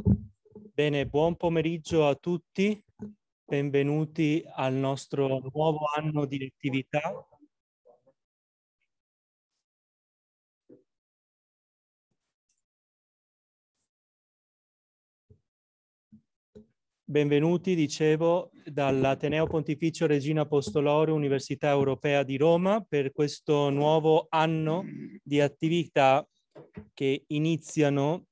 Bene, buon pomeriggio a tutti, benvenuti al nostro nuovo anno di attività. Benvenuti, dicevo, dall'Ateneo Pontificio Regina Apostolore Università Europea di Roma per questo nuovo anno di attività che iniziano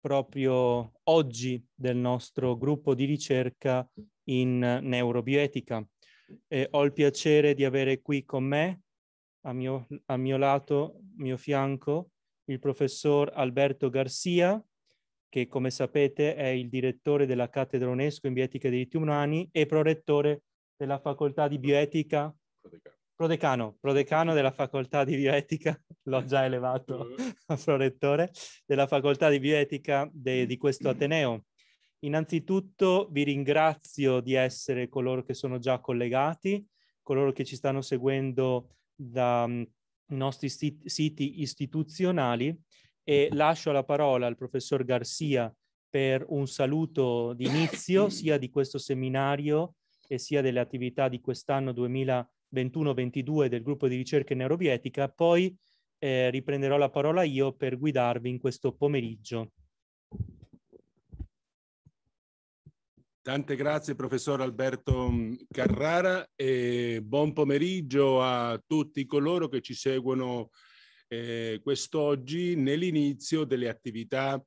proprio oggi del nostro gruppo di ricerca in neurobioetica. Eh, ho il piacere di avere qui con me, a mio, a mio lato, mio fianco, il professor Alberto Garcia, che come sapete è il direttore della cattedra UNESCO in bioetica dei diritti umani e prorettore della facoltà di bioetica Prodeca prodecano, prodecano della facoltà di bioetica, l'ho già elevato a prorettore, della facoltà di bioetica de, di questo Ateneo. Innanzitutto vi ringrazio di essere coloro che sono già collegati, coloro che ci stanno seguendo dai mm, nostri siti istituzionali e lascio la parola al professor Garcia per un saluto d'inizio sia di questo seminario e sia delle attività di quest'anno 2020 21-22 del gruppo di ricerca in neurobietica, poi eh, riprenderò la parola io per guidarvi in questo pomeriggio. Tante grazie professor Alberto mm, Carrara e buon pomeriggio a tutti coloro che ci seguono eh, quest'oggi nell'inizio delle attività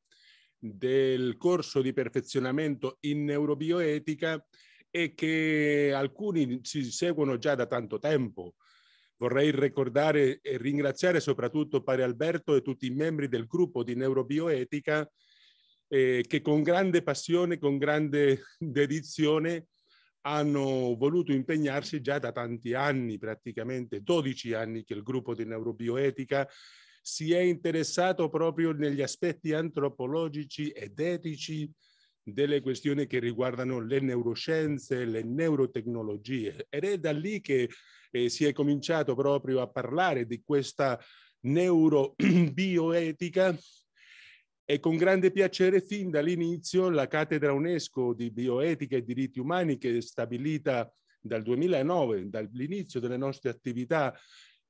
del corso di perfezionamento in neurobioetica e che alcuni ci seguono già da tanto tempo. Vorrei ricordare e ringraziare soprattutto Padre Alberto e tutti i membri del gruppo di neurobioetica eh, che con grande passione, con grande dedizione hanno voluto impegnarsi già da tanti anni, praticamente 12 anni che il gruppo di neurobioetica si è interessato proprio negli aspetti antropologici ed etici delle questioni che riguardano le neuroscienze, le neurotecnologie ed è da lì che eh, si è cominciato proprio a parlare di questa neurobioetica e con grande piacere fin dall'inizio la cattedra UNESCO di bioetica e diritti umani che è stabilita dal 2009, dall'inizio delle nostre attività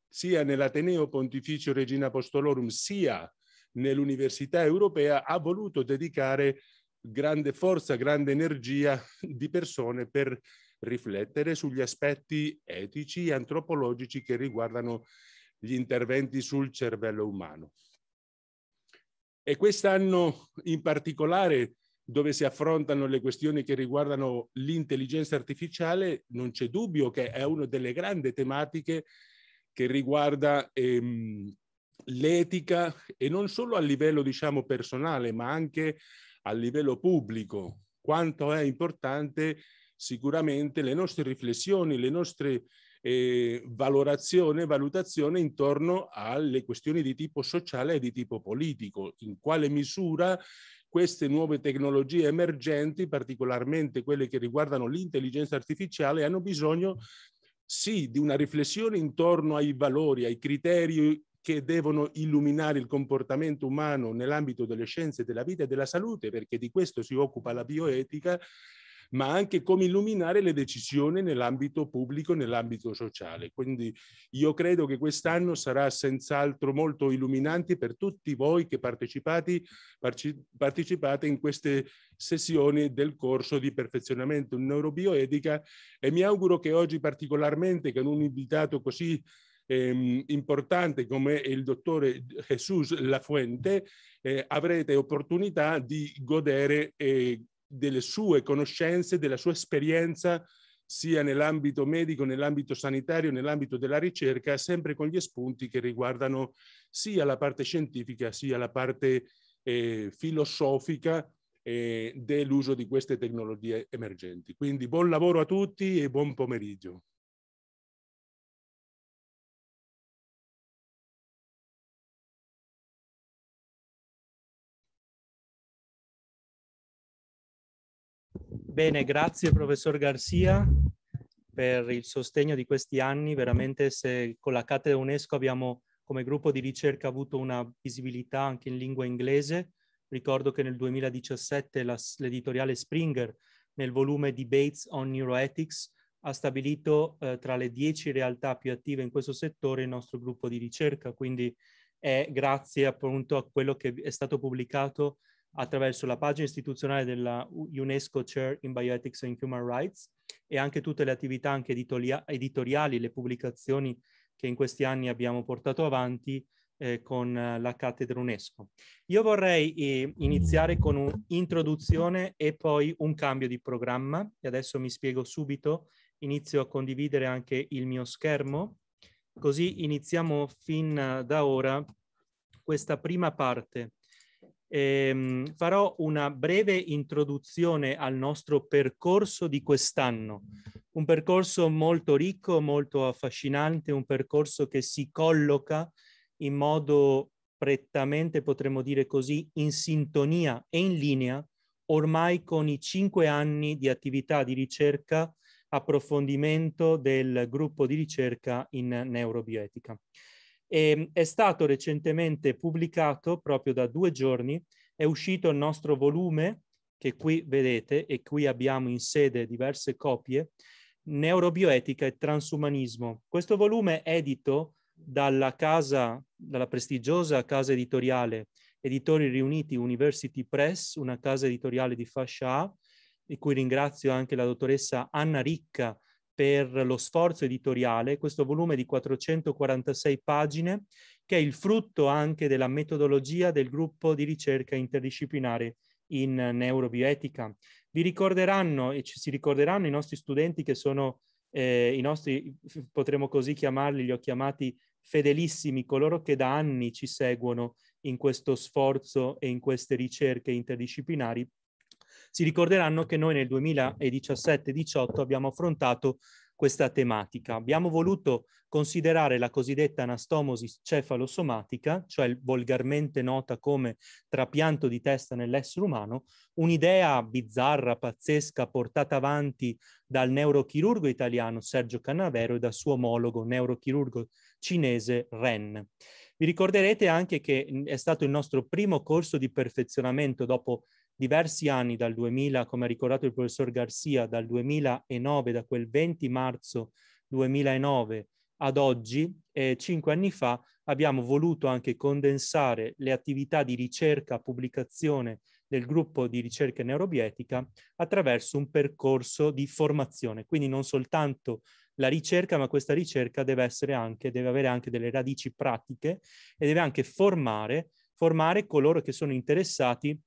sia nell'Ateneo Pontificio Regina Apostolorum sia nell'Università Europea ha voluto dedicare grande forza, grande energia di persone per riflettere sugli aspetti etici e antropologici che riguardano gli interventi sul cervello umano. E quest'anno in particolare, dove si affrontano le questioni che riguardano l'intelligenza artificiale, non c'è dubbio che è una delle grandi tematiche che riguarda ehm, l'etica e non solo a livello diciamo personale, ma anche a livello pubblico quanto è importante sicuramente le nostre riflessioni, le nostre eh, valorazioni e valutazioni intorno alle questioni di tipo sociale e di tipo politico, in quale misura queste nuove tecnologie emergenti, particolarmente quelle che riguardano l'intelligenza artificiale, hanno bisogno sì di una riflessione intorno ai valori, ai criteri che devono illuminare il comportamento umano nell'ambito delle scienze della vita e della salute, perché di questo si occupa la bioetica, ma anche come illuminare le decisioni nell'ambito pubblico, nell'ambito sociale. Quindi io credo che quest'anno sarà senz'altro molto illuminante per tutti voi che partecipate in queste sessioni del corso di perfezionamento in neurobioetica e mi auguro che oggi particolarmente con un invitato così ehm, importante come il dottore Jesus Lafuente, eh, avrete opportunità di godere eh, delle sue conoscenze, della sua esperienza sia nell'ambito medico, nell'ambito sanitario, nell'ambito della ricerca, sempre con gli spunti che riguardano sia la parte scientifica sia la parte eh, filosofica eh, dell'uso di queste tecnologie emergenti. Quindi buon lavoro a tutti e buon pomeriggio. Bene, grazie professor Garcia per il sostegno di questi anni. Veramente se con la cattedra UNESCO abbiamo come gruppo di ricerca avuto una visibilità anche in lingua inglese. Ricordo che nel 2017 l'editoriale Springer nel volume Debates on Neuroethics ha stabilito eh, tra le 10 realtà più attive in questo settore il nostro gruppo di ricerca, quindi è grazie appunto a quello che è stato pubblicato attraverso la pagina istituzionale della UNESCO Chair in Bioethics and Human Rights e anche tutte le attività anche editoria editoriali, le pubblicazioni che in questi anni abbiamo portato avanti eh, con la cattedra UNESCO. Io vorrei eh, iniziare con un'introduzione e poi un cambio di programma e adesso mi spiego subito, inizio a condividere anche il mio schermo, così iniziamo fin eh, da ora questa prima parte ehm, farò una breve introduzione al nostro percorso di quest'anno. Un percorso molto ricco, molto affascinante, un percorso che si colloca in modo prettamente, potremmo dire così, in sintonia e in linea ormai con i cinque anni di attività di ricerca approfondimento del gruppo di ricerca in neurobioetica. E, ehm, è stato recentemente pubblicato, proprio da due giorni, è uscito il nostro volume, che qui vedete, e qui abbiamo in sede diverse copie, Neurobioetica e transumanismo. Questo volume è edito dalla casa, dalla prestigiosa casa editoriale Editori Riuniti University Press, una casa editoriale di fascia A, di cui ringrazio anche la dottoressa Anna Ricca, per lo sforzo editoriale, questo volume di 446 pagine, che è il frutto anche della metodologia del gruppo di ricerca interdisciplinare in neurobioetica. Vi ricorderanno e ci si ricorderanno i nostri studenti che sono eh, i nostri, potremmo così chiamarli, li ho chiamati fedelissimi, coloro che da anni ci seguono in questo sforzo e in queste ricerche interdisciplinari si ricorderanno che noi nel 2017-18 abbiamo affrontato questa tematica. Abbiamo voluto considerare la cosiddetta anastomosis cefalosomatica, cioè volgarmente nota come trapianto di testa nell'essere umano, un'idea bizzarra, pazzesca, portata avanti dal neurochirurgo italiano Sergio Cannavero e dal suo omologo neurochirurgo cinese Ren. Vi ricorderete anche che è stato il nostro primo corso di perfezionamento dopo diversi anni dal 2000, come ha ricordato il professor Garcia, dal 2009, da quel 20 marzo 2009 ad oggi, eh, cinque anni fa, abbiamo voluto anche condensare le attività di ricerca, pubblicazione del gruppo di ricerca neurobietica attraverso un percorso di formazione. Quindi non soltanto la ricerca, ma questa ricerca deve, essere anche, deve avere anche delle radici pratiche e deve anche formare, formare coloro che sono interessati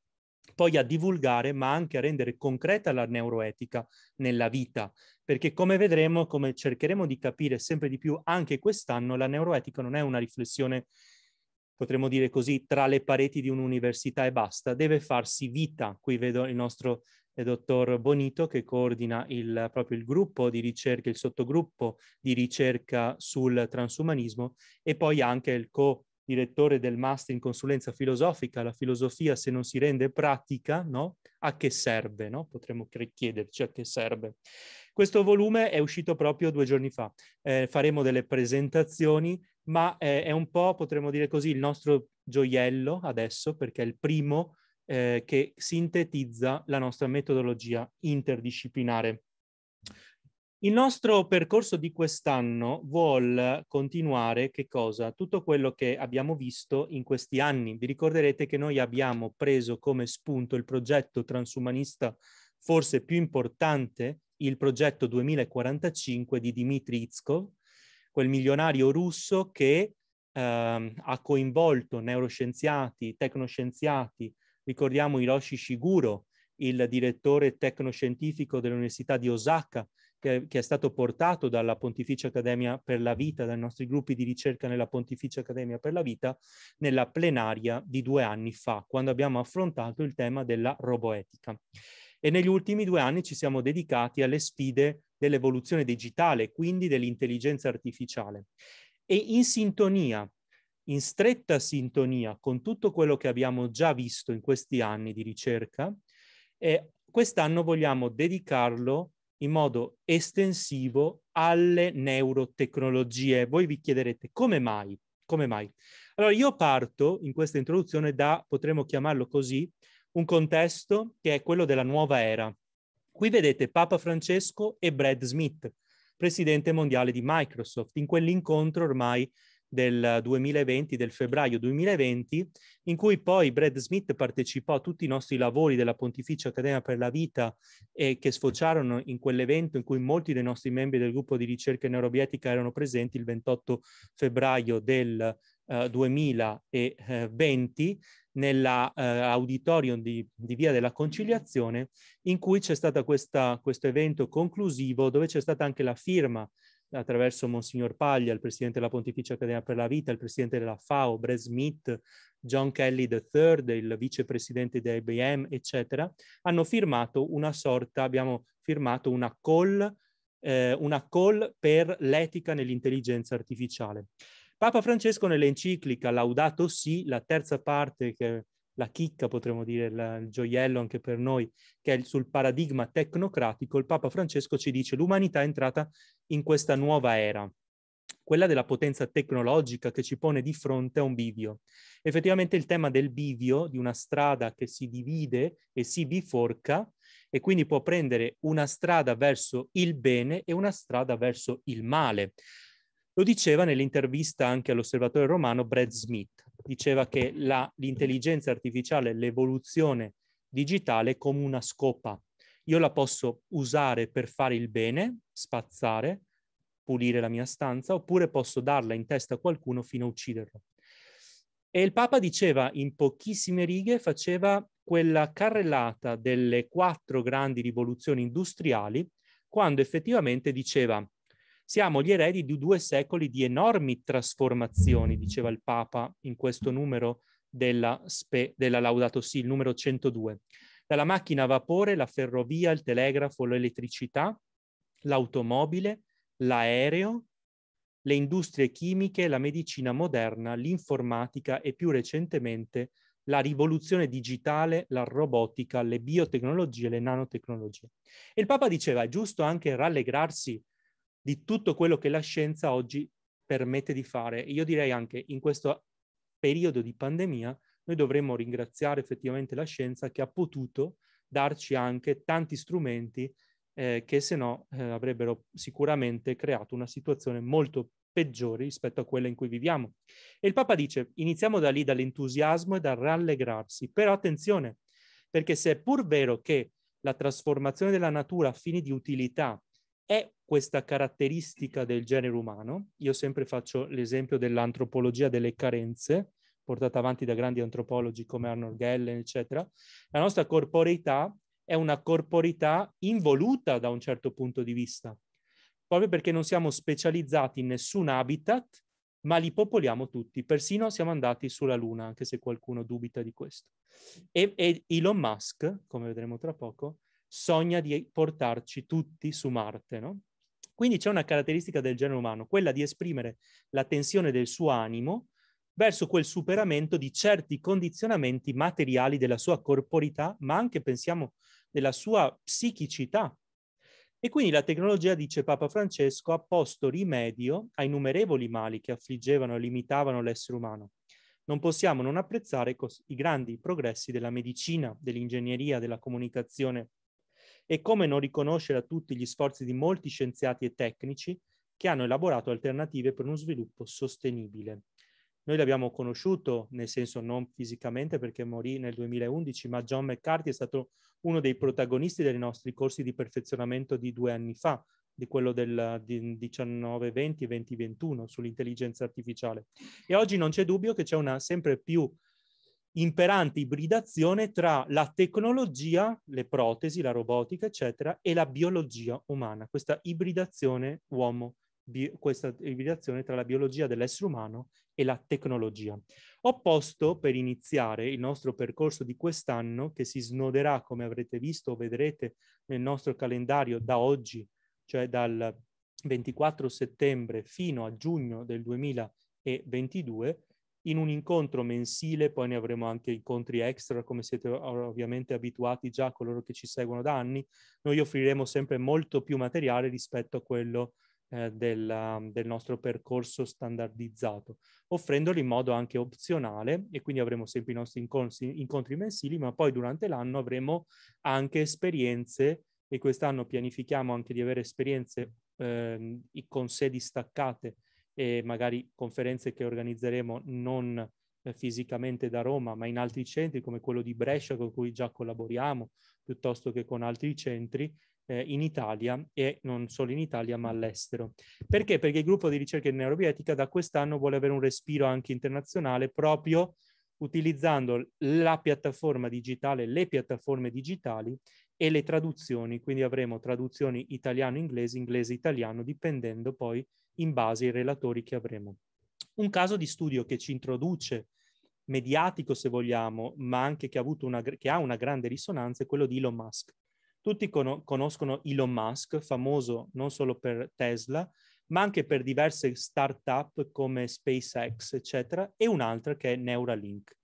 poi a divulgare ma anche a rendere concreta la neuroetica nella vita, perché come vedremo, come cercheremo di capire sempre di più anche quest'anno, la neuroetica non è una riflessione, potremmo dire così, tra le pareti di un'università e basta, deve farsi vita. Qui vedo il nostro eh, dottor Bonito che coordina il, proprio il gruppo di ricerca, il sottogruppo di ricerca sul transumanismo e poi anche il co direttore del Master in Consulenza Filosofica, la filosofia se non si rende pratica, no? A che serve, no? Potremmo chiederci a che serve. Questo volume è uscito proprio due giorni fa. Eh, faremo delle presentazioni, ma eh, è un po', potremmo dire così, il nostro gioiello adesso, perché è il primo eh, che sintetizza la nostra metodologia interdisciplinare. Il nostro percorso di quest'anno vuol continuare che cosa? Tutto quello che abbiamo visto in questi anni. Vi ricorderete che noi abbiamo preso come spunto il progetto transumanista forse più importante, il progetto 2045 di Dmitry Itzkov, quel milionario russo che eh, ha coinvolto neuroscienziati, tecnoscienziati, ricordiamo Hiroshi Shiguro, il direttore tecnoscientifico dell'Università di Osaka, che, che, è stato portato dalla Pontificia Accademia per la Vita, dai nostri gruppi di ricerca nella Pontificia Accademia per la Vita, nella plenaria di due anni fa, quando abbiamo affrontato il tema della roboetica. E negli ultimi due anni ci siamo dedicati alle sfide dell'evoluzione digitale, quindi dell'intelligenza artificiale. E in sintonia in stretta sintonia con tutto quello che abbiamo già visto in questi anni di ricerca e eh, quest'anno vogliamo dedicarlo in modo estensivo alle neurotecnologie. Voi vi chiederete come mai? Come mai? Allora io parto in questa introduzione da, potremmo chiamarlo così, un contesto che è quello della nuova era. Qui vedete Papa Francesco e Brad Smith, presidente mondiale di Microsoft, in quell'incontro ormai del 2020, del febbraio 2020, in cui poi Brad Smith partecipò a tutti i nostri lavori della Pontificia Accademia per la Vita e eh, che sfociarono in quell'evento in cui molti dei nostri membri del gruppo di ricerca neurobietica erano presenti il 28 febbraio del eh, 2020 nell'auditorium eh, di, di, Via della Conciliazione in cui c'è stato questo evento conclusivo dove c'è stata anche la firma attraverso Monsignor Paglia, il presidente della Pontificia Accademia per la Vita, il presidente della FAO, Brad Smith, John Kelly III, il vicepresidente di IBM, eccetera, hanno firmato una sorta, abbiamo firmato una call, eh, una call per l'etica nell'intelligenza artificiale. Papa Francesco nell'enciclica Laudato Si, la terza parte che la chicca, potremmo dire, la, il gioiello anche per noi, che è sul paradigma tecnocratico, il Papa Francesco ci dice l'umanità è entrata in questa nuova era, quella della potenza tecnologica che ci pone di fronte a un bivio. Effettivamente il tema del bivio, di una strada che si divide e si biforca, e quindi può prendere una strada verso il bene e una strada verso il male. Lo diceva nell'intervista anche all'osservatore romano Brad Smith diceva che l'intelligenza artificiale, l'evoluzione digitale è come una scopa. Io la posso usare per fare il bene, spazzare, pulire la mia stanza, oppure posso darla in testa a qualcuno fino a ucciderlo. E il Papa diceva, in pochissime righe, faceva quella carrellata delle quattro grandi rivoluzioni industriali, quando effettivamente diceva siamo gli eredi di due secoli di enormi trasformazioni, diceva il Papa in questo numero della, spe, della Laudato Si, il numero 102. Dalla macchina a vapore, la ferrovia, il telegrafo, l'elettricità, l'automobile, l'aereo, le industrie chimiche, la medicina moderna, l'informatica e più recentemente la rivoluzione digitale, la robotica, le biotecnologie, le nanotecnologie. E il Papa diceva, è giusto anche rallegrarsi di tutto quello che la scienza oggi permette di fare. io direi anche in questo periodo di pandemia noi dovremmo ringraziare effettivamente la scienza che ha potuto darci anche tanti strumenti eh, che se no eh, avrebbero sicuramente creato una situazione molto peggiore rispetto a quella in cui viviamo. E il Papa dice iniziamo da lì, dall'entusiasmo e dal rallegrarsi, però attenzione, perché se è pur vero che la trasformazione della natura a fini di utilità è questa caratteristica del genere umano, io sempre faccio l'esempio dell'antropologia delle carenze, portata avanti da grandi antropologi come Arnold Gellen, eccetera, la nostra corporeità è una corporeità involuta da un certo punto di vista, proprio perché non siamo specializzati in nessun habitat, ma li popoliamo tutti. Persino siamo andati sulla Luna, anche se qualcuno dubita di questo. E, e Elon Musk, come vedremo tra poco, sogna di portarci tutti su Marte, no? Quindi c'è una caratteristica del genere umano, quella di esprimere la tensione del suo animo verso quel superamento di certi condizionamenti materiali della sua corporità, ma anche, pensiamo, della sua psichicità. E quindi la tecnologia, dice Papa Francesco, ha posto rimedio ai innumerevoli mali che affliggevano e limitavano l'essere umano. Non possiamo non apprezzare i grandi progressi della medicina, dell'ingegneria, della comunicazione, e come non riconoscere a tutti gli sforzi di molti scienziati e tecnici che hanno elaborato alternative per uno sviluppo sostenibile. Noi l'abbiamo conosciuto, nel senso non fisicamente perché morì nel 2011, ma John McCarthy è stato uno dei protagonisti dei nostri corsi di perfezionamento di due anni fa, di quello del 19-20 2021 sull'intelligenza artificiale. E oggi non c'è dubbio che c'è una sempre più imperante ibridazione tra la tecnologia, le protesi, la robotica, eccetera, e la biologia umana, questa ibridazione uomo, questa ibridazione tra la biologia dell'essere umano e la tecnologia. Ho posto per iniziare il nostro percorso di quest'anno, che si snoderà, come avrete visto o vedrete nel nostro calendario da oggi, cioè dal 24 settembre fino a giugno del 2022, in un incontro mensile, poi ne avremo anche incontri extra, come siete ovviamente abituati già coloro che ci seguono da anni, noi offriremo sempre molto più materiale rispetto a quello eh, della, del nostro percorso standardizzato, offrendolo in modo anche opzionale e quindi avremo sempre i nostri incontri, incontri mensili, ma poi durante l'anno avremo anche esperienze e quest'anno pianifichiamo anche di avere esperienze eh, con sedi staccate e magari conferenze che organizzeremo non eh, fisicamente da Roma, ma in altri centri come quello di Brescia con cui già collaboriamo, piuttosto che con altri centri eh, in Italia e non solo in Italia, ma all'estero. Perché? Perché il gruppo di ricerca in neurobiotica da quest'anno vuole avere un respiro anche internazionale proprio utilizzando la piattaforma digitale, le piattaforme digitali e le traduzioni, quindi avremo traduzioni italiano-inglese, inglese-italiano, dipendendo poi in base ai relatori che avremo. Un caso di studio che ci introduce, mediatico se vogliamo, ma anche che ha, una, che ha una grande risonanza, è quello di Elon Musk. Tutti con conoscono Elon Musk, famoso non solo per Tesla, ma anche per diverse start-up come SpaceX, eccetera, e un'altra che è Neuralink.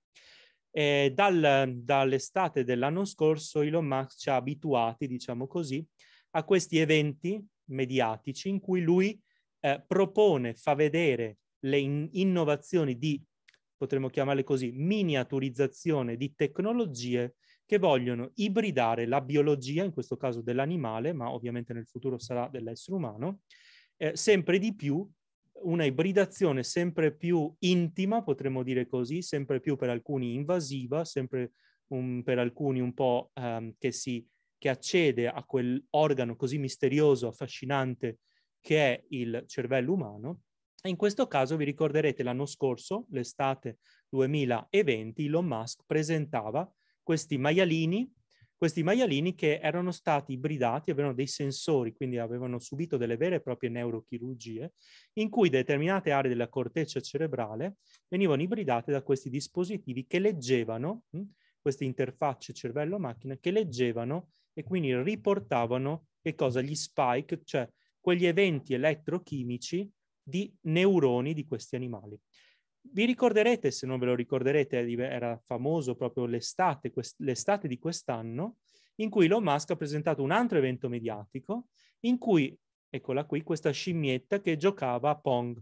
E dal, dall'estate dell'anno scorso Elon Musk ci ha abituati, diciamo così, a questi eventi mediatici in cui lui eh, propone, fa vedere le in innovazioni di, potremmo chiamarle così, miniaturizzazione di tecnologie che vogliono ibridare la biologia, in questo caso dell'animale, ma ovviamente nel futuro sarà dell'essere umano, eh, sempre di più una ibridazione sempre più intima, potremmo dire così, sempre più per alcuni invasiva, sempre un, um, per alcuni un po' um, che, si, che accede a quell'organo così misterioso, affascinante che è il cervello umano. E in questo caso vi ricorderete l'anno scorso, l'estate 2020, Elon Musk presentava questi maialini questi maialini che erano stati ibridati, avevano dei sensori, quindi avevano subito delle vere e proprie neurochirurgie, in cui determinate aree della corteccia cerebrale venivano ibridate da questi dispositivi che leggevano, mh, hm, queste interfacce cervello-macchina, che leggevano e quindi riportavano che cosa? Gli spike, cioè quegli eventi elettrochimici di neuroni di questi animali. Vi ricorderete, se non ve lo ricorderete, era famoso proprio l'estate, quest- l'estate di quest'anno, in cui Elon Musk ha presentato un altro evento mediatico in cui, eccola qui, questa scimmietta che giocava a Pong,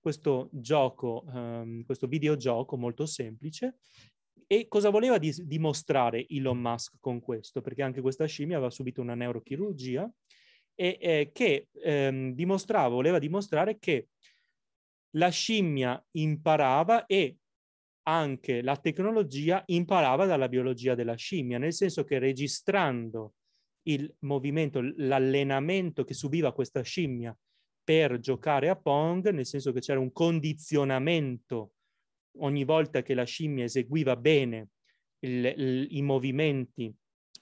questo gioco, um, questo videogioco molto semplice. E cosa voleva dis- dimostrare Elon Musk con questo? Perché anche questa scimmia aveva subito una neurochirurgia e eh, che ehm, dimostrava, voleva dimostrare che la scimmia imparava e anche la tecnologia imparava dalla biologia della scimmia, nel senso che registrando il movimento, l'allenamento che subiva questa scimmia per giocare a Pong, nel senso che c'era un condizionamento ogni volta che la scimmia eseguiva bene il, il, i movimenti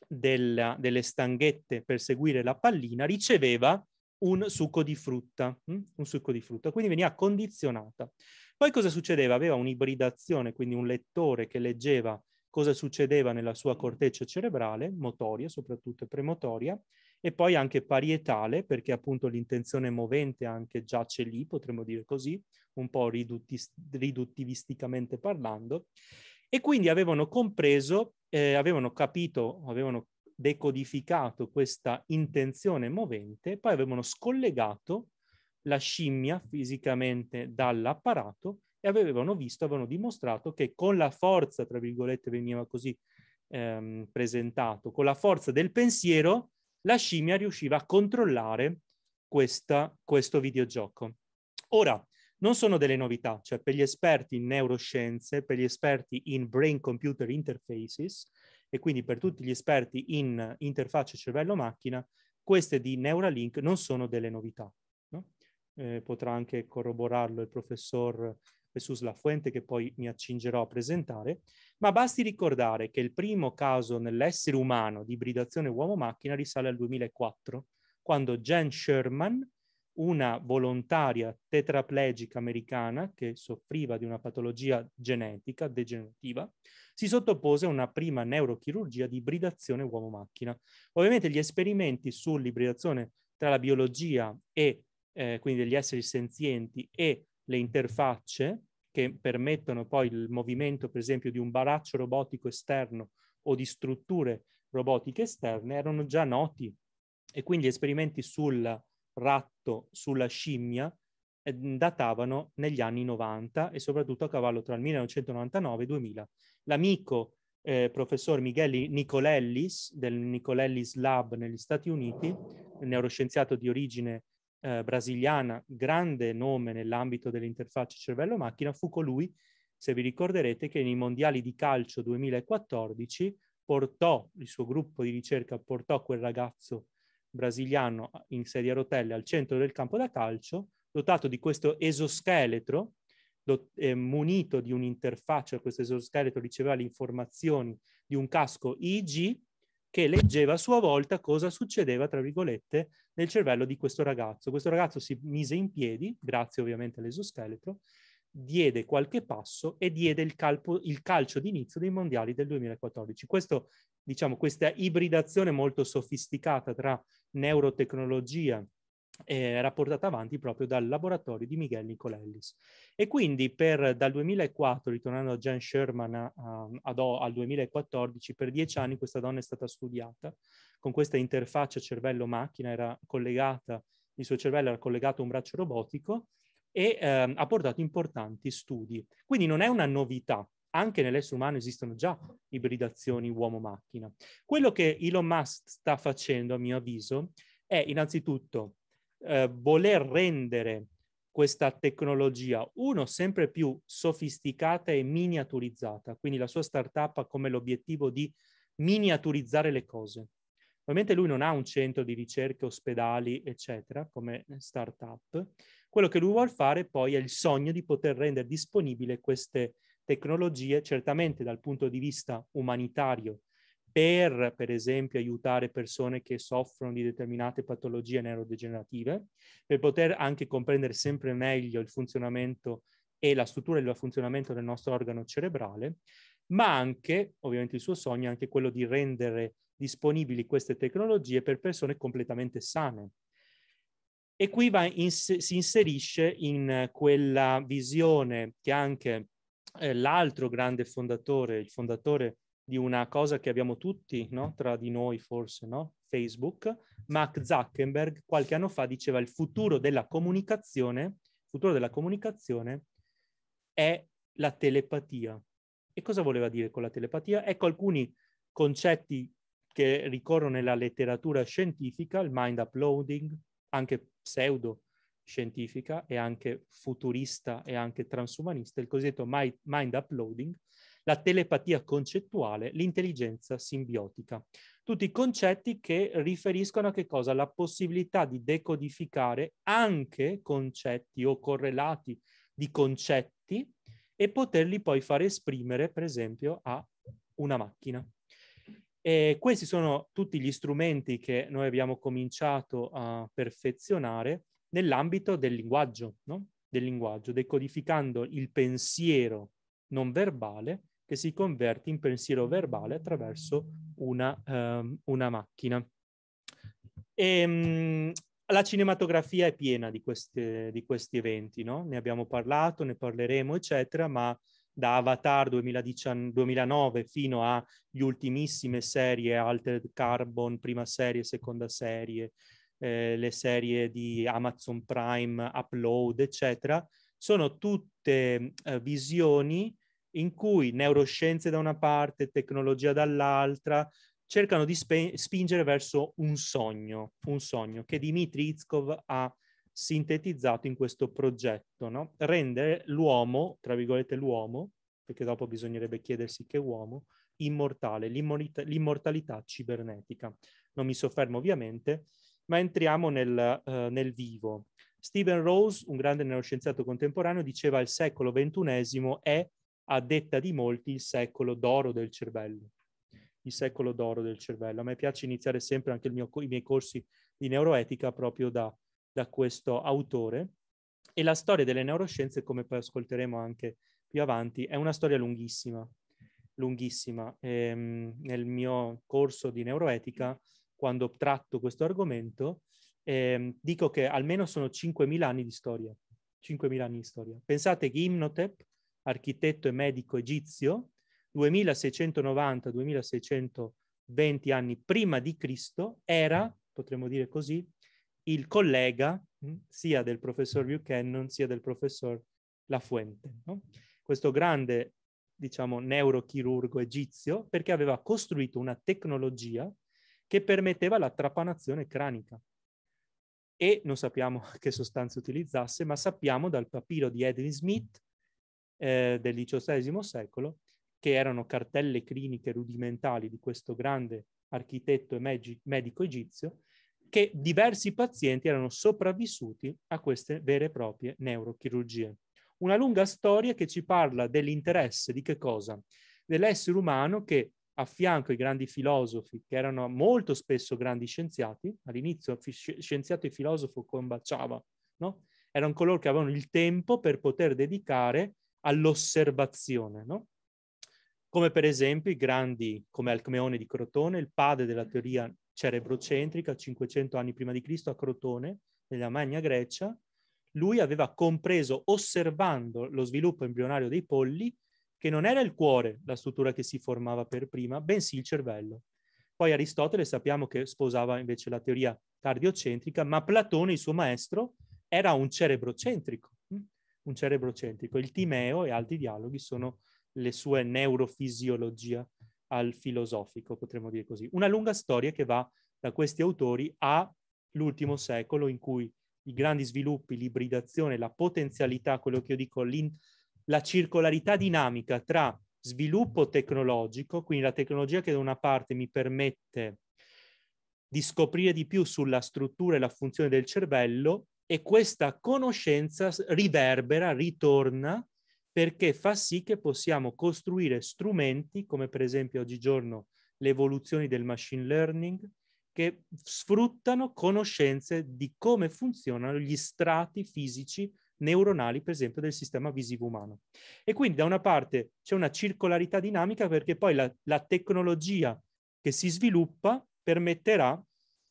della, delle stanghette per seguire la pallina, riceveva un succo di frutta, mm? un succo di frutta, quindi veniva condizionata. Poi cosa succedeva? Aveva un'ibridazione, quindi un lettore che leggeva cosa succedeva nella sua mm. corteccia cerebrale, motoria soprattutto premotoria, e poi anche parietale, perché appunto l'intenzione movente anche giace lì, potremmo dire così, un po' riduttis- riduttivisticamente parlando, e quindi avevano compreso, eh, avevano capito, avevano decodificato questa intenzione movente, poi avevano scollegato la scimmia fisicamente dall'apparato e avevano visto, avevano dimostrato che con la forza, tra virgolette veniva così ehm, presentato, con la forza del pensiero, la scimmia riusciva a controllare questa, questo videogioco. Ora, non sono delle novità, cioè per gli esperti in neuroscienze, per gli esperti in brain computer interfaces, e quindi per tutti gli esperti in interfaccia cervello-macchina, queste di Neuralink non sono delle novità. No? Eh, potrà anche corroborarlo il professor Jesus Lafuente che poi mi accingerò a presentare, ma basti ricordare che il primo caso nell'essere umano di ibridazione uomo-macchina risale al 2004, quando Jen Sherman una volontaria tetraplegica americana che soffriva di una patologia genetica degenerativa, si sottopose a una prima neurochirurgia di ibridazione uomo-macchina. Ovviamente gli esperimenti sull'ibridazione tra la biologia e eh, quindi degli esseri senzienti e le interfacce che permettono poi il movimento, per esempio, di un baraccio robotico esterno o di strutture robotiche esterne erano già noti e quindi gli esperimenti sulla ratto sulla scimmia eh, datavano negli anni 90 e soprattutto a cavallo tra il 1999 e il 2000. L'amico eh, professor Michele Nicolellis del Nicolellis Lab negli Stati Uniti, neuroscienziato di origine eh, brasiliana, grande nome nell'ambito dell'interfaccia cervello-macchina, fu colui, se vi ricorderete, che nei mondiali di calcio 2014 portò, il suo gruppo di ricerca portò quel ragazzo brasiliano in sedia a rotelle al centro del campo da calcio, dotato di questo esoscheletro, do, eh, munito di un'interfaccia, questo esoscheletro riceveva le informazioni di un casco IG che leggeva a sua volta cosa succedeva, tra virgolette, nel cervello di questo ragazzo. Questo ragazzo si mise in piedi, grazie ovviamente all'esoscheletro, diede qualche passo e diede il, calpo, il calcio d'inizio dei mondiali del 2014. Questo, diciamo, questa ibridazione molto sofisticata tra neurotecnologia era eh, portata avanti proprio dal laboratorio di Miguel Nicolellis. E quindi per, dal 2004, ritornando a Jan Sherman a, a, al 2014, per dieci anni questa donna è stata studiata con questa interfaccia cervello-macchina, era collegata, il suo cervello era collegato a un braccio robotico e eh, ha portato importanti studi. Quindi non è una novità anche nell'essere umano esistono già ibridazioni uomo-macchina. Quello che Elon Musk sta facendo, a mio avviso, è innanzitutto eh, voler rendere questa tecnologia, uno, sempre più sofisticata e miniaturizzata, quindi la sua startup ha come l'obiettivo di miniaturizzare le cose. Ovviamente lui non ha un centro di ricerca, ospedali, eccetera, come startup. Quello che lui vuole fare poi è il sogno di poter rendere disponibile queste tecnologie tecnologie, certamente dal punto di vista umanitario, per, per esempio, aiutare persone che soffrono di determinate patologie neurodegenerative, per poter anche comprendere sempre meglio il funzionamento e la struttura e il funzionamento del nostro organo cerebrale, ma anche, ovviamente il suo sogno è anche quello di rendere disponibili queste tecnologie per persone completamente sane. E qui in, si inserisce in quella visione che anche eh, l'altro grande fondatore, il fondatore di una cosa che abbiamo tutti no? tra di noi forse, no? Facebook, Mark Zuckerberg qualche anno fa diceva il futuro della comunicazione, futuro della comunicazione è la telepatia. E cosa voleva dire con la telepatia? Ecco alcuni concetti che ricorrono nella letteratura scientifica, il mind uploading, anche pseudo scientifica e anche futurista e anche transumanista, il cosiddetto mind uploading, la telepatia concettuale, l'intelligenza simbiotica. Tutti i concetti che riferiscono a che cosa? La possibilità di decodificare anche concetti o correlati di concetti e poterli poi far esprimere, per esempio, a una macchina. E questi sono tutti gli strumenti che noi abbiamo cominciato a perfezionare nell'ambito del linguaggio, no? del linguaggio, decodificando il pensiero non verbale che si converte in pensiero verbale attraverso una, um, una macchina. E, um, la cinematografia è piena di, queste, di questi eventi, no? ne abbiamo parlato, ne parleremo, eccetera, ma da Avatar 2019, 2009 fino agli ultimissime serie, Altered Carbon, prima serie, seconda serie, eh, le serie di Amazon Prime, Upload, eccetera, sono tutte eh, visioni in cui neuroscienze da una parte, tecnologia dall'altra, cercano di spe- spingere verso un sogno, un sogno che Dimitri Itzkov ha sintetizzato in questo progetto, no? rendere l'uomo, tra virgolette l'uomo, perché dopo bisognerebbe chiedersi che uomo, immortale, l'immortalità, l'immortalità cibernetica. Non mi soffermo ovviamente, ma entriamo nel, eh, nel vivo. Stephen Rose, un grande neuroscienziato contemporaneo, diceva il secolo XXI è, a detta di molti, il secolo d'oro del cervello. Il secolo d'oro del cervello. A me piace iniziare sempre anche mio, i miei corsi di neuroetica proprio da, da questo autore. E la storia delle neuroscienze, come poi ascolteremo anche più avanti, è una storia lunghissima, lunghissima. E, ehm, nel mio corso di neuroetica quando tratto questo argomento, eh, dico che almeno sono 5.000 anni di storia. 5.000 anni di storia. Pensate che Imhotep, architetto e medico egizio, 2690-2620 anni prima di Cristo, era, potremmo dire così, il collega hm, sia del professor Buchanan sia del professor Lafuente. No? Questo grande, diciamo, neurochirurgo egizio, perché aveva costruito una tecnologia che permetteva la trapanazione cranica. E non sappiamo che sostanze utilizzasse, ma sappiamo dal papiro di Edwin Smith eh, del XVIII secolo, che erano cartelle cliniche rudimentali di questo grande architetto e medico egizio, che diversi pazienti erano sopravvissuti a queste vere e proprie neurochirurgie. Una lunga storia che ci parla dell'interesse di che cosa? Dell'essere umano che a fianco i grandi filosofi, che erano molto spesso grandi scienziati, all'inizio scienziato e filosofo combaciava, no? erano coloro che avevano il tempo per poter dedicare all'osservazione, no? come per esempio i grandi come Alcmeone di Crotone, il padre della teoria cerebrocentrica, 500 anni prima di Cristo a Crotone, nella Magna Grecia, lui aveva compreso, osservando lo sviluppo embrionario dei polli, che non era il cuore la struttura che si formava per prima, bensì il cervello. Poi Aristotele sappiamo che sposava invece la teoria cardiocentrica, ma Platone, il suo maestro, era un cerebrocentrico, mm? un cerebrocentrico. Il Timeo e altri dialoghi sono le sue neurofisiologia al filosofico, potremmo dire così. Una lunga storia che va da questi autori all'ultimo secolo in cui i grandi sviluppi, l'ibridazione, la potenzialità, quello che io dico, l'in- la circolarità dinamica tra sviluppo tecnologico, quindi la tecnologia che da una parte mi permette di scoprire di più sulla struttura e la funzione del cervello e questa conoscenza riverbera, ritorna, perché fa sì che possiamo costruire strumenti, come per esempio oggigiorno le evoluzioni del machine learning, che sfruttano conoscenze di come funzionano gli strati fisici neuronali, per esempio, del sistema visivo umano. E quindi da una parte c'è una circolarità dinamica perché poi la, la tecnologia che si sviluppa permetterà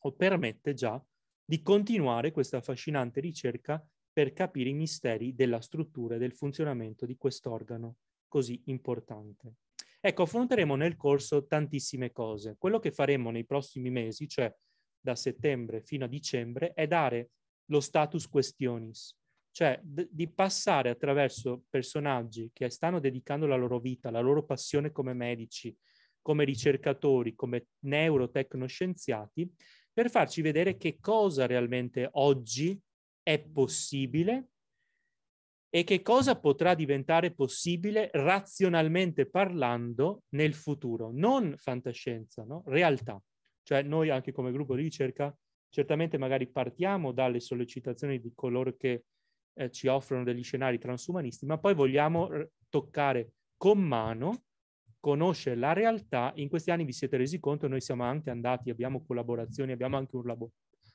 o permette già di continuare questa affascinante ricerca per capire i misteri della struttura e del funzionamento di quest'organo così importante. Ecco, affronteremo nel corso tantissime cose. Quello che faremo nei prossimi mesi, cioè da settembre fino a dicembre, è dare lo status questionis, cioè d- di passare attraverso personaggi che stanno dedicando la loro vita, la loro passione come medici, come ricercatori, come neurotecnoscienziati, per farci vedere che cosa realmente oggi è possibile e che cosa potrà diventare possibile razionalmente parlando nel futuro, non fantascienza, no? realtà. Cioè noi anche come gruppo di ricerca certamente magari partiamo dalle sollecitazioni di coloro che eh, ci offrono degli scenari transumanisti, ma poi vogliamo toccare con mano, conoscere la realtà. In questi anni vi siete resi conto, noi siamo anche andati, abbiamo collaborazioni, abbiamo anche un, labo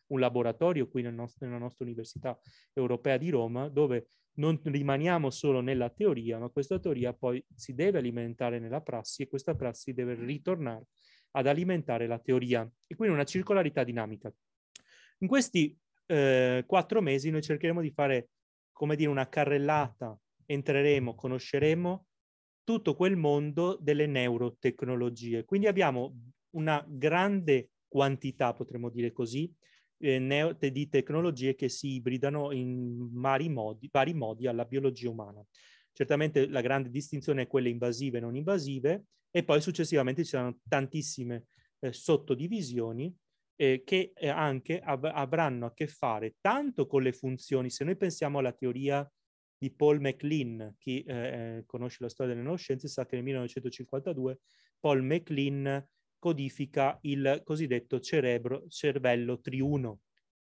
un laboratorio qui nel nostro, nella nostra Università Europea di Roma, dove non rimaniamo solo nella teoria, ma questa teoria poi si deve alimentare nella prassi e questa prassi deve ritornare ad alimentare la teoria. E quindi una circolarità dinamica. In questi eh, quattro mesi noi cercheremo di fare come dire, una carrellata, entreremo, conosceremo tutto quel mondo delle neurotecnologie. Quindi abbiamo una grande quantità, potremmo dire così, eh, di tecnologie che si ibridano in vari modi, vari modi alla biologia umana. Certamente la grande distinzione è quelle invasive e non invasive e poi successivamente ci saranno tantissime eh, sottodivisioni eh, che eh, anche av- avranno a che fare tanto con le funzioni, se noi pensiamo alla teoria di Paul MacLean, chi eh, eh conosce la storia delle neuroscienze sa che nel 1952 Paul MacLean codifica il cosiddetto cerebro, cervello triuno,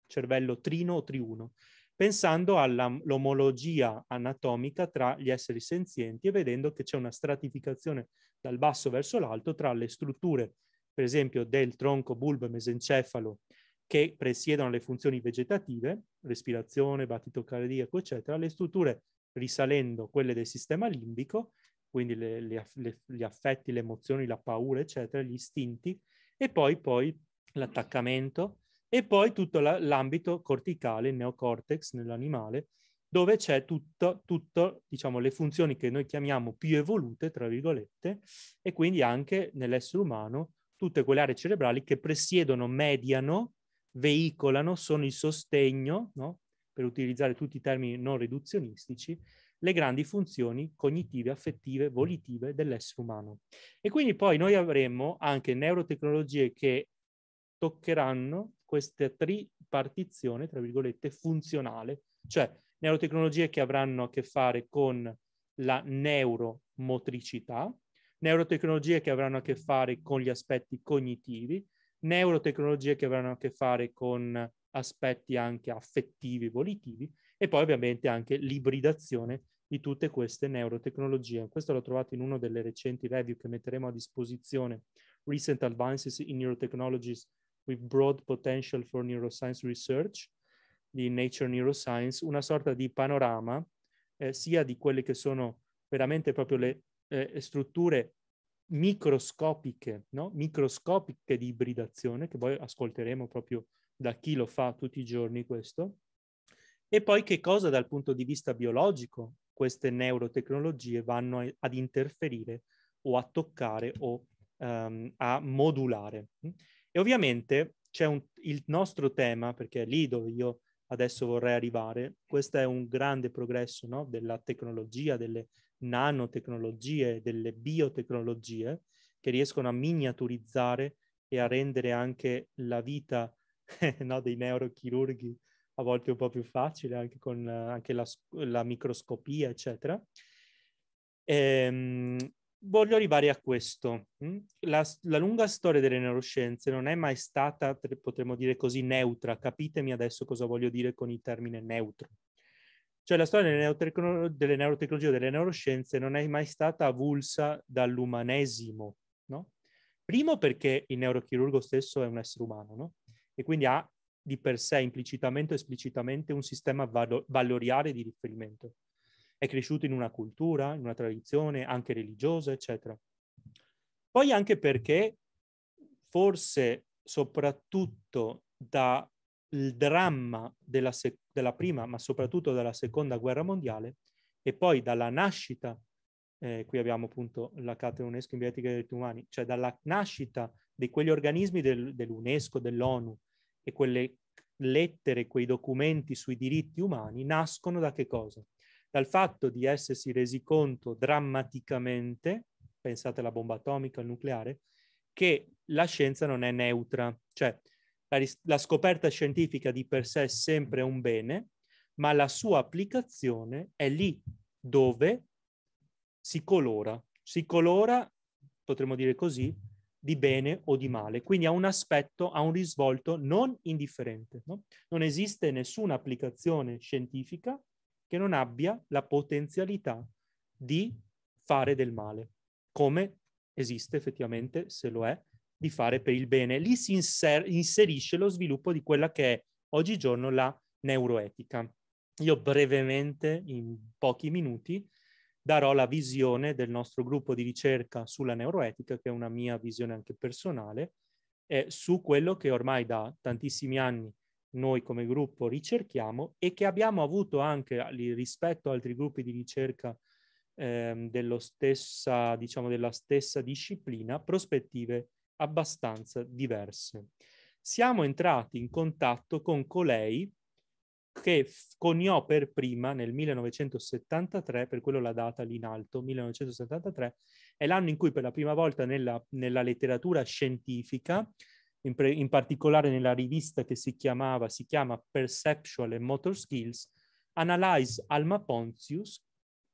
cervello trino o triuno, pensando all'omologia anatomica tra gli esseri senzienti e vedendo che c'è una stratificazione dal basso verso l'alto tra le strutture per esempio del tronco bulbo mesencefalo che presiedono le funzioni vegetative, respirazione, battito cardiaco, eccetera, le strutture risalendo quelle del sistema limbico, quindi le, le, le, gli affetti, le emozioni, la paura, eccetera, gli istinti, e poi, poi l'attaccamento, e poi tutto l'ambito corticale, il neocortex nell'animale, dove c'è tutto, tutto, diciamo, le funzioni che noi chiamiamo più evolute, tra virgolette, e quindi anche nell'essere umano tutte quelle aree cerebrali che presiedono, mediano, veicolano, sono il sostegno, no? per utilizzare tutti i termini non riduzionistici, le grandi funzioni cognitive, affettive, volitive dell'essere umano. E quindi poi noi avremo anche neurotecnologie che toccheranno questa tripartizione, tra virgolette, funzionale, cioè neurotecnologie che avranno a che fare con la neuromotricità, neurotecnologie che avranno a che fare con gli aspetti cognitivi, neurotecnologie che avranno a che fare con aspetti anche affettivi, volitivi, e poi ovviamente anche l'ibridazione di tutte queste neurotecnologie. Questo l'ho trovato in uno delle recenti review che metteremo a disposizione, Recent Advances in Neurotechnologies with Broad Potential for Neuroscience Research, di Nature Neuroscience, una sorta di panorama eh, sia di quelle che sono veramente proprio le eh, eh, strutture microscopiche, no? microscopiche di ibridazione, che poi ascolteremo proprio da chi lo fa tutti i giorni questo, e poi che cosa dal punto di vista biologico queste neurotecnologie vanno a, ad interferire o a toccare o um, a modulare. E ovviamente c'è un, il nostro tema, perché è lì dove io adesso vorrei arrivare, questo è un grande progresso no? della tecnologia, delle nanotecnologie, delle biotecnologie che riescono a miniaturizzare e a rendere anche la vita no, dei neurochirurghi a volte un po' più facile, anche con anche la, la, microscopia, eccetera. E, ehm, voglio arrivare a questo. Mm? La, la, lunga storia delle neuroscienze non è mai stata, potremmo dire così, neutra. Capitemi adesso cosa voglio dire con il termine neutro. Cioè la storia delle, neurotecno- delle neurotecnologie o delle neuroscienze non è mai stata avulsa dall'umanesimo, no? Primo perché il neurochirurgo stesso è un essere umano, no? E quindi ha di per sé implicitamente o esplicitamente un sistema valo- valoriale di riferimento. È cresciuto in una cultura, in una tradizione anche religiosa, eccetera. Poi anche perché forse soprattutto dal dramma della, seconda della prima, ma soprattutto della seconda guerra mondiale, e poi dalla nascita, eh, qui abbiamo appunto la Cattedra UNESCO in Bioetica dei diritti umani, cioè dalla nascita di quegli organismi del, dell'UNESCO, dell'ONU e quelle lettere, quei documenti sui diritti umani nascono da che cosa? Dal fatto di essersi resi conto drammaticamente, pensate alla bomba atomica, al nucleare, che la scienza non è neutra, cioè la, la scoperta scientifica di per sé è sempre un bene, ma la sua applicazione è lì dove si colora. Si colora, potremmo dire così, di bene o di male. Quindi ha un aspetto, ha un risvolto non indifferente. No? Non esiste nessuna applicazione scientifica che non abbia la potenzialità di fare del male, come esiste effettivamente, se lo è, di fare per il bene. Lì si inser- inserisce lo sviluppo di quella che è oggigiorno la neuroetica. Io brevemente, in pochi minuti, darò la visione del nostro gruppo di ricerca sulla neuroetica, che è una mia visione anche personale, eh, su quello che ormai da tantissimi anni noi come gruppo ricerchiamo e che abbiamo avuto anche rispetto ad altri gruppi di ricerca eh, dello stessa, diciamo, della stessa disciplina, prospettive abbastanza diverse. Siamo entrati in contatto con colei che coniò per prima nel 1973, per quello la data lì in alto, 1973, è l'anno in cui per la prima volta nella, nella letteratura scientifica, in, pre, in, particolare nella rivista che si chiamava, si chiama Perceptual and Motor Skills, Analyze Alma Pontius,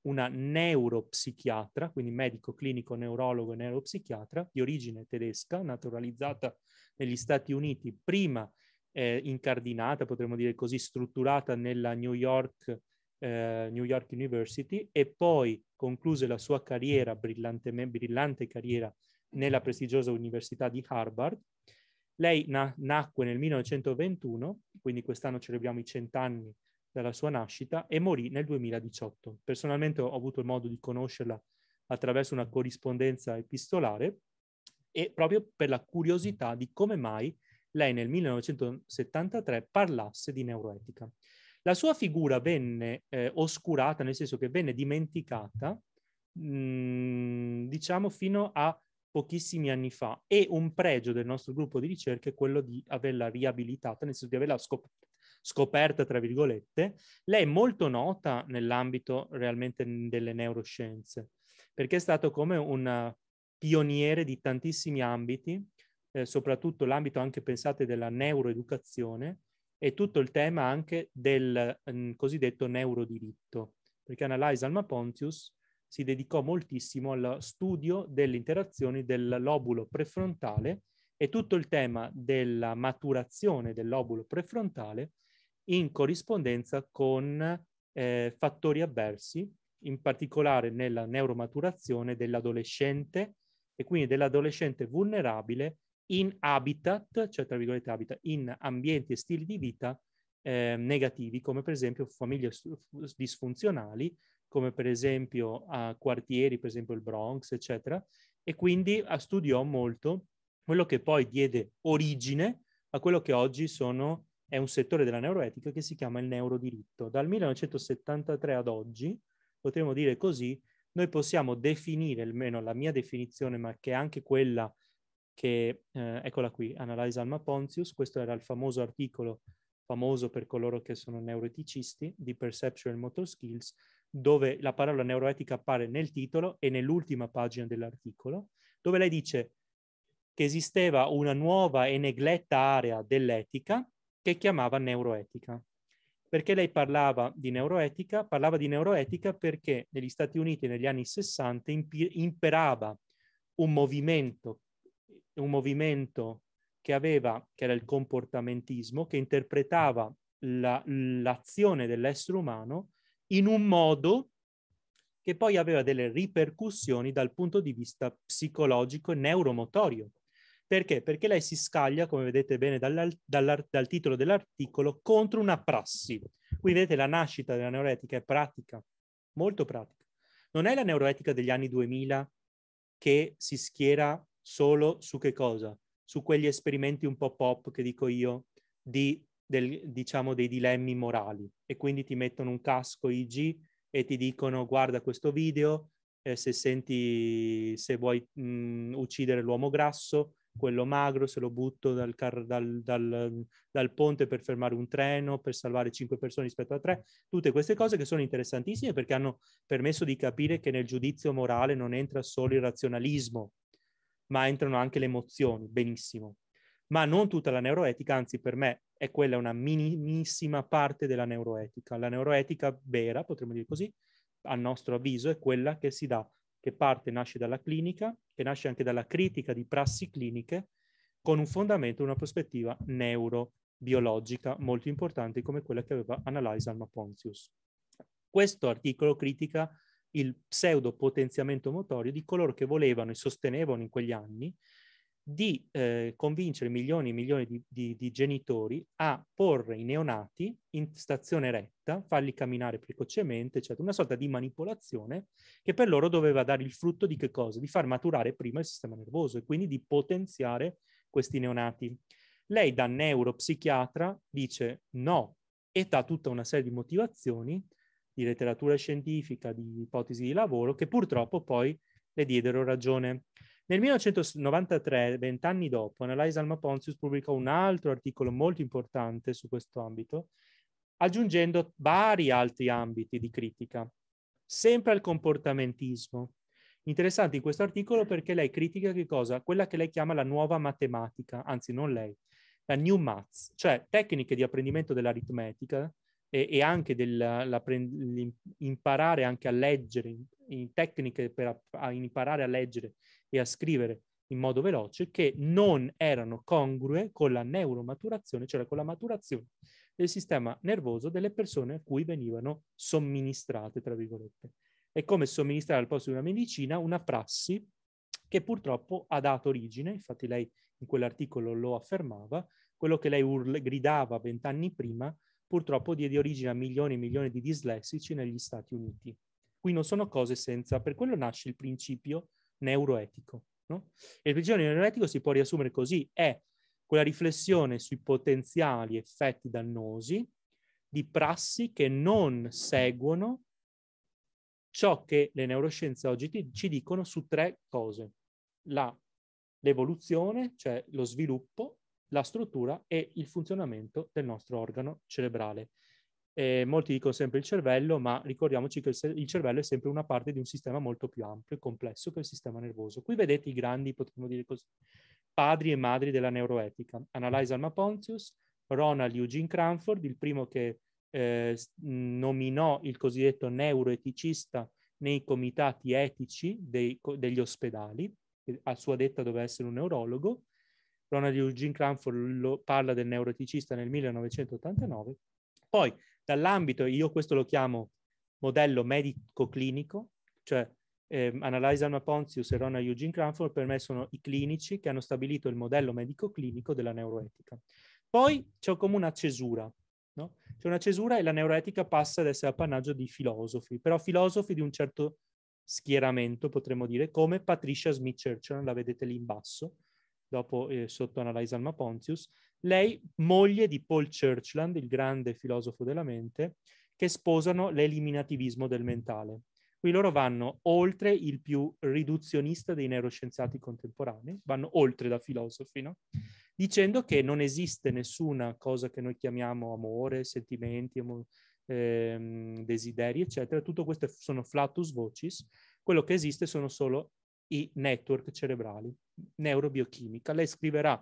una neuropsichiatra, quindi medico clinico neurologo e neuropsichiatra di origine tedesca, naturalizzata negli Stati Uniti, prima eh, incardinata, potremmo dire così, strutturata nella New York, eh, New York University e poi concluse la sua carriera, brillante, brillante carriera, nella prestigiosa Università di Harvard. Lei na- nacque nel 1921, quindi quest'anno celebriamo i cent'anni dalla sua nascita e morì nel 2018. Personalmente ho avuto il modo di conoscerla attraverso una corrispondenza epistolare e proprio per la curiosità di come mai lei nel 1973 parlasse di neuroetica. La sua figura venne eh, oscurata, nel senso che venne dimenticata, mh, mm, diciamo, fino a pochissimi anni fa e un pregio del nostro gruppo di ricerca è quello di averla riabilitata, nel senso di averla scoperta scoperta, tra virgolette, lei è molto nota nell'ambito realmente delle neuroscienze, perché è stato come un pioniere di tantissimi ambiti, eh, soprattutto l'ambito anche, pensate, della neuroeducazione e tutto il tema anche del mh, mm, cosiddetto neurodiritto, perché Annalisa Alma Pontius si dedicò moltissimo al studio delle interazioni del lobulo prefrontale e tutto il tema della maturazione del lobulo prefrontale in corrispondenza con eh, fattori avversi, in particolare nella neuromaturazione dell'adolescente e quindi dell'adolescente vulnerabile in habitat, cioè tra virgolette habitat, in ambienti e stili di vita eh, negativi, come per esempio famiglie disfunzionali, come per esempio a ah, quartieri, per esempio il Bronx, eccetera, e quindi ah, studiò molto quello che poi diede origine a quello che oggi sono è un settore della neuroetica che si chiama il neurodiritto. Dal 1973 ad oggi, potremmo dire così, noi possiamo definire, almeno la mia definizione, ma che è anche quella che, eh, eccola qui, Analyze Alma Pontius, questo era il famoso articolo, famoso per coloro che sono neuroeticisti, di Perceptual Motor Skills, dove la parola neuroetica appare nel titolo e nell'ultima pagina dell'articolo, dove lei dice che esisteva una nuova e negletta area dell'etica che chiamava neuroetica. Perché lei parlava di neuroetica? Parlava di neuroetica perché negli Stati Uniti negli anni 60 imperava un movimento, un movimento che aveva, che era il comportamentismo, che interpretava la, l'azione dell'essere umano in un modo che poi aveva delle ripercussioni dal punto di vista psicologico e neuromotorio. Perché? Perché lei si scaglia, come vedete bene dal, dal, dal titolo dell'articolo, contro una prassi. Qui vedete la nascita della neuroetica è pratica, molto pratica. Non è la neuroetica degli anni 2000 che si schiera solo su che cosa? Su quegli esperimenti un po' pop che dico io, di, del, diciamo, dei dilemmi morali. E quindi ti mettono un casco IG e ti dicono guarda questo video, eh, se senti, se vuoi mh, uccidere l'uomo grasso, quello magro se lo butto dal, car- dal, dal, dal, ponte per fermare un treno, per salvare cinque persone rispetto a tre, tutte queste cose che sono interessantissime perché hanno permesso di capire che nel giudizio morale non entra solo il razionalismo, ma entrano anche le emozioni, benissimo. Ma non tutta la neuroetica, anzi per me è quella una minimissima parte della neuroetica. La neuroetica vera, potremmo dire così, a nostro avviso, è quella che si dà che parte, nasce dalla clinica, che nasce anche dalla critica di prassi cliniche, con un fondamento, una prospettiva neurobiologica molto importante come quella che aveva Annalisa Alma Pontius. Questo articolo critica il pseudo potenziamento motorio di coloro che volevano e sostenevano in quegli anni di eh, convincere milioni e milioni di, di, di, genitori a porre i neonati in stazione retta, farli camminare precocemente, eccetera, una sorta di manipolazione che per loro doveva dare il frutto di che cosa? Di far maturare prima il sistema nervoso e quindi di potenziare questi neonati. Lei da neuropsichiatra dice no e dà tutta una serie di motivazioni di letteratura scientifica, di ipotesi di lavoro che purtroppo poi le diedero ragione. Nel 1993, vent'anni dopo, Annalisa Alma Pontius pubblicò un altro articolo molto importante su questo ambito, aggiungendo vari altri ambiti di critica, sempre al comportamentismo. Interessante in questo articolo perché lei critica che cosa? Quella che lei chiama la nuova matematica, anzi non lei, la new maths, cioè tecniche di apprendimento dell'aritmetica e, e anche dell'imparare anche a leggere, tecniche per a, a imparare a leggere e a scrivere in modo veloce, che non erano congrue con la neuromaturazione, cioè con la maturazione del sistema nervoso delle persone a cui venivano somministrate, tra virgolette. È come somministrare al posto di una medicina una prassi che purtroppo ha dato origine, infatti lei in quell'articolo lo affermava, quello che lei urla, gridava vent'anni prima purtroppo diede origine a milioni e milioni di dislessici negli Stati Uniti. Qui non sono cose senza, per quello nasce il principio neuroetico. No? E il principio neuroetico si può riassumere così, è quella riflessione sui potenziali effetti dannosi di prassi che non seguono ciò che le neuroscienze oggi ti, ci dicono su tre cose. La, l'evoluzione, cioè lo sviluppo, la struttura e il funzionamento del nostro organo cerebrale. Eh, molti dicono sempre il cervello, ma ricordiamoci che il, il, cervello è sempre una parte di un sistema molto più ampio e complesso che il sistema nervoso. Qui vedete i grandi, potremmo dire così, padri e madri della neuroetica. Alma Pontius, Ronald Eugene Cranford, il primo che eh, nominò il cosiddetto neuroeticista nei comitati etici dei, degli ospedali, a sua detta doveva essere un neurologo, Ronald Eugene Cranford parla del neuroeticista nel 1989. Poi dall'ambito, io questo lo chiamo modello medico-clinico, cioè eh, Annalisa Ponzius e Ronald Eugene Cranford per me sono i clinici che hanno stabilito il modello medico-clinico della neuroetica. Poi c'è come una cesura, no? c'è una cesura e la neuroetica passa ad essere appannaggio di filosofi, però filosofi di un certo schieramento, potremmo dire, come Patricia Smith Churchill, la vedete lì in basso, dopo eh, sotto Analyze Alma Pontius, lei moglie di Paul Churchland, il grande filosofo della mente, che sposano l'eliminativismo del mentale. Qui loro vanno oltre il più riduzionista dei neuroscienziati contemporanei, vanno oltre da filosofi, no? dicendo che non esiste nessuna cosa che noi chiamiamo amore, sentimenti, amo, ehm, desideri, eccetera. Tutto questo sono flatus vocis. Quello che esiste sono solo i network cerebrali, neurobiochimica. Lei scriverà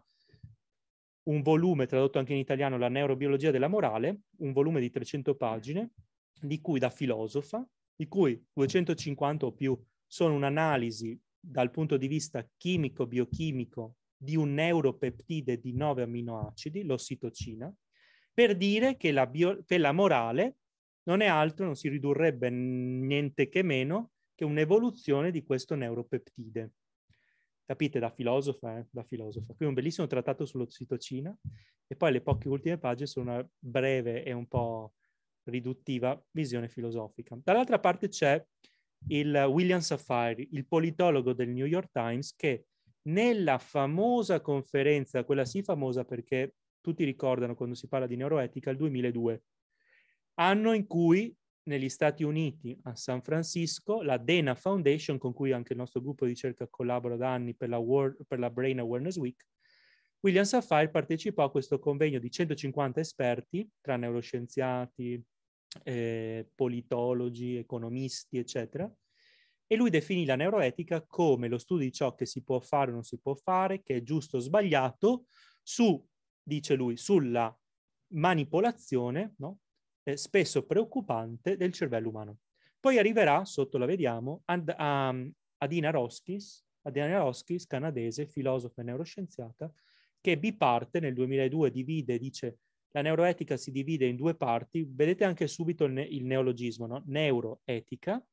un volume tradotto anche in italiano, La neurobiologia della morale, un volume di 300 pagine, di cui da filosofa, di cui 250 o più sono un'analisi dal punto di vista chimico-biochimico di un neuropeptide di 9 amminoacidi, l'ossitocina, per dire che la, bio, che la morale non è altro, non si ridurrebbe niente che meno che è un'evoluzione di questo neuropeptide. Capite, da filosofa, eh? da filosofa. Qui un bellissimo trattato sull'ossitocina e poi le poche ultime pagine sono una breve e un po' riduttiva visione filosofica. Dall'altra parte c'è il William Safari, il politologo del New York Times, che nella famosa conferenza, quella sì famosa perché tutti ricordano quando si parla di neuroetica, il 2002, anno in cui negli Stati Uniti a San Francisco, la Dana Foundation, con cui anche il nostro gruppo di ricerca collabora da anni per la, World, per la Brain Awareness Week, William Safire partecipò a questo convegno di 150 esperti, tra neuroscienziati, eh, politologi, economisti, eccetera, e lui definì la neuroetica come lo studio di ciò che si può fare o non si può fare, che è giusto o sbagliato, su, dice lui, sulla manipolazione, no? eh, spesso preoccupante del cervello umano. Poi arriverà, sotto la vediamo, ad, a, a Dina Roskis, Adriana Roskis, canadese, filosofa e neuroscienziata, che biparte nel 2002 divide, dice la neuroetica si divide in due parti, vedete anche subito il, ne il neologismo, no? neuroetica,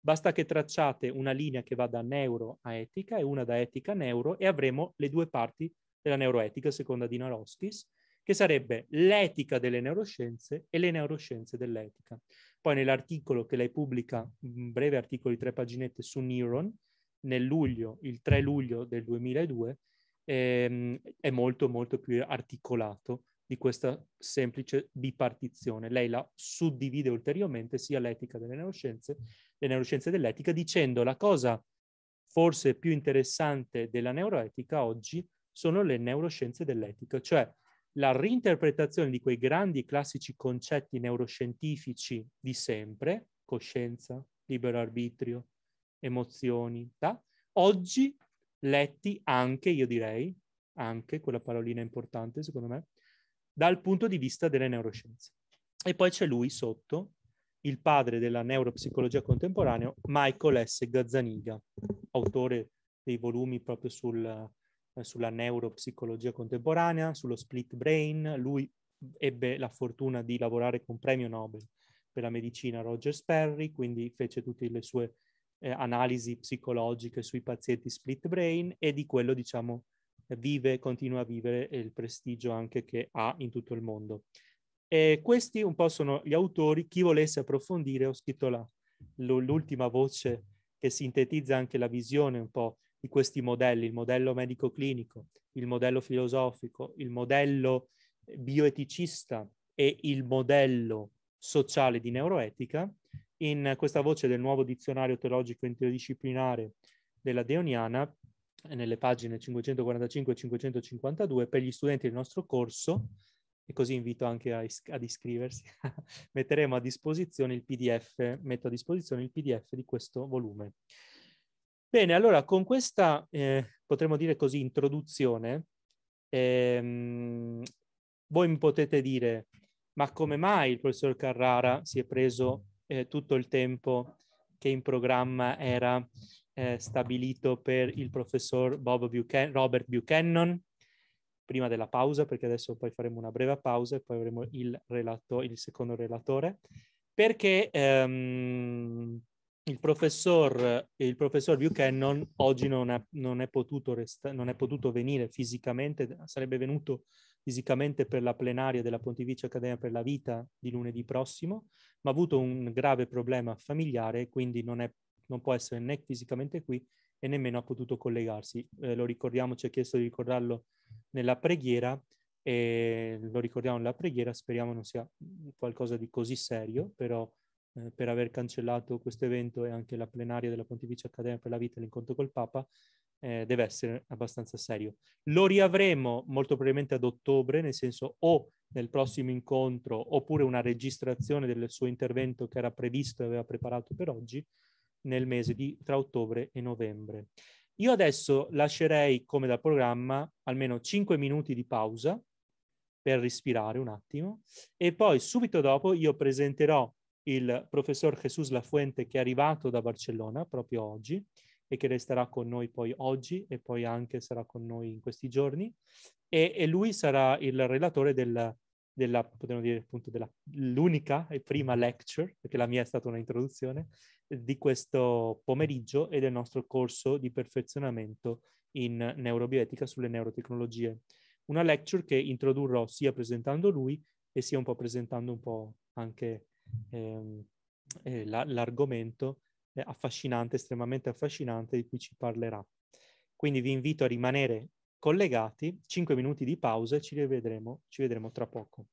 basta che tracciate una linea che va da neuro a etica e una da etica a neuro e avremo le due parti della neuroetica, secondo Adina Roskis, che sarebbe l'etica delle neuroscienze e le neuroscienze dell'etica. Poi nell'articolo che lei pubblica, un breve articolo di tre paginette su Neuron, nel luglio, il 3 luglio del 2002, ehm, è molto molto più articolato di questa semplice bipartizione. Lei la suddivide ulteriormente sia l'etica delle neuroscienze, le neuroscienze dell'etica, dicendo la cosa forse più interessante della neuroetica oggi sono le neuroscienze dell'etica, cioè la reinterpretazione di quei grandi classici concetti neuroscientifici di sempre, coscienza, libero arbitrio, emozioni, ta? oggi letti anche, io direi, anche, quella parolina importante secondo me, dal punto di vista delle neuroscienze. E poi c'è lui sotto, il padre della neuropsicologia contemporanea, Michael S. Gazzaniga, autore dei volumi proprio sul, eh, sulla neuropsicologia contemporanea, sullo split brain. Lui ebbe la fortuna di lavorare con premio Nobel per la medicina Roger Sperry, quindi fece tutte le sue eh, analisi psicologiche sui pazienti split brain e di quello, diciamo, vive, continua a vivere il prestigio anche che ha in tutto il mondo. E questi un po' sono gli autori. Chi volesse approfondire, ho scritto la, l'ultima voce che sintetizza anche la visione un po' di questi modelli, il modello medico-clinico, il modello filosofico, il modello eh, bioeticista e il modello sociale di neuroetica, in questa voce del nuovo dizionario teologico interdisciplinare della Deoniana, eh, nelle pagine 545 e 552, per gli studenti del nostro corso, e così invito anche a is- ad iscriversi, metteremo a disposizione il PDF, metto a disposizione il PDF di questo volume. Bene, allora con questa, eh, potremmo dire così, introduzione, ehm, voi mi potete dire, ma come mai il professor Carrara si è preso eh, tutto il tempo che in programma era eh, stabilito per il professor Buchan Robert Buchanan? prima della pausa, perché adesso poi faremo una breve pausa e poi avremo il, relato il secondo relatore, perché ehm, il professor, il professor Buchanan oggi non, ha, non, è resta, non, è potuto venire fisicamente, sarebbe venuto fisicamente per la plenaria della Pontificia Accademia per la Vita di lunedì prossimo, ma ha avuto un grave problema familiare, quindi non, è, non può essere né fisicamente qui e nemmeno ha potuto collegarsi. Eh, lo ricordiamo, ci ha chiesto di ricordarlo nella preghiera e lo ricordiamo nella preghiera, speriamo non sia qualcosa di così serio, però eh, per aver cancellato questo evento e anche la plenaria della Pontificia Accademia per la Vita e l'incontro col Papa, eh, deve essere abbastanza serio. Lo riavremo molto probabilmente ad ottobre, nel senso o nel prossimo incontro oppure una registrazione del suo intervento che era previsto e aveva preparato per oggi nel mese di tra ottobre e novembre. Io adesso lascerei come dal programma almeno 5 minuti di pausa per respirare un attimo e poi subito dopo io presenterò il professor Jesus Lafuente che è arrivato da Barcellona proprio oggi e che resterà con noi poi oggi e poi anche sarà con noi in questi giorni e, e lui sarà il relatore del, della, potremmo dire appunto, dell'unica e prima lecture, perché la mia è stata un'introduzione, di questo pomeriggio e del nostro corso di perfezionamento in neurobioetica sulle neurotecnologie. Una lecture che introdurrò sia presentando lui e sia un po' presentando un po' anche eh, eh, la, l'argomento affascinante, estremamente affascinante di cui ci parlerà. Quindi vi invito a rimanere collegati, 5 minuti di pausa e ci rivedremo, ci vedremo tra poco.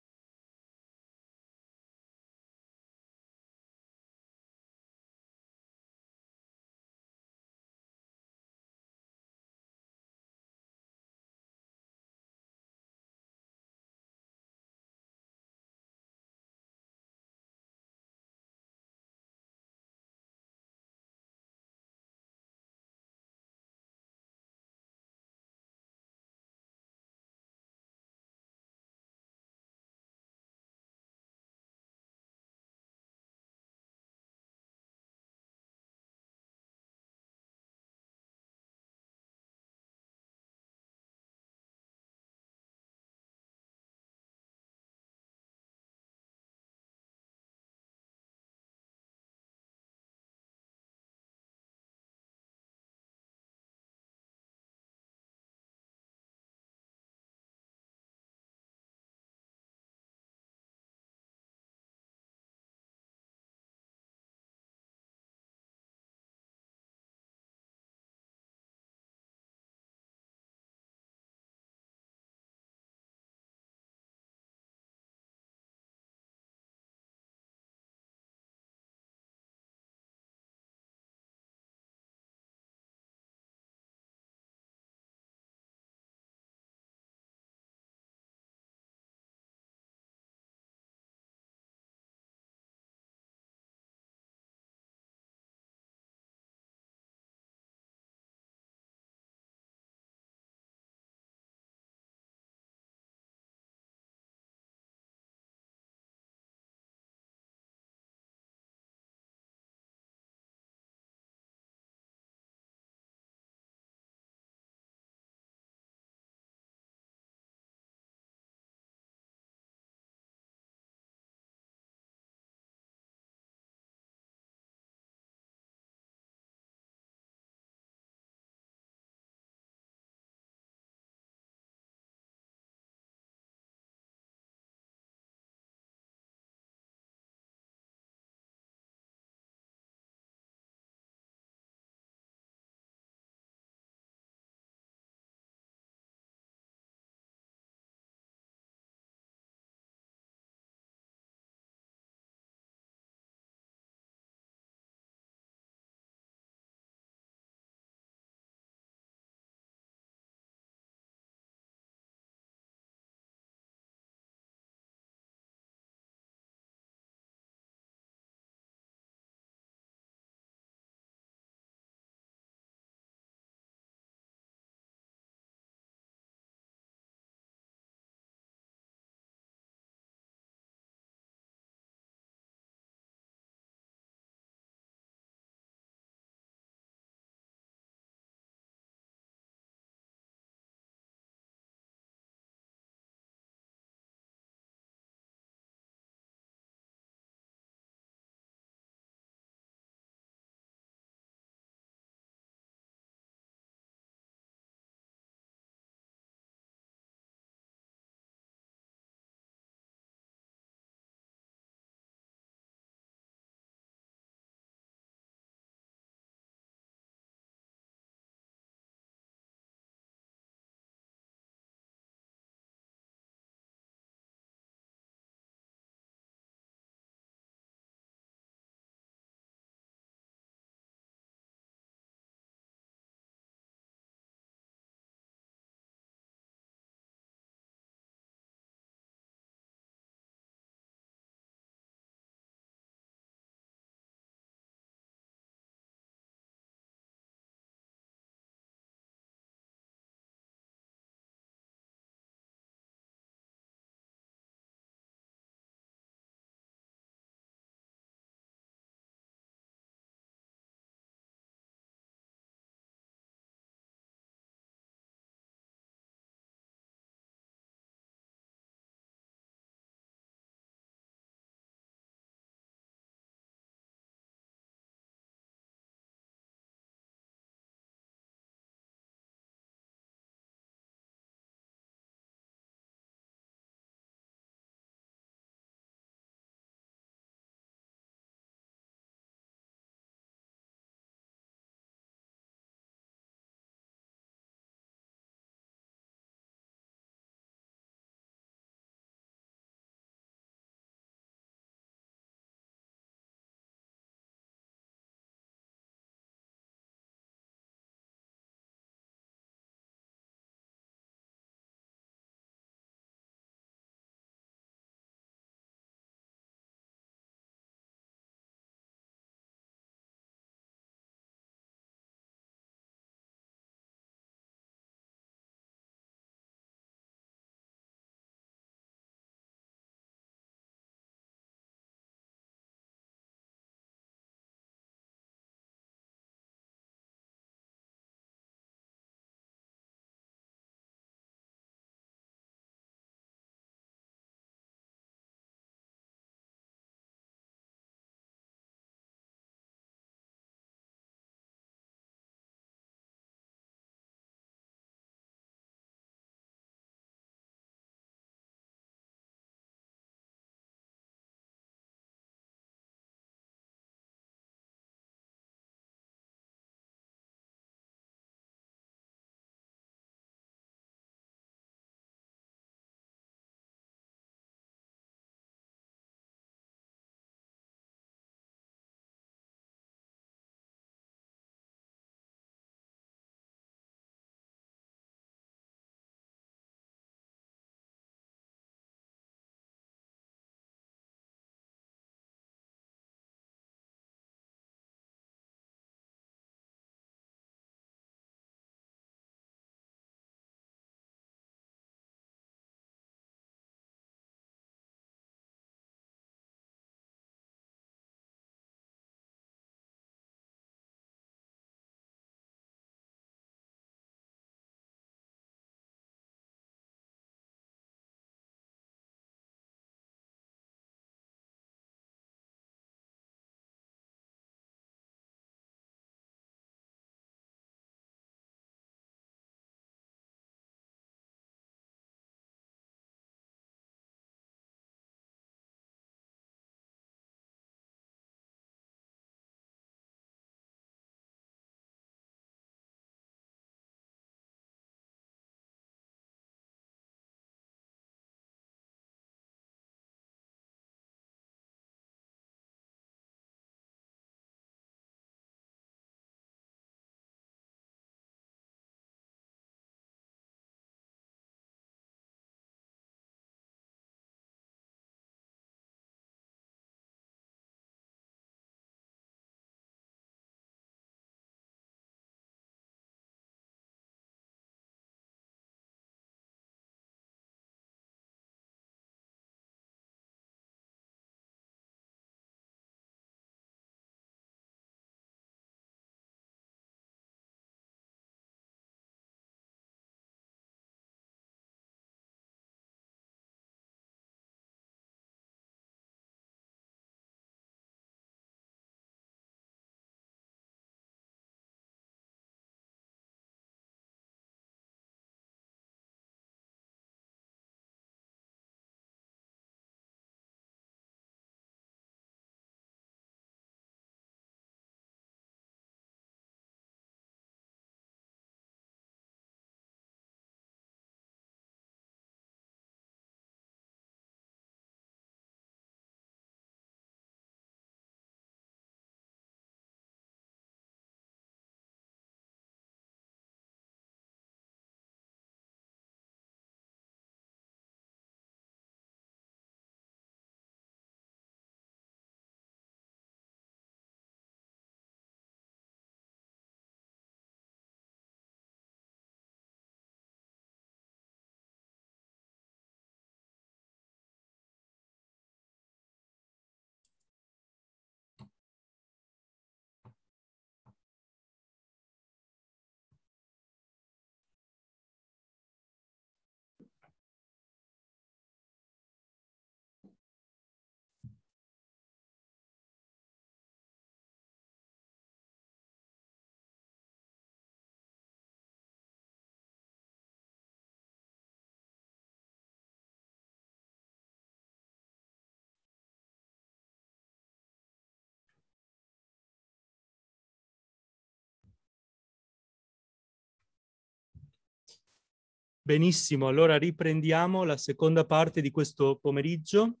Benissimo, allora riprendiamo la seconda parte di questo pomeriggio.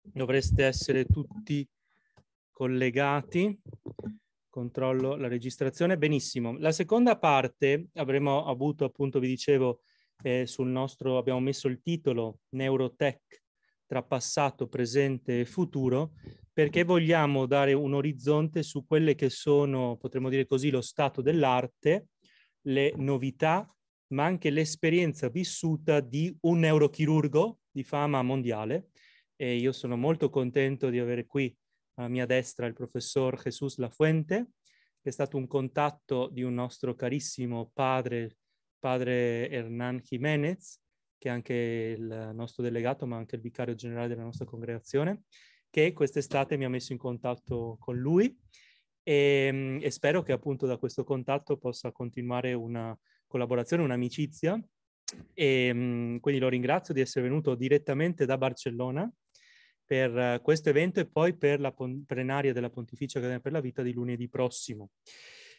Dovreste essere tutti collegati. Controllo la registrazione. Benissimo. La seconda parte avremo avuto, appunto, vi dicevo, eh, sul nostro, abbiamo messo il titolo Neurotech tra passato, presente e futuro, perché vogliamo dare un orizzonte su quelle che sono, potremmo dire così, lo stato dell'arte, le novità ma anche l'esperienza vissuta di un neurochirurgo di fama mondiale. E io sono molto contento di avere qui a mia destra il professor Jesus Lafuente, che è stato un contatto di un nostro carissimo padre, padre Hernán Jiménez, che è anche il nostro delegato, ma anche il vicario generale della nostra congregazione, che quest'estate mi ha messo in contatto con lui e, mm, e spero che appunto da questo contatto possa continuare una, collaborazione, un'amicizia e ehm, quindi lo ringrazio di essere venuto direttamente da Barcellona per eh, questo evento e poi per la pon- plenaria della Pontificia Accademia per la Vita di lunedì prossimo.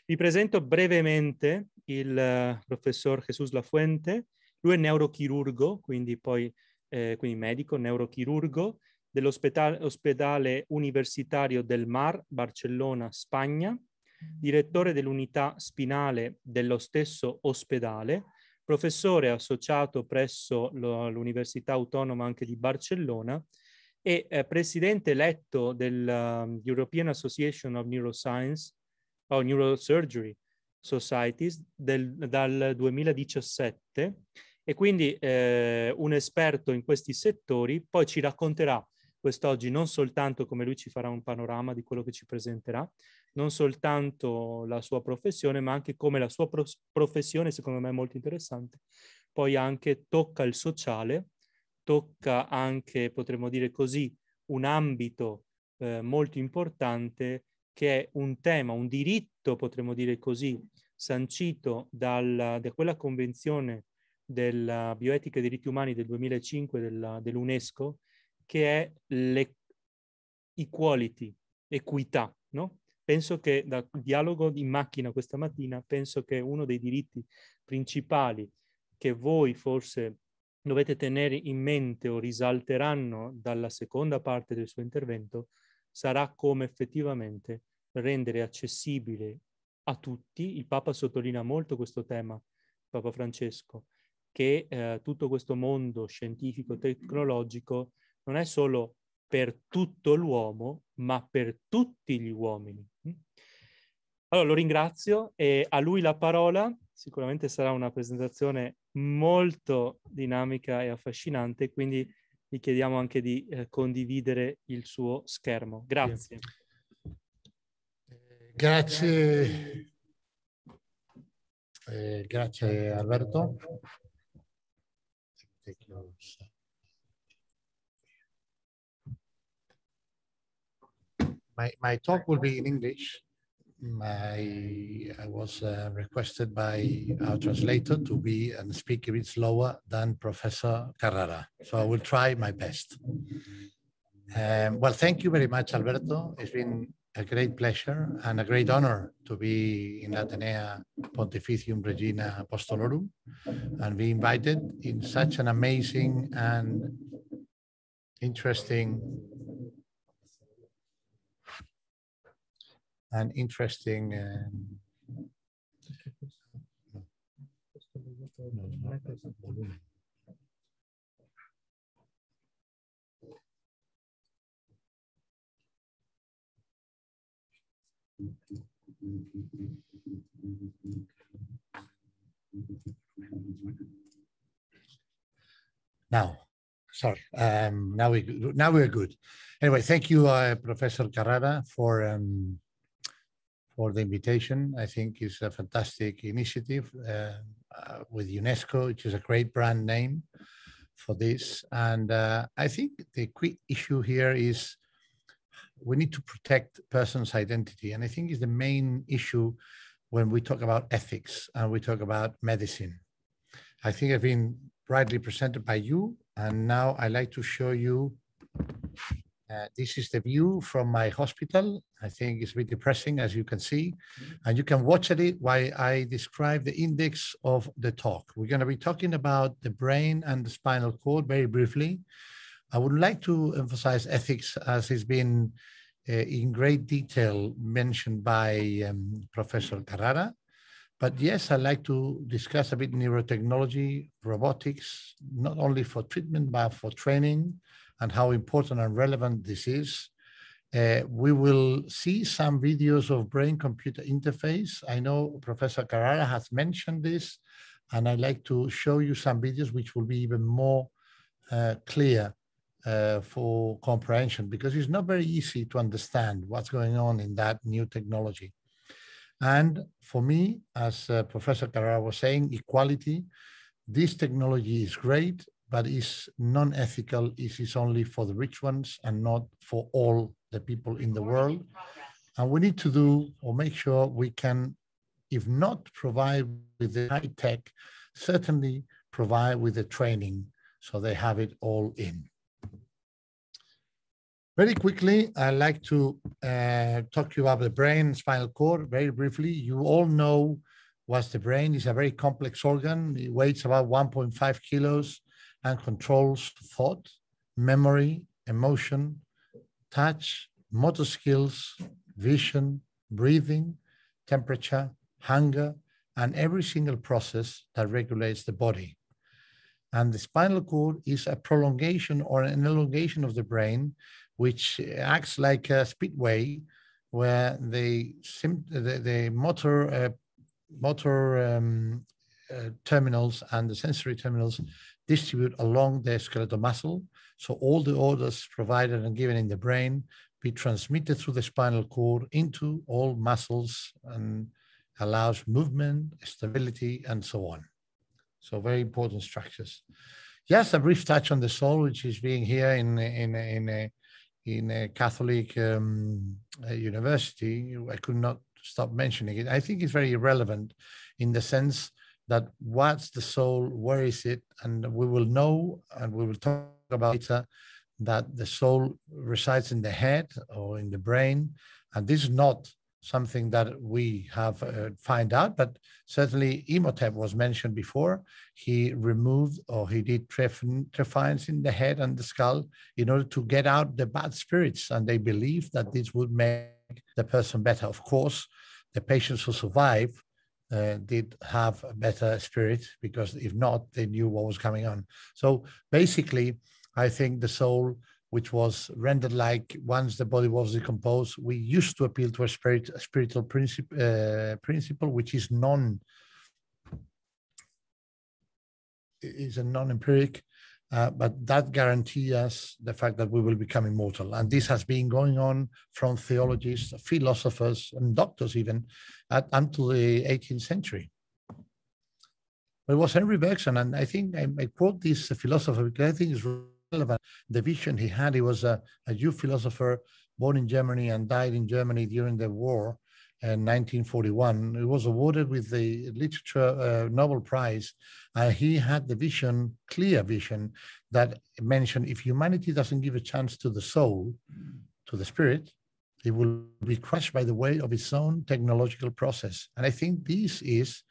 Vi presento brevemente il eh, professor Jesus Lafuente, lui è neurochirurgo, quindi poi eh, quindi medico, neurochirurgo dell'ospedale universitario del Mar, Barcellona, Spagna, direttore dell'unità spinale dello stesso ospedale, professore associato presso l'Università Autonoma anche di Barcellona e eh, presidente eletto dell'European um, Association of Neuroscience o Neurosurgery Societies del, dal 2017 e quindi eh, un esperto in questi settori poi ci racconterà quest'oggi non soltanto come lui ci farà un panorama di quello che ci presenterà, non soltanto la sua professione, ma anche come la sua prof- professione, secondo me è molto interessante, poi anche tocca il sociale, tocca anche, potremmo dire così, un ambito eh, molto importante che è un tema, un diritto, potremmo dire così, sancito dal, da quella convenzione della bioetica e dei diritti umani del 2005 della, dell'UNESCO, che è l'equality, equità, no? Penso che dal dialogo in macchina questa mattina, penso che uno dei diritti principali che voi forse dovete tenere in mente o risalteranno dalla seconda parte del suo intervento sarà come effettivamente rendere accessibile a tutti, il Papa sottolinea molto questo tema, Papa Francesco, che eh, tutto questo mondo scientifico tecnologico non è solo per tutto l'uomo, ma per tutti gli uomini. Allora lo ringrazio e a lui la parola. Sicuramente sarà una presentazione molto dinamica e affascinante, quindi gli chiediamo anche di eh, condividere il suo schermo. Grazie. Eh, grazie, eh, grazie Alberto. My, my talk will be in English. my I was uh, requested by our translator to be and speak a bit slower than Professor Carrara. So I will try my best. Um, well, thank you very much, Alberto. It's been a great pleasure and a great honor to be in Atenea Pontificium Regina Apostolorum and be invited in such an amazing and interesting an interesting. Um, now, sorry. Um, now we now we're good. Anyway, thank you, uh, Professor Carrada, for um, for the invitation. I think it's a fantastic initiative uh, uh with UNESCO, which is a great brand name for this. And uh, I think the quick issue here is we need to protect person's identity. And I think is the main issue when we talk about ethics and we talk about medicine. I think I've been rightly presented by you. And now I'd like to show you uh, this is the view from my hospital. I think it's a bit depressing, as you can see. Mm-hmm. And you can watch it while I describe the index of the talk. We're going to be talking about the brain and the spinal cord very briefly. I would like to emphasize ethics as has been uh, in great detail mentioned by um, Professor Carrara. But yes, I'd like to discuss a bit neurotechnology, robotics, not only for treatment, but for training and how important and relevant this is. Uh, we will see some videos of brain-computer interface. I know Professor Carrara has mentioned this, and I'd like to show you some videos which will be even more uh, clear uh, for comprehension because it's not very easy to understand what's going on in that new technology. And for me, as uh, Professor Carrara was saying, equality, this technology is great but is non-ethical if it's only for the rich ones and not for all the people in the world. And we need to do or make sure we can, if not provide with the high tech, certainly provide with the training so they have it all in. Very quickly, I'd like to uh, talk to you about the brain spinal cord very briefly. You all know what's the brain. It's a very complex organ. It weighs about 1.5 kilos and controls thought, memory, emotion, touch, motor skills, vision, breathing, temperature, hunger, and every single process that regulates the body. And the spinal cord is a prolongation or an elongation of the brain, which acts like a speedway where the, the, the motor, uh, motor um, uh, terminals and the sensory terminals distribute along their skeletal muscle. So all the orders provided and given in the brain be transmitted through the spinal cord into all muscles and allows movement, stability, and so on. So very important structures. Yes, a brief touch on the soul, which is being here in in in a, in a Catholic um, uh, university. I could not stop mentioning it. I think it's very relevant in the sense that what's the soul, where is it, and we will know, and we will talk about later, that the soul resides in the head or in the brain, and this is not something that we have uh, find out, but certainly Imhotep was mentioned before. He removed or he did trephines in the head and the skull in order to get out the bad spirits, and they believed that this would make the person better. Of course, the patients who survive uh, did have a better spirit because if not, they knew what was coming on. So basically, I think the soul, which was rendered like once the body was decomposed, we used to appeal to a, spirit, a spiritual principle, uh, principle, which is non is a non-empiric uh, but that guarantees us the fact that we will become immortal. And this has been going on from theologists, philosophers, and doctors even at, until the 18th century. But it was Henry Bergson, and I think I, I quote this philosopher because I think it's relevant. The vision he had, he was a, a Jew philosopher born in Germany and died in Germany during the war in 1941. He was awarded with the Literature uh, Nobel Prize. he had the vision, clear vision, that mentioned if humanity doesn't give a chance to the soul, to the spirit, it will be crushed by the weight of its own technological process. And I think this is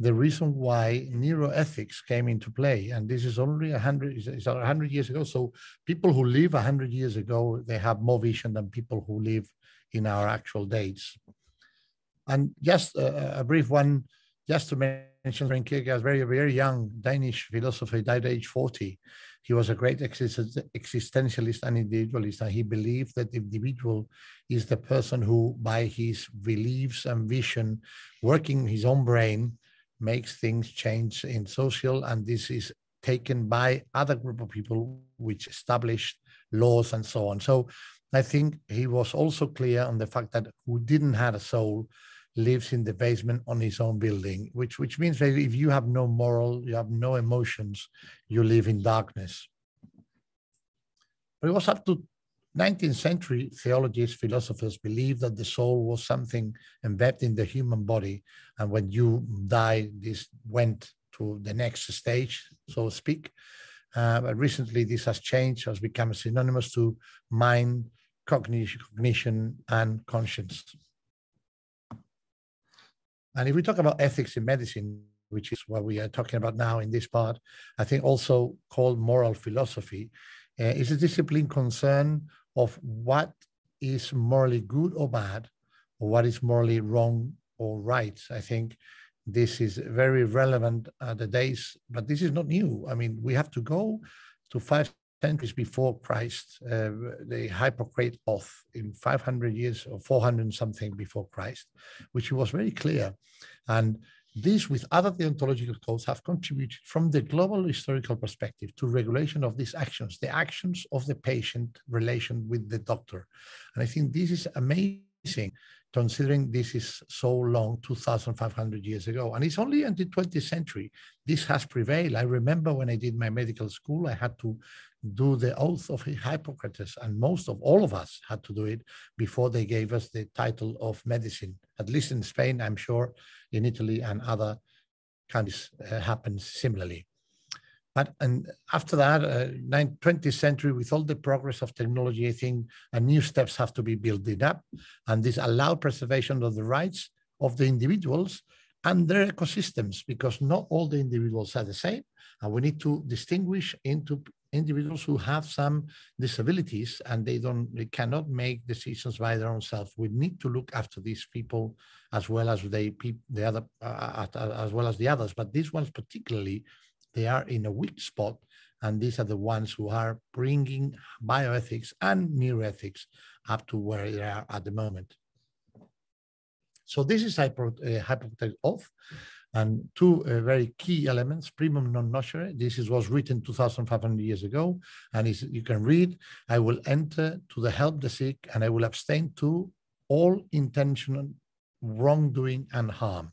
the reason why neuroethics came into play. And this is only 100, it's 100 years ago. So people who live 100 years ago, they have more vision than people who live in our actual dates. And just a, a brief one, just to mention Søren Kierkegaard, very, very young Danish philosopher, died at age 40. He was a great existentialist and individualist, and he believed that the individual is the person who, by his beliefs and vision, working his own brain, makes things change in social, and this is taken by other group of people which established laws and so on. So I think he was also clear on the fact that who didn't have a soul lives in the basement on his own building, which which means that if you have no moral, you have no emotions, you live in darkness. But it was up to 19th century theologians, philosophers believed that the soul was something embedded in the human body, and when you die, this went to the next stage, so to speak. Uh, but recently, this has changed, has become synonymous to mind, cognition, and conscience. And if we talk about ethics in medicine, which is what we are talking about now in this part, I think also called moral philosophy, uh, is a discipline concern of what is morally good or bad, or what is morally wrong or right. I think this is very relevant at the days, but this is not new. I mean, we have to go to five centuries before Christ, uh, the Hippocratic oath in 500 years or 400 something before Christ, which was very clear. And these, with other deontological codes, have contributed from the global historical perspective to regulation of these actions, the actions of the patient relation with the doctor. And I think this is amazing considering this is so long, 2,500 years ago. And it's only in the 20th century this has prevailed. I remember when I did my medical school, I had to do the oath of Hippocrates, and most of all of us had to do it before they gave us the title of medicine. At least in Spain, I'm sure in Italy and other countries uh, happens similarly. But and after that, uh, 20th century, with all the progress of technology, I think uh, new steps have to be built up, and this allow preservation of the rights of the individuals and their ecosystems, because not all the individuals are the same, and we need to distinguish into individuals who have some disabilities and they don't they cannot make decisions by their own self we need to look after these people as well as they the other uh, uh, uh, as well as the others but these ones particularly they are in a weak spot, and these are the ones who are bringing bioethics and neuroethics up to where they are at the moment. So this is a uh, hypothetical oath and two uh, very key elements, primum non nocere. This is, was written 2,500 years ago, and you can read, I will enter to the help the sick, and I will abstain to all intentional wrongdoing and harm.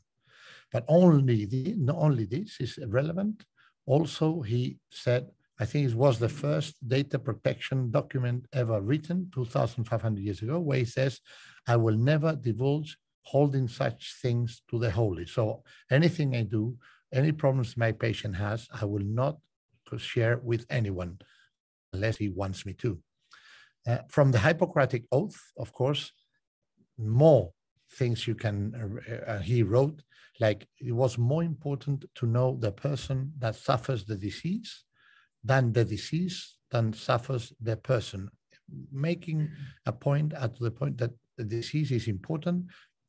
But only the, not only this is relevant, also, he said, I think it was the first data protection document ever written 2,500 years ago, where he says, I will never divulge holding such things to the holy. So anything I do, any problems my patient has, I will not share with anyone unless he wants me to. Uh, from the Hippocratic Oath, of course, more things you can uh, uh, uh, he wrote like it was more important to know the person that suffers the disease than the disease than suffers the person making a point at the point that the disease is important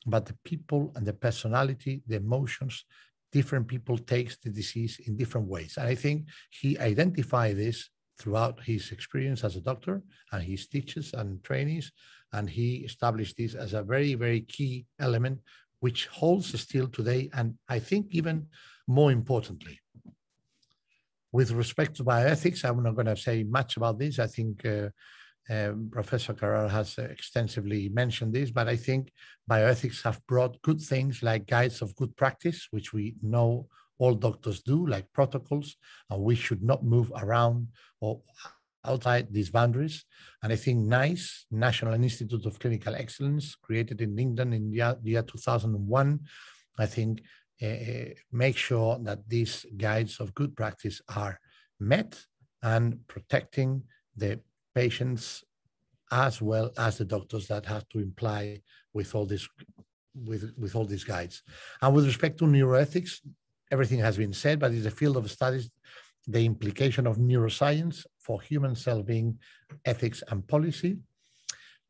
but the people and the personality the emotions different people takes the disease in different ways and i think he identified this throughout his experience as a doctor and his teachers and trainees and he established this as a very, very key element, which holds still today. And I think even more importantly, with respect to bioethics, I'm not going to say much about this. I think uh, um, Professor Carrera has extensively mentioned this, but I think bioethics have brought good things like guides of good practice, which we know all doctors do, like protocols, and we should not move around or outside these boundaries. And I think NICE, National Institute of Clinical Excellence, created in England in the year 2001, I think uh, make sure that these guides of good practice are met and protecting the patients as well as the doctors that have to imply with all this with with all these guides and with respect to neuroethics everything has been said but it's a field of studies the implication of neuroscience for human self being ethics, and policy.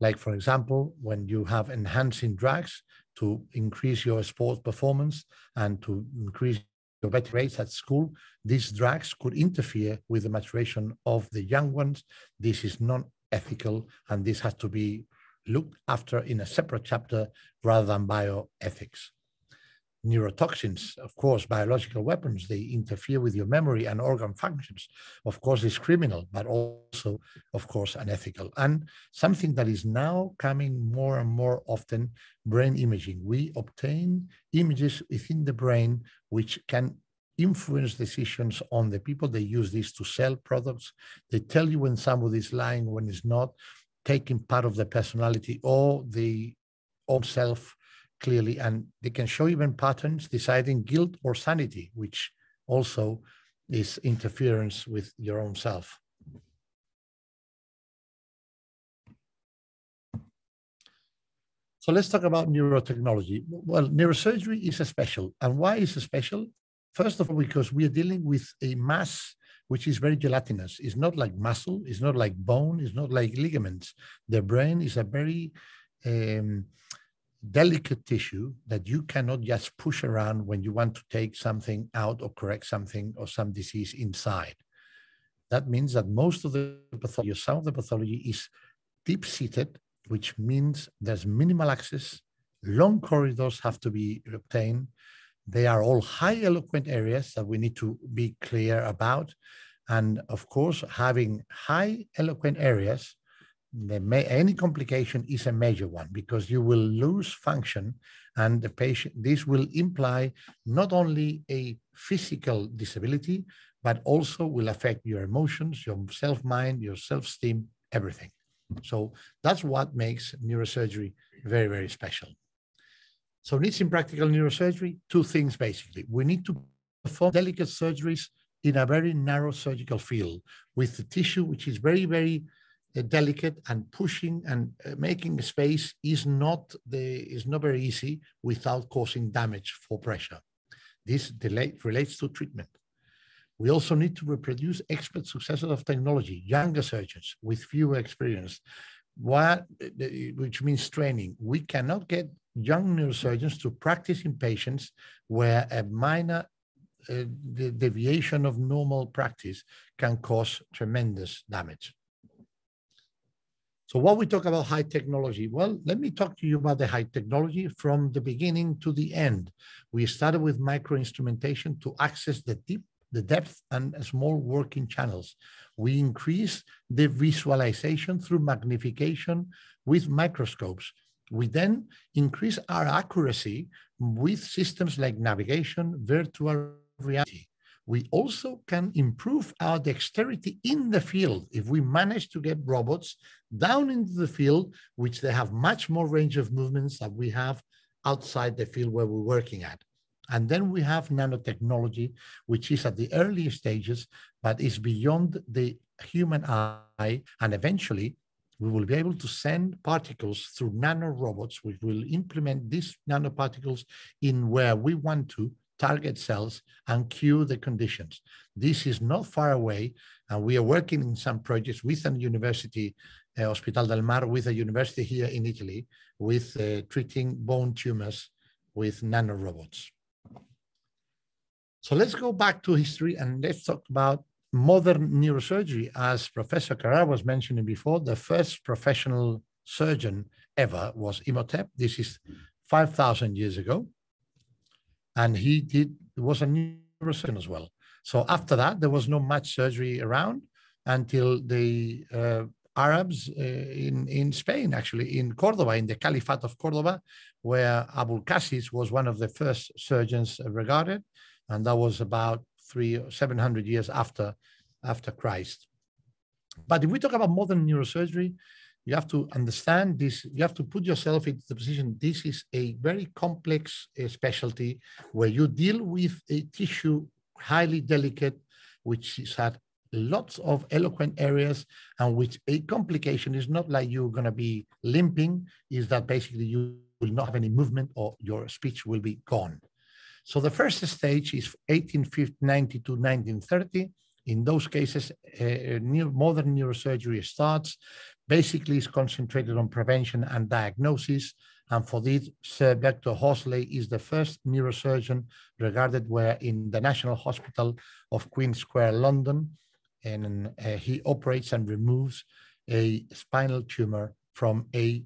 Like, for example, when you have enhancing drugs to increase your sports performance and to increase your better rates at school, these drugs could interfere with the maturation of the young ones. This is not ethical, and this has to be looked after in a separate chapter rather than bioethics neurotoxins, of course, biological weapons, they interfere with your memory and organ functions. Of course, it's criminal, but also, of course, unethical. And something that is now coming more and more often brain imaging. We obtain images within the brain which can influence decisions on the people. They use this to sell products. They tell you when somebody is lying, when it's not, taking part of the personality or the own self clearly, and they can show even patterns deciding guilt or sanity, which also is interference with your own self. So let's talk about neurotechnology. Well, neurosurgery is a special. And why is it special? First of all, because we are dealing with a mass which is very gelatinous. It's not like muscle, it's not like bone, it's not like ligaments. The brain is a very um, delicate tissue that you cannot just push around when you want to take something out or correct something or some disease inside. That means that most of the pathology, some of the pathology is deep seated, which means there's minimal access, long corridors have to be obtained. They are all high eloquent areas that we need to be clear about. And of course, having high eloquent areas any complication is a major one because you will lose function and the patient this will imply not only a physical disability but also will affect your emotions your self-mind your self-esteem everything so that's what makes neurosurgery very very special so needs in practical neurosurgery two things basically we need to perform delicate surgeries in a very narrow surgical field with the tissue which is very very delicate and pushing and uh, making space is not the is not very easy without causing damage for pressure. This delay relates to treatment. We also need to reproduce expert successors of technology, younger surgeons with fewer experience, what, which means training. We cannot get young neurosurgeons to practice in patients where a minor uh, deviation of normal practice can cause tremendous damage. So what we talk about high technology, well, let me talk to you about the high technology from the beginning to the end. We started with micro instrumentation to access the deep, the depth and small working channels. We increased the visualization through magnification with microscopes. We then increase our accuracy with systems like navigation, virtual reality we also can improve our dexterity in the field if we manage to get robots down into the field, which they have much more range of movements that we have outside the field where we're working at. And then we have nanotechnology, which is at the early stages, but is beyond the human eye. And eventually, we will be able to send particles through nanorobots, which will implement these nanoparticles in where we want to target cells and cure the conditions. This is not far away, and we are working in some projects with a university, uh, Hospital del Mar, with a university here in Italy, with uh, treating bone tumors with nanorobots. So let's go back to history and let's talk about modern neurosurgery. As Professor Carrara was mentioning before, the first professional surgeon ever was Imhotep. This is 5,000 years ago and he did was a neurosurgeon as well. So after that, there was no much surgery around until the uh, Arabs uh, in in Spain, actually in Cordoba, in the Caliphate of Cordoba, where Abul Qasis was one of the first surgeons regarded, and that was about three seven hundred years after after Christ. But if we talk about modern neurosurgery, you have to understand this you have to put yourself into the position this is a very complex uh, specialty where you deal with a tissue highly delicate which is at lots of eloquent areas and which a complication is not like you're going to be limping is that basically you will not have any movement or your speech will be gone so the first stage is 1890 to 1930 in those cases, uh, uh new, modern neurosurgery starts basically is concentrated on prevention and diagnosis. And for this, Sir Dr. Horsley is the first neurosurgeon regarded where in the National Hospital of Queen Square, London. And uh, he operates and removes a spinal tumor from a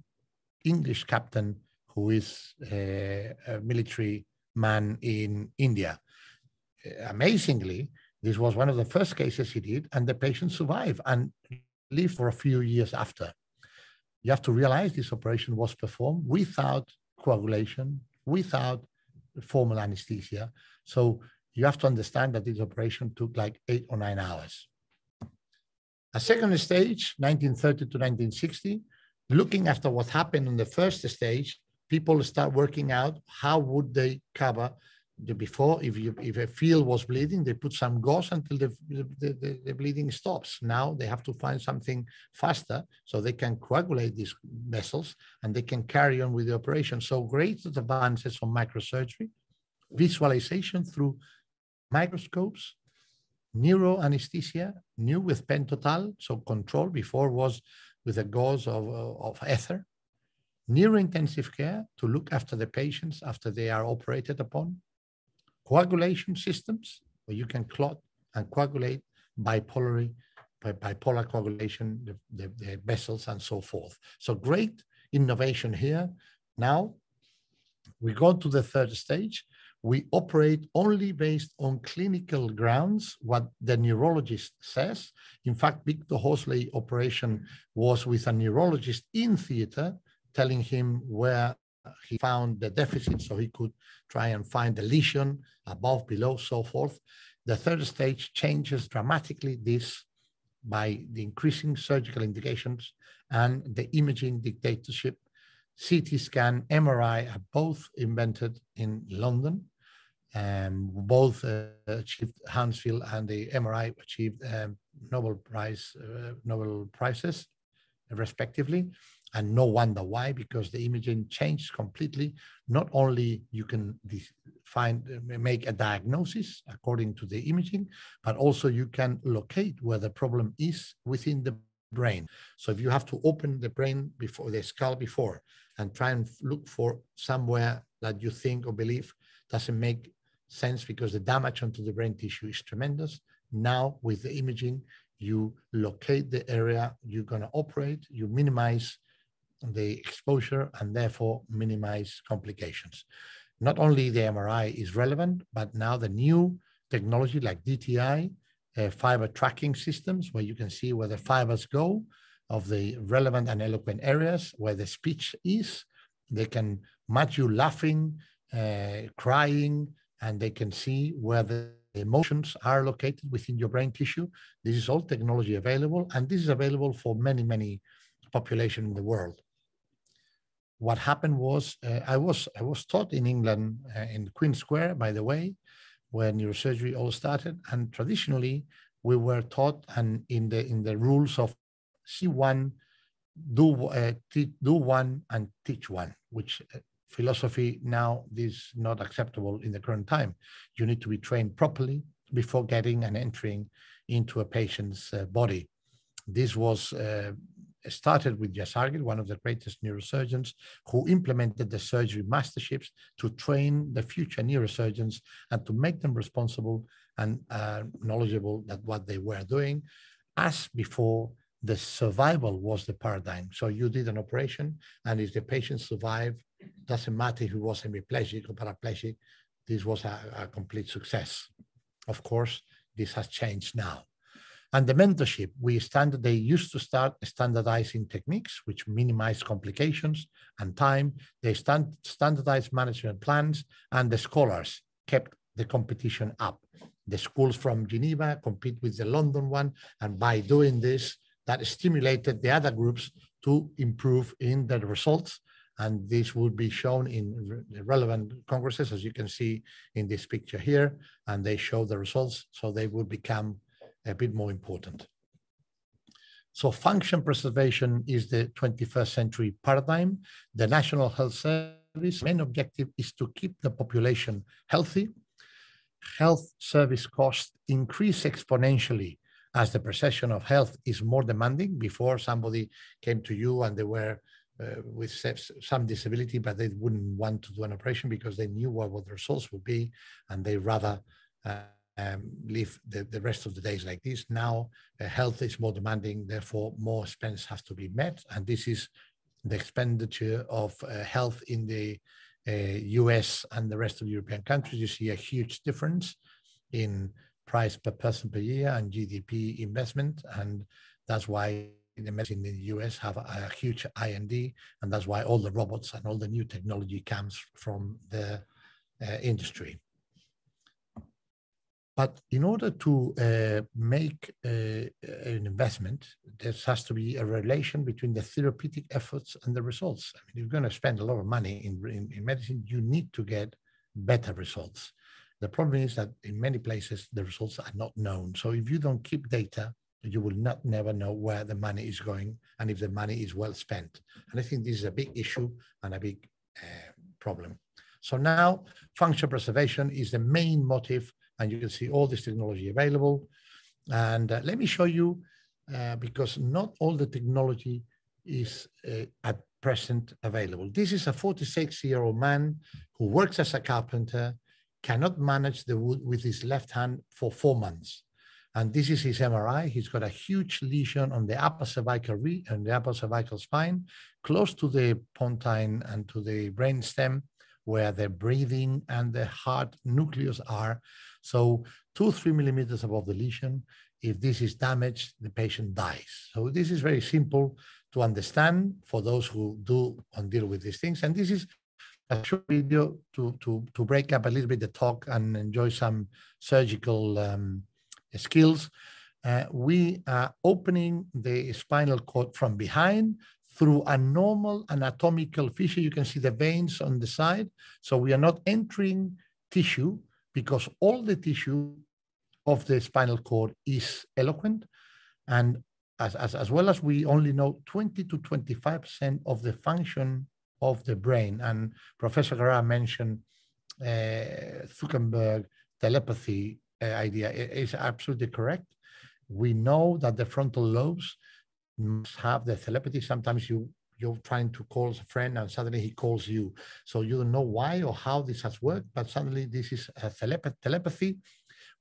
English captain who is a, uh, a military man in India. Amazingly, this was one of the first cases he did, and the patient survived. And live for a few years after. You have to realize this operation was performed without coagulation, without formal anesthesia. So you have to understand that this operation took like eight or nine hours. A second stage, 1930 to 1960, looking after what happened on the first stage, people start working out how would they cover the before, if you if a field was bleeding, they put some gauze until the, the, the, the, bleeding stops. Now they have to find something faster so they can coagulate these vessels and they can carry on with the operation. So great advances on microsurgery, visualization through microscopes, neuroanesthesia, new with pentotal, so control before was with a gauze of, of ether, neuro-intensive care to look after the patients after they are operated upon, coagulation systems, where you can clot and coagulate bipolar, bipolar coagulation, the, the, the vessels, and so forth. So great innovation here. Now we go to the third stage. We operate only based on clinical grounds, what the neurologist says. In fact, Victor Horsley operation was with a neurologist in theater, telling him where he found the deficit so he could try and find the lesion above, below, so forth. The third stage changes dramatically this by the increasing surgical indications and the imaging dictatorship. CT scan, MRI are both invented in London. Um, both uh, achieved Hansfield and the MRI achieved um, Nobel Prize, uh, Nobel prizes, respectively and no wonder why because the imaging changed completely not only you can find make a diagnosis according to the imaging but also you can locate where the problem is within the brain so if you have to open the brain before the skull before and try and look for somewhere that you think or believe doesn't make sense because the damage onto the brain tissue is tremendous now with the imaging you locate the area you're going to operate you minimize the exposure and therefore minimize complications. Not only the MRI is relevant, but now the new technology like DTI, uh, fiber tracking systems, where you can see where the fibers go of the relevant and eloquent areas, where the speech is. They can match you laughing, uh, crying, and they can see where the emotions are located within your brain tissue. This is all technology available, and this is available for many, many population in the world what happened was uh, I was I was taught in England uh, in Queen Square, by the way, where neurosurgery all started, and traditionally we were taught and in the in the rules of see one, do uh, do one and teach one, which uh, philosophy now is not acceptable in the current time. You need to be trained properly before getting and entering into a patient's uh, body. This was uh, started with Yasagir, one of the greatest neurosurgeons, who implemented the surgery masterships to train the future neurosurgeons and to make them responsible and uh, knowledgeable that what they were doing. As before, the survival was the paradigm. So you did an operation, and if the patient survived, doesn't matter if it was hemiplegic or paraplegic, this was a, a complete success. Of course, this has changed now. And the mentorship, we stand. they used to start standardizing techniques, which minimize complications and time. They stand, standardized management plans, and the scholars kept the competition up. The schools from Geneva compete with the London one, and by doing this, that stimulated the other groups to improve in the results. And this would be shown in relevant congresses, as you can see in this picture here, and they show the results, so they would become a bit more important. So function preservation is the 21st century paradigm. The National Health Service main objective is to keep the population healthy. Health service costs increase exponentially as the perception of health is more demanding. Before somebody came to you and they were uh, with some disability, but they wouldn't want to do an operation because they knew what, what the results would be, and they rather uh, um, live the, the rest of the days like this. Now, uh, health is more demanding, therefore, more expense has to be met. And this is the expenditure of uh, health in the US uh, and the rest of European countries. You see a huge difference in price per person per year and GDP investment. And that's why the medicine in the US have a huge IND, and that's why all the robots and all the new technology comes from the uh, industry. But in order to uh, make uh, uh, an investment, there has to be a relation between the therapeutic efforts and the results. I mean, you're going to spend a lot of money in, in, in, medicine, you need to get better results. The problem is that in many places, the results are not known. So if you don't keep data, you will not never know where the money is going and if the money is well spent. And I think this is a big issue and a big uh, problem. So now function preservation is the main motive and you can see all this technology available. And uh, let me show you, uh, because not all the technology is uh, at present available. This is a 46-year-old man who works as a carpenter, cannot manage the wood with his left hand for four months. And this is his MRI. He's got a huge lesion on the upper cervical re- on the upper cervical spine, close to the pontine and to the brainstem, where the breathing and the heart nucleus are. So two, three millimeters above the lesion, if this is damaged, the patient dies. So this is very simple to understand for those who do and deal with these things. And this is a short video to, to, to break up a little bit the talk and enjoy some surgical um, skills. Uh, we are opening the spinal cord from behind through a normal anatomical fissure. You can see the veins on the side. So we are not entering tissue because all the tissue of the spinal cord is eloquent. And as, as, as well as we only know 20 to 25% of the function of the brain. And Professor Gara mentioned uh, Zuckerberg telepathy uh, idea is absolutely correct. We know that the frontal lobes must have the telepathy. Sometimes you you're trying to call a friend and suddenly he calls you. So you don't know why or how this has worked, but suddenly this is a telepathy.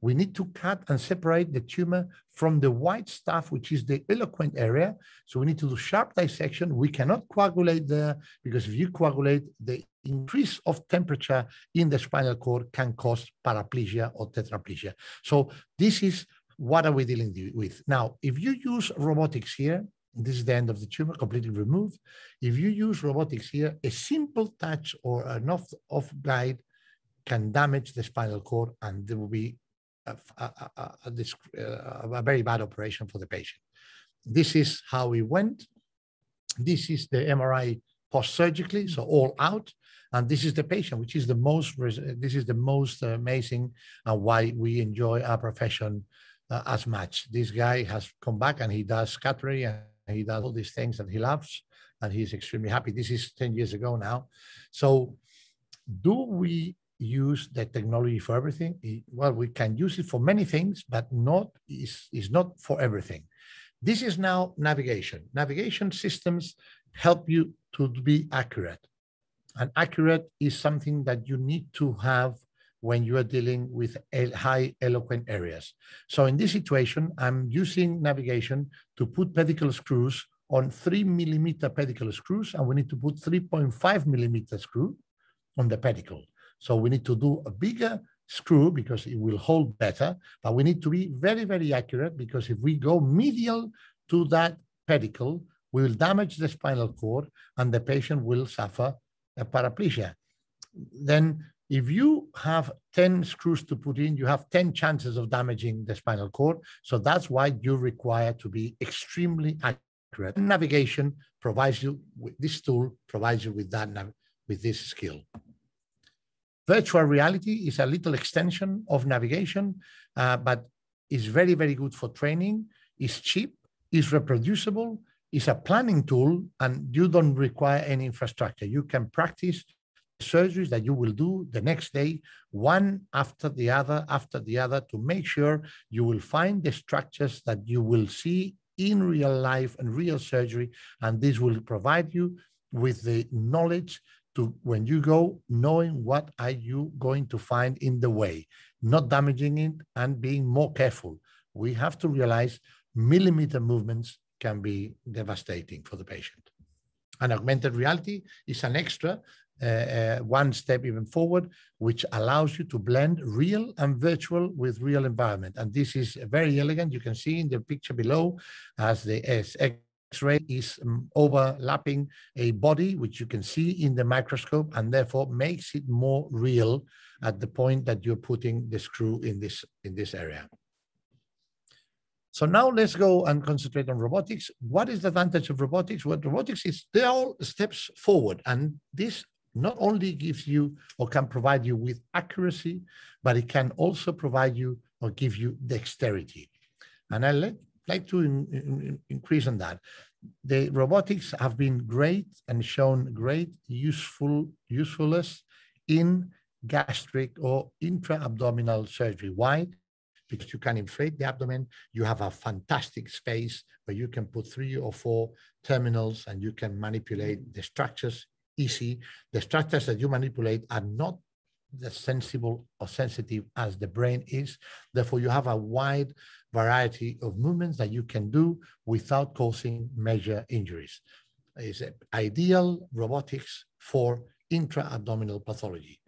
We need to cut and separate the tumor from the white stuff, which is the eloquent area. So we need to do sharp dissection. We cannot coagulate there because if you coagulate, the increase of temperature in the spinal cord can cause paraplegia or tetraplegia. So this is what are we dealing with? Now, if you use robotics here, this is the end of the tumor, completely removed. If you use robotics here, a simple touch or an off, off guide can damage the spinal cord and there will be a, a, a, uh, a very bad operation for the patient. This is how we went. This is the MRI post-surgically, so all out. And this is the patient, which is the most, this is the most amazing and why we enjoy our profession uh, as much. This guy has come back and he does cutlery and he does all these things that he loves and he's extremely happy. This is 10 years ago now. So, do we use the technology for everything? Well, we can use it for many things, but not is, is not for everything. This is now navigation. Navigation systems help you to be accurate. And accurate is something that you need to have when you are dealing with high eloquent areas. So in this situation, I'm using navigation to put pedicle screws on three millimeter pedicle screws, and we need to put 3.5 millimeter screw on the pedicle. So we need to do a bigger screw because it will hold better, but we need to be very, very accurate because if we go medial to that pedicle, we will damage the spinal cord and the patient will suffer a paraplegia. Then if you have 10 screws to put in, you have 10 chances of damaging the spinal cord. So that's why you require to be extremely accurate. Navigation provides you with this tool, provides you with that with this skill. Virtual reality is a little extension of navigation, uh, but is very, very good for training, is cheap, is reproducible, is a planning tool, and you don't require any infrastructure. You can practice surgeries that you will do the next day, one after the other, after the other, to make sure you will find the structures that you will see in real life and real surgery. And this will provide you with the knowledge to when you go knowing what are you going to find in the way not damaging it and being more careful we have to realize millimeter movements can be devastating for the patient and augmented reality is an extra uh, uh, one step even forward, which allows you to blend real and virtual with real environment. And this is very elegant. You can see in the picture below as the X-ray is um, overlapping a body, which you can see in the microscope and therefore makes it more real at the point that you're putting the screw in this, in this area. So now let's go and concentrate on robotics. What is the advantage of robotics? What well, robotics is, they're all steps forward. And this not only gives you or can provide you with accuracy, but it can also provide you or give you dexterity. And I like, like to in, in, increase on that. The robotics have been great and shown great useful usefulness in gastric or intra-abdominal surgery. Why? Because you can inflate the abdomen. You have a fantastic space where you can put three or four terminals and you can manipulate the structures easy. The structures that you manipulate are not as sensible or sensitive as the brain is. Therefore, you have a wide variety of movements that you can do without causing major injuries. It's ideal robotics for intra-abdominal pathology.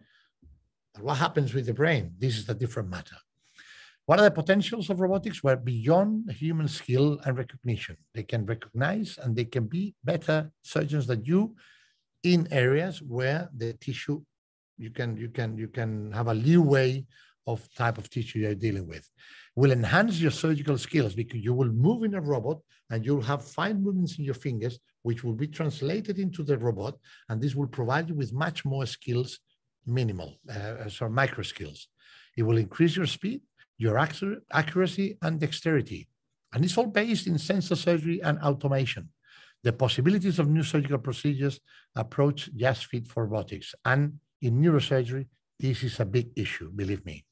But what happens with the brain? This is a different matter. What are the potentials of robotics? Well, beyond human skill and recognition, they can recognize and they can be better surgeons than you in areas where the tissue you can you can you can have a leeway of type of tissue you're dealing with will enhance your surgical skills because you will move in a robot and you'll have fine movements in your fingers which will be translated into the robot and this will provide you with much more skills minimal uh, uh sorry micro skills it will increase your speed your accuracy and dexterity and it's all based in sensor surgery and automation the possibilities of new surgical procedures approach just fit for robotics. And in neurosurgery, this is a big issue, believe me.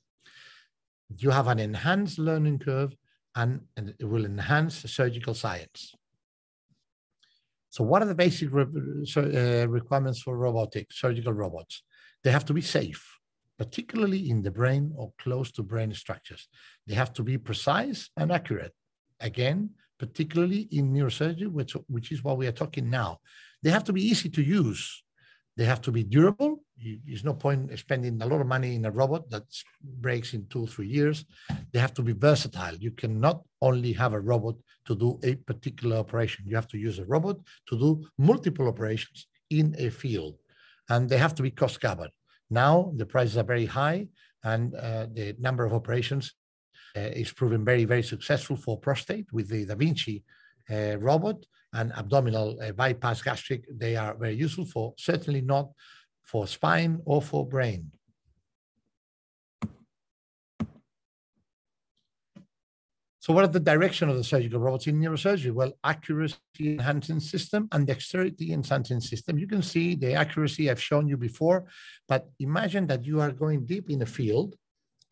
You have an enhanced learning curve and, it will enhance surgical science. So what are the basic uh, requirements for robotic surgical robots? They have to be safe, particularly in the brain or close to brain structures. They have to be precise and accurate. Again, particularly in neurosurgery, which, which is what we are talking now. They have to be easy to use. They have to be durable. there's no point spending a lot of money in a robot that breaks in two, or three years. They have to be versatile. You cannot only have a robot to do a particular operation. You have to use a robot to do multiple operations in a field. And they have to be cost covered. Now the prices are very high and uh, the number of operations uh, is proven very, very successful for prostate with the Da Vinci uh, robot and abdominal uh, bypass gastric. They are very useful for certainly not for spine or for brain. So what are the direction of the surgical robots in neurosurgery? Well, accuracy enhancing system and dexterity enhancing system. You can see the accuracy I've shown you before, but imagine that you are going deep in a field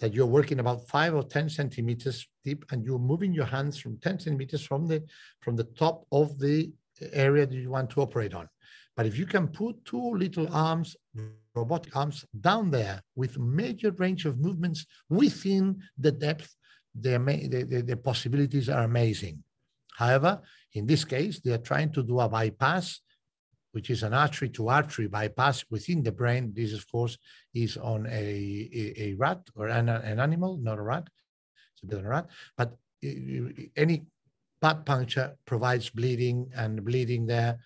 that you're working about five or 10 centimeters deep and you're moving your hands from 10 centimeters from the, from the top of the area that you want to operate on. But if you can put two little arms, robotic arms down there with major range of movements within the depth, the, the, the possibilities are amazing. However, in this case, they are trying to do a bypass which is an artery to artery bypass within the brain. This, of course, is on a, a, rat or an, an animal, not a rat. It's a bit of a rat. But any blood puncture provides bleeding, and bleeding there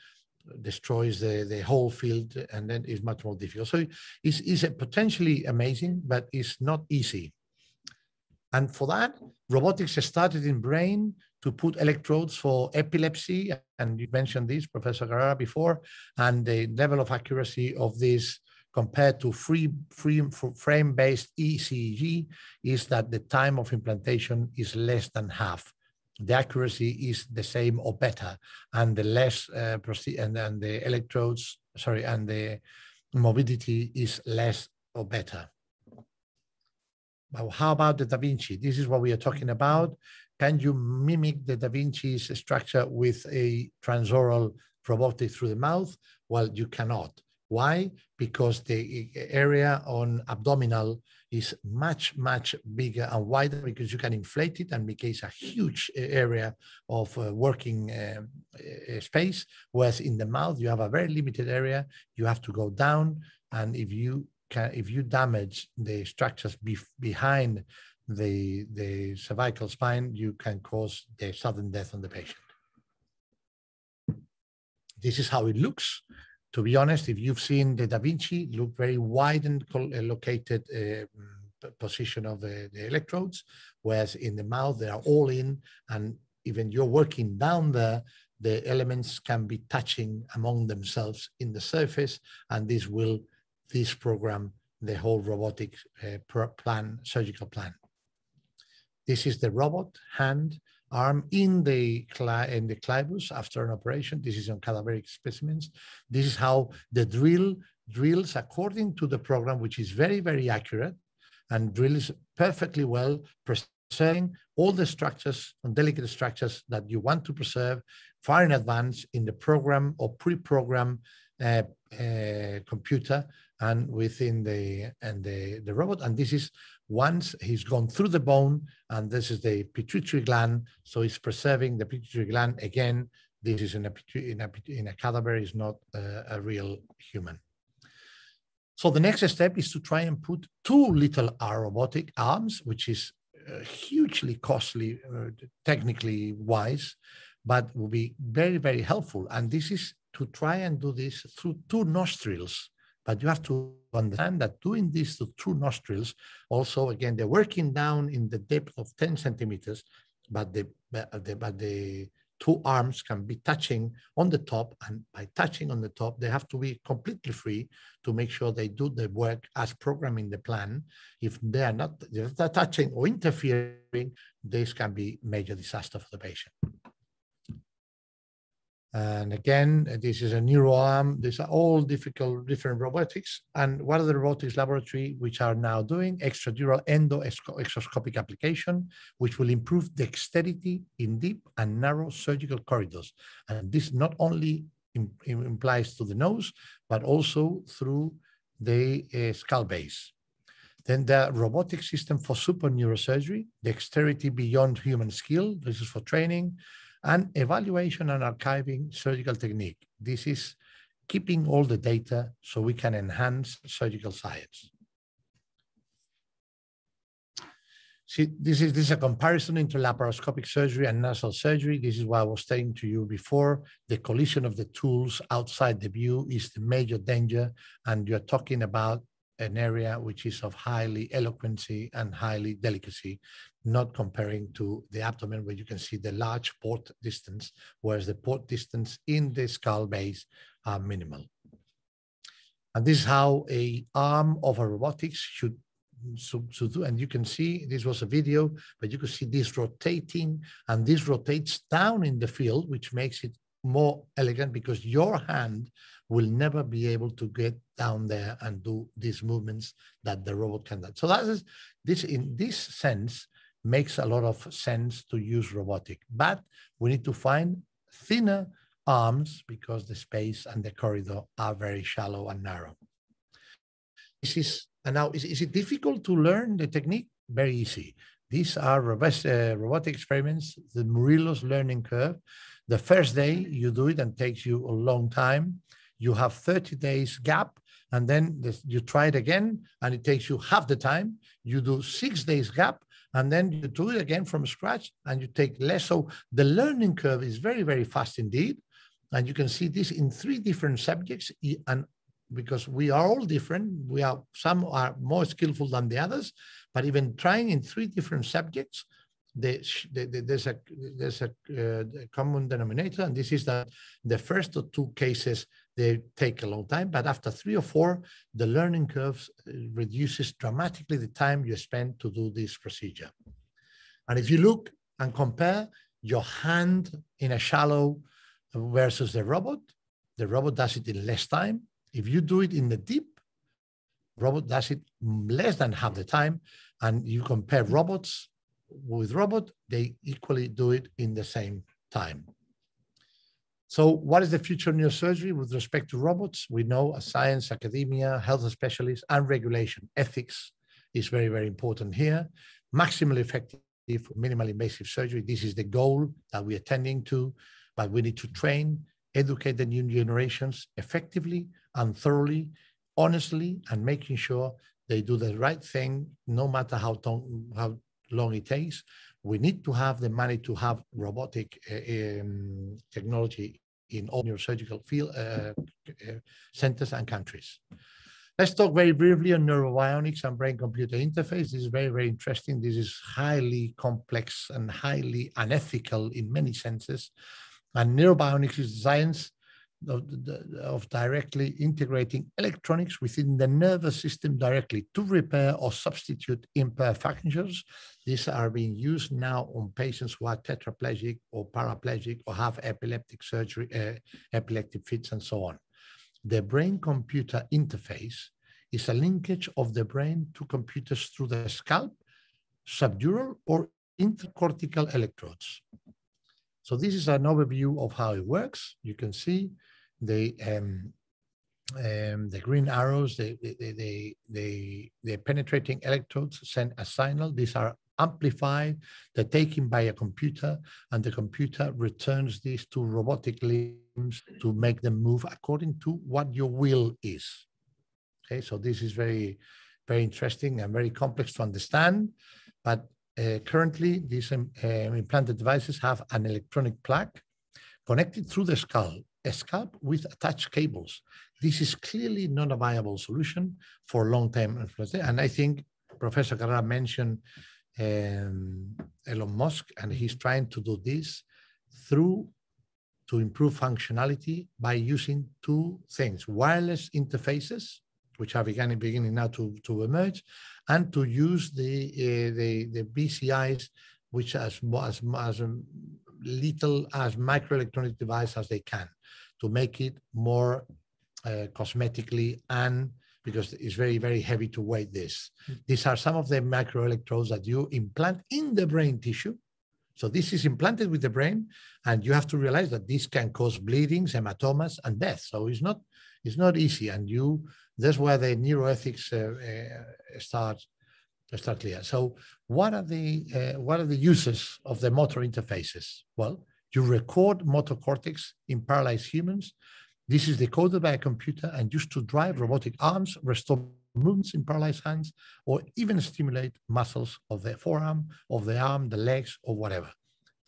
destroys the, the whole field and then is much more difficult. So it's, it's potentially amazing, but it's not easy. And for that, robotics started in brain to put electrodes for epilepsy, and you mentioned this, Professor Carrara, before, and the level of accuracy of this compared to free, free frame-based ECG is that the time of implantation is less than half. The accuracy is the same or better, and the less uh, and, and the electrodes, sorry, and the morbidity is less or better. But how about the Da Vinci? This is what we are talking about can you mimic the Da Vinci's structure with a transoral robotic through the mouth? Well, you cannot. Why? Because the area on abdominal is much, much bigger and wider because you can inflate it and make it a huge area of uh, working uh, uh, space. Whereas in the mouth, you have a very limited area. You have to go down. And if you can, if you damage the structures be behind the, the cervical spine, you can cause the sudden death on the patient. This is how it looks. To be honest, if you've seen the Da Vinci, look very wide and uh, located uh, position of the, the electrodes, whereas in the mouth, they are all in, and even you're working down there, the elements can be touching among themselves in the surface, and this will this program the whole robotic uh, plan, surgical plan. This is the robot hand arm in the, in the clivus after an operation. This is on cadaveric specimens. This is how the drill drills according to the program, which is very, very accurate and drills perfectly well, preserving all the structures and delicate structures that you want to preserve far in advance in the program or pre-program uh, uh, computer and within the and the, the robot. And this is once he's gone through the bone, and this is the pituitary gland. So he's preserving the pituitary gland again. This is in a in a, in a cadaver. Is not a, a real human. So the next step is to try and put two little R robotic arms, which is uh, hugely costly, uh, technically wise, but will be very, very helpful. And this is to try and do this through two nostrils. But you have to understand that doing this to true nostrils, also again, they're working down in the depth of 10 centimeters, but the, but uh, the, but the two arms can be touching on the top. And by touching on the top, they have to be completely free to make sure they do the work as programming the plan. If they are not, if they're touching or interfering, this can be major disaster for the patient. And again, this is a neuro arm. These are all difficult, different robotics. And what of the robotics laboratory which are now doing? Extradural endoexoscopic application, which will improve dexterity in deep and narrow surgical corridors. And this not only implies to the nose, but also through the uh, skull base. Then the robotic system for super neurosurgery, dexterity beyond human skill. This is for training and evaluation and archiving surgical technique. This is keeping all the data so we can enhance surgical science. See, this is, this is a comparison into laparoscopic surgery and nasal surgery. This is what I was saying to you before. The collision of the tools outside the view is the major danger. And you're talking about an area which is of highly eloquency and highly delicacy, not comparing to the abdomen where you can see the large port distance, whereas the port distance in the skull base are minimal. And this is how a arm of a robotics should, do. And you can see, this was a video, but you can see this rotating and this rotates down in the field, which makes it more elegant because your hand will never be able to get down there and do these movements that the robot can do. So that is this in this sense makes a lot of sense to use robotic, but we need to find thinner arms because the space and the corridor are very shallow and narrow. This is and now is, is it difficult to learn the technique? Very easy. These are robust, uh, robotic experiments, the Murillo's learning curve. The first day you do it and takes you a long time you have 30 days gap and then this, you try it again and it takes you half the time you do six days gap and then you do it again from scratch and you take less so the learning curve is very very fast indeed and you can see this in three different subjects and because we are all different we are some are more skillful than the others but even trying in three different subjects the, the, the, there's a there's a uh, common denominator, and this is that the first two cases they take a long time, but after three or four, the learning curve uh, reduces dramatically the time you spend to do this procedure. And if you look and compare your hand in a shallow uh, versus the robot, the robot does it in less time. If you do it in the deep, robot does it less than half the time. And you compare robots with robot, they equally do it in the same time. So, what is the future of neurosurgery with respect to robots? We know a science, academia, health specialists, and regulation. Ethics is very, very important here. Maximally effective, minimally invasive surgery. This is the goal that we're tending to, but we need to train, educate the new generations effectively and thoroughly, honestly, and making sure they do the right thing, no matter how, long, how long it takes. We need to have the money to have robotic um, technology in all neurosurgical field uh, uh, centers and countries. Let's talk very briefly on neurobionics and brain-computer interface. This is very, very interesting. This is highly complex and highly unethical in many senses. And neurobionics is science of, of directly integrating electronics within the nervous system directly to repair or substitute impaired functions. These are being used now on patients who are tetraplegic or paraplegic or have epileptic surgery, uh, epileptic fits, and so on. The brain computer interface is a linkage of the brain to computers through the scalp, subdural, or intercortical electrodes. So this is an overview of how it works. You can see the um, um, the green arrows, the the the the penetrating electrodes send a signal. These are amplified, they're taken by a computer, and the computer returns these to robotic limbs to make them move according to what your will is. Okay, so this is very, very interesting and very complex to understand. But uh, currently, these um, uh, implanted devices have an electronic plaque connected through the skull SCAP with attached cables. This is clearly not a viable solution for long-term And I think Professor Carrera mentioned um, Elon Musk, and he's trying to do this through to improve functionality by using two things, wireless interfaces, which are beginning, beginning now to, to emerge, and to use the, uh, the, the BCIs, which as, as, as little as microelectronic device as they can to make it more uh, cosmetically and because it's very, very heavy to weight this. Hmm. These are some of the microelectrodes that you implant in the brain tissue. So this is implanted with the brain, and you have to realize that this can cause bleedings, hematomas, and death. So it's not it's not easy, and you that's where the neuroethics uh, uh, start start clear. So what are the uh, what are the uses of the motor interfaces? Well, you record motor cortex in paralyzed humans. This is decoded by a computer and used to drive robotic arms, restore movements in paralyzed hands, or even stimulate muscles of the forearm, of the arm, the legs, or whatever.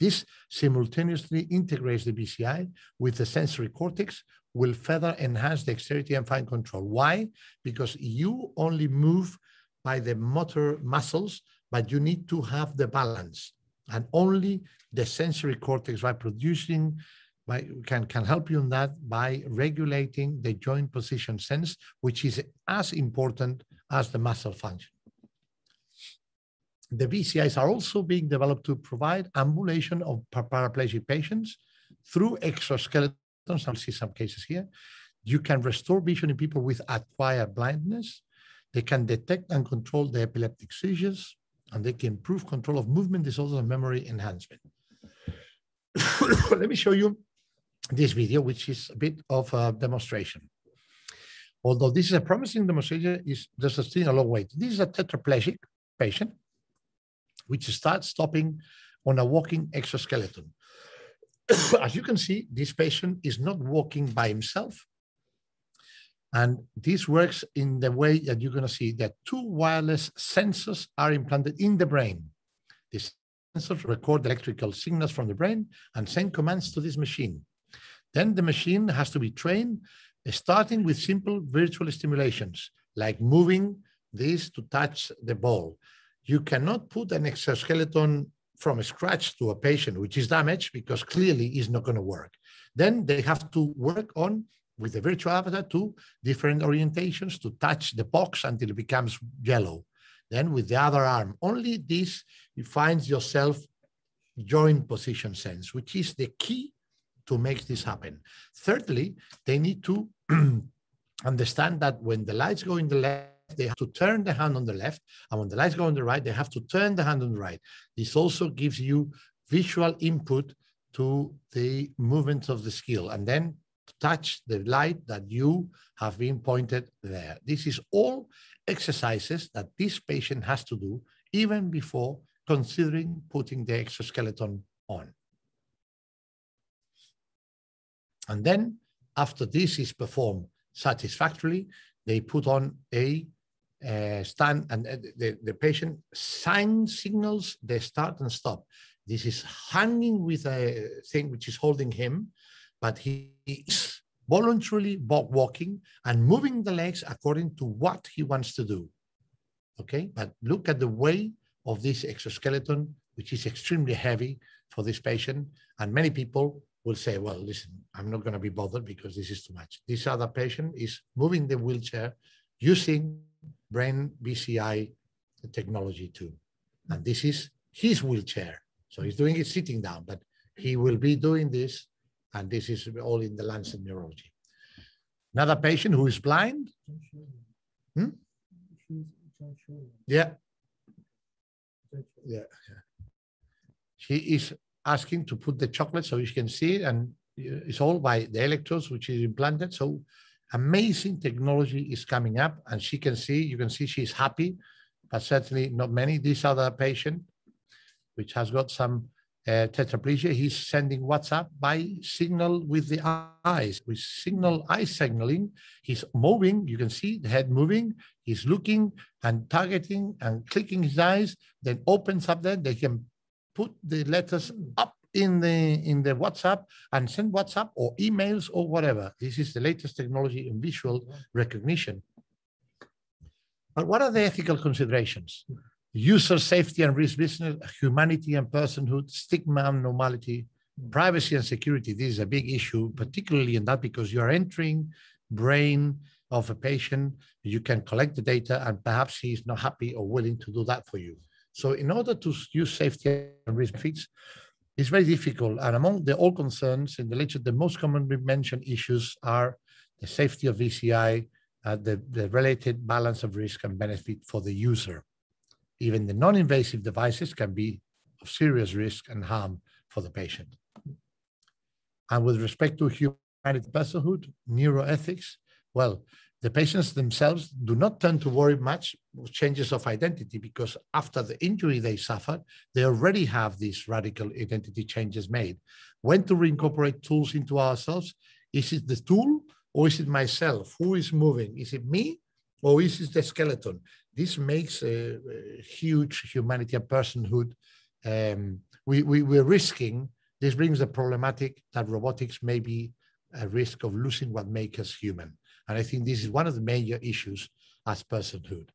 This simultaneously integrates the BCI with the sensory cortex, will further enhance dexterity and fine control. Why? Because you only move by the motor muscles, but you need to have the balance and only the sensory cortex by producing by, can, can help you in that by regulating the joint position sense, which is as important as the muscle function. The VCS are also being developed to provide ambulation of paraplegic patients through exoskeletons. I will see some cases here. You can restore vision in people with acquired blindness. They can detect and control the epileptic seizures and they can improve control of movement disorders and memory enhancement. Let me show you this video, which is a bit of a demonstration. Although this is a promising demonstration, is there's still a long way. This is a tetraplegic patient, which starts stopping on a walking exoskeleton. As you can see, this patient is not walking by himself, and this works in the way that you're going to see that two wireless sensors are implanted in the brain. These sensors record electrical signals from the brain and send commands to this machine. Then the machine has to be trained, uh, starting with simple virtual stimulations like moving this to touch the ball. You cannot put an exoskeleton from scratch to a patient, which is damaged because clearly is not going to work. Then they have to work on with the virtual avatar two different orientations to touch the box until it becomes yellow. Then with the other arm, only this, you find yourself joint position sense, which is the key to make this happen. Thirdly, they need to understand that when the lights go in the left, they have to turn the hand on the left. And when the lights go on the right, they have to turn the hand on the right. This also gives you visual input to the movements of the skill. And then touch the light that you have been pointed there. This is all exercises that this patient has to do even before considering putting the exoskeleton on. And then after this is performed satisfactorily, they put on a uh, stand and uh, the, the patient sign signals the start and stop. This is hanging with a thing which is holding him but he is voluntarily walking and moving the legs according to what he wants to do. Okay, but look at the way of this exoskeleton, which is extremely heavy for this patient. And many people will say, well, listen, I'm not going to be bothered because this is too much. This other patient is moving the wheelchair using brain BCI technology too. And this is his wheelchair. So he's doing it sitting down, but he will be doing this and this is all in the Lancet Neurology. Another patient who is blind. Hmm? Yeah. Yeah. She is asking to put the chocolate so she can see it, and it's all by the electrodes which is implanted. So amazing technology is coming up, and she can see. You can see she's happy, but certainly not many. This other patient, which has got some uh, tetraplegia, he's sending WhatsApp by signal with the eyes, with signal eye signaling. He's moving, you can see the head moving, he's looking and targeting and clicking his eyes, then opens up Then they can put the letters up in the in the WhatsApp and send WhatsApp or emails or whatever. This is the latest technology in visual recognition. But what are the ethical considerations? user safety and risk business, humanity and personhood, stigma and normality, hmm. privacy and security. This is a big issue, particularly in that because you are entering brain of a patient, you can collect the data and perhaps he is not happy or willing to do that for you. So in order to use safety and risk fits, it's very difficult. And among the all concerns in the literature, the most commonly mentioned issues are the safety of VCI, uh, the, the related balance of risk and benefit for the user even the non-invasive devices can be of serious risk and harm for the patient. And with respect to humanity, personhood, neuroethics, well, the patients themselves do not tend to worry much with changes of identity because after the injury they suffered, they already have these radical identity changes made. When to reincorporate tools into ourselves? Is it the tool or is it myself? Who is moving? Is it me or is it the skeleton? This makes a, a huge humanity and personhood. Um, we, we, we're risking, this brings the problematic that robotics may be a risk of losing what makes us human. And I think this is one of the major issues as personhood.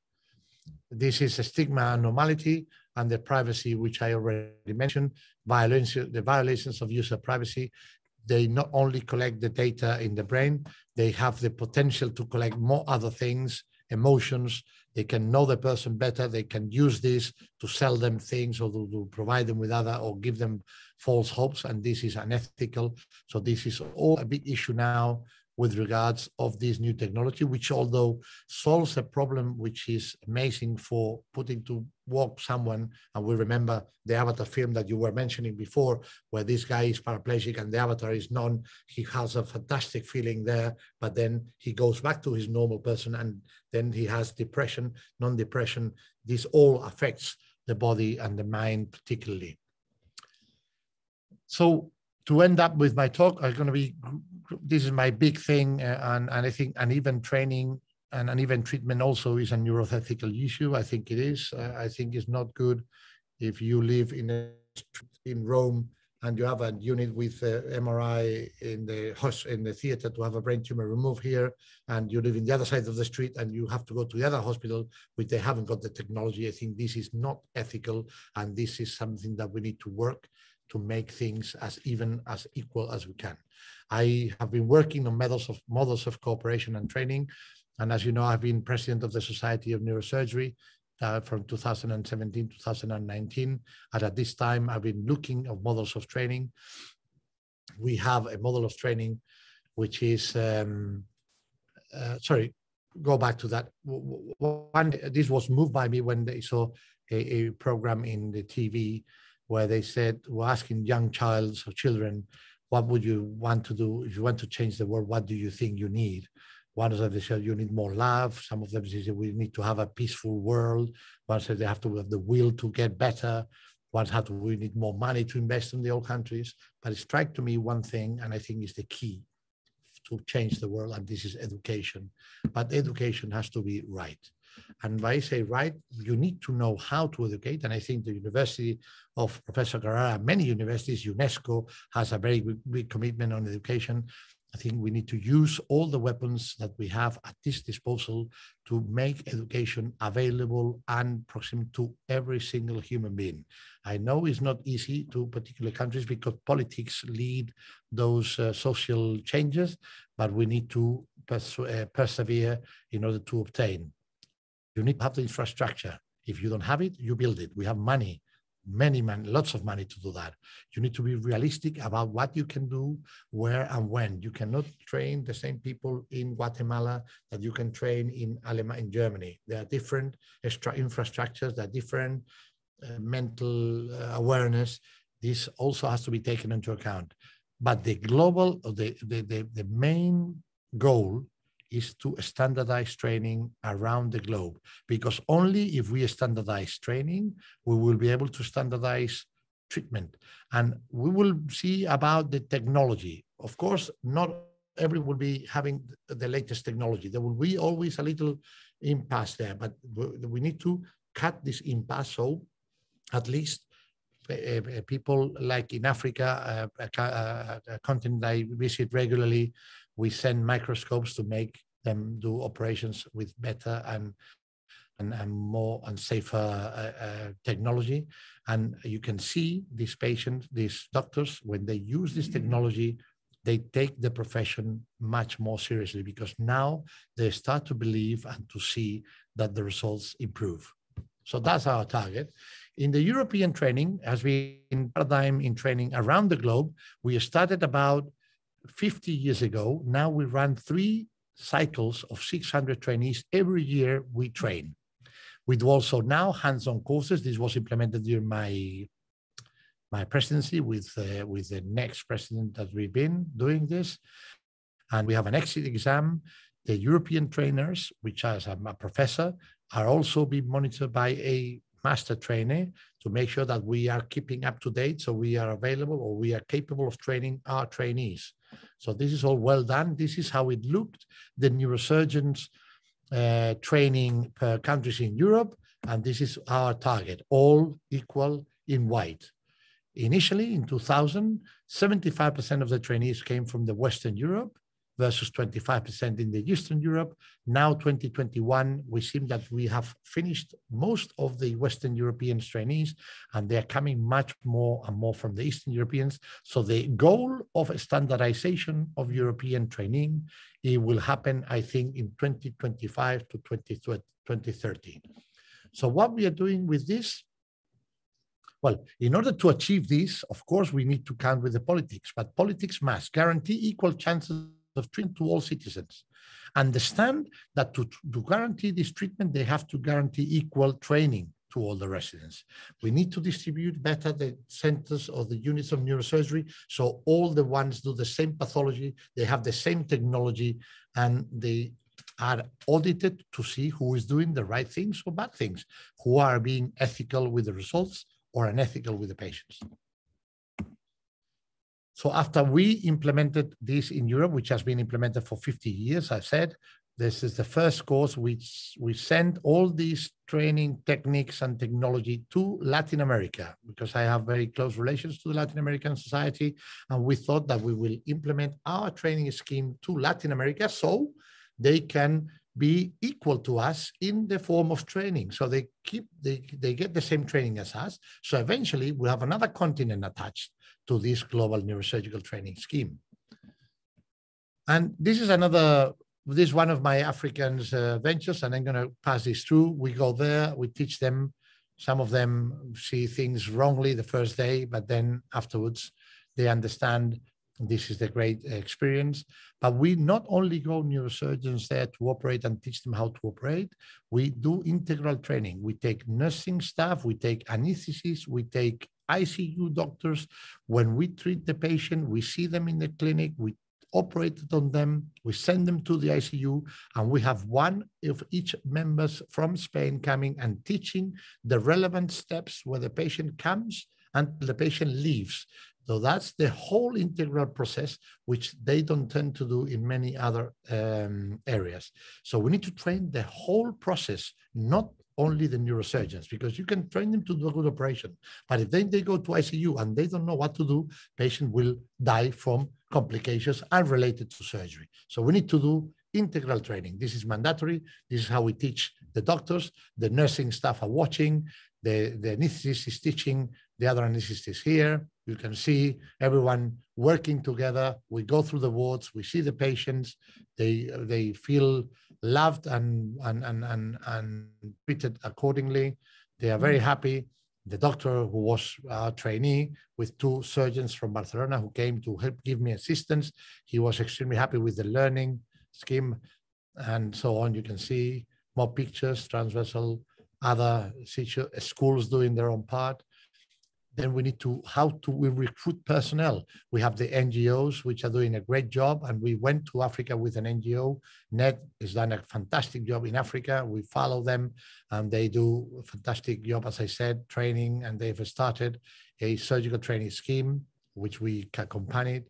This is a stigma and normality and the privacy, which I already mentioned, Violence, the violations of user privacy. They not only collect the data in the brain, they have the potential to collect more other things, emotions, they can know the person better they can use this to sell them things or to, to provide them with other or give them false hopes and this is unethical so this is all a big issue now with regards of this new technology, which although solves a problem which is amazing for putting to work someone, and we remember the Avatar film that you were mentioning before, where this guy is paraplegic and the Avatar is non, He has a fantastic feeling there, but then he goes back to his normal person, and then he has depression, non-depression. This all affects the body and the mind particularly. So to end up with my talk are going to be this is my big thing uh, and, and i think even training and even treatment also is a neuroethical issue i think it is uh, i think it's not good if you live in a, in rome and you have a unit with uh, mri in the house in the theater to have a brain tumor removed here and you live in the other side of the street and you have to go to the other hospital which they haven't got the technology i think this is not ethical and this is something that we need to work to make things as even as equal as we can. I have been working on models of models of cooperation and training. And as you know, I've been president of the Society of Neurosurgery uh, from 2017, 2019. And at this time, I've been looking at models of training. We have a model of training, which is, um, uh, sorry, go back to that. One, this was moved by me when they saw a, a program in the TV where they said, were asking young or children, what would you want to do if you want to change the world? What do you think you need? One of them said you need more love. Some of them said we need to have a peaceful world. One said they have to have the will to get better. One had we need more money to invest in the old countries. But it struck to me one thing, and I think is the key to change the world, and this is education. But education has to be right. And I say, right, you need to know how to educate. And I think the University of Professor Carrara, many universities, UNESCO has a very big commitment on education. I think we need to use all the weapons that we have at this disposal to make education available and proximate to every single human being. I know it's not easy to particular countries because politics lead those uh, social changes, but we need to pers- uh, persevere in order to obtain you need to have the infrastructure. If you don't have it, you build it. We have money, many many, lots of money to do that. You need to be realistic about what you can do, where and when. You cannot train the same people in Guatemala that you can train in Alema in Germany. There are different extra infrastructures, there are different uh, mental uh, awareness. This also has to be taken into account. But the global, the, the, the, the main goal is to standardize training around the globe because only if we standardize training we will be able to standardize treatment and we will see about the technology of course not everyone will be having the latest technology there will be always a little impasse there but we need to cut this impasse so at least eh, eh, people like in Africa, eh, a, continent I visit regularly, we send microscopes to make them do operations with better and and, and more and safer uh, uh, technology. And you can see these patients, these doctors, when they use this mm. technology, they take the profession much more seriously because now they start to believe and to see that the results improve. So that's our target. In the European training, as we in paradigm in training around the globe, we started about 50 years ago, now we run three cycles of 600 trainees every year we train. We do also now hands-on courses. This was implemented during my my presidency with uh, with the next president that we've been doing this, and we have an exit exam. The European trainers, which as I'm a professor, are also being monitored by a master trainer to make sure that we are keeping up to date, so we are available or we are capable of training our trainees. So this is all well done. This is how it looked, the neurosurgeons uh, training per countries in Europe. And this is our target, all equal in white. Initially in 2000, 75% of the trainees came from the Western Europe, versus 25% in the Eastern Europe. Now 2021, we seem that we have finished most of the Western European trainees and they are coming much more and more from the Eastern Europeans. So the goal of standardization of European training, it will happen, I think, in 2025 to 2030. So what we are doing with this, well, in order to achieve this, of course, we need to count with the politics, but politics must guarantee equal chances of treatment to all citizens. Understand that to, to guarantee this treatment, they have to guarantee equal training to all the residents. We need to distribute better the centers or the units of neurosurgery so all the ones do the same pathology, they have the same technology, and they are audited to see who is doing the right things or bad things, who are being ethical with the results or unethical with the patients. So after we implemented this in Europe, which has been implemented for 50 years, I said, this is the first course which we send all these training techniques and technology to Latin America because I have very close relations to the Latin American society. And we thought that we will implement our training scheme to Latin America so they can be equal to us in the form of training. So they keep they, they get the same training as us. So eventually we have another continent attached to this global neurosurgical training scheme. And this is another, this is one of my Africans uh, ventures, and I'm going to pass this through. We go there, we teach them. Some of them see things wrongly the first day, but then afterwards they understand this is the great experience. But we not only go neurosurgeons there to operate and teach them how to operate, we do integral training. We take nursing staff, we take anesthetists, we take ICU doctors. When we treat the patient, we see them in the clinic, we operated on them, we send them to the ICU, and we have one of each members from Spain coming and teaching the relevant steps where the patient comes and the patient leaves. So that's the whole integral process, which they don't tend to do in many other um, areas. So we need to train the whole process, not only the neurosurgeons because you can train them to do a good operation. But if then they go to ICU and they don't know what to do, patient will die from complications unrelated to surgery. So we need to do integral training. This is mandatory. This is how we teach the doctors. The nursing staff are watching. The, the anesthetist is teaching. The other anesthetist is here. You can see everyone working together. We go through the wards. We see the patients. They, they feel loved and, and, and, and, and treated accordingly. They are very mm. happy. The doctor who was a trainee with two surgeons from Barcelona who came to help give me assistance, he was extremely happy with the learning scheme and so on. You can see more pictures, transversal, other schools doing their own part then we need to how to we recruit personnel we have the ngos which are doing a great job and we went to africa with an ngo net has done a fantastic job in africa we follow them and they do a fantastic job as i said training and they've started a surgical training scheme which we accompanied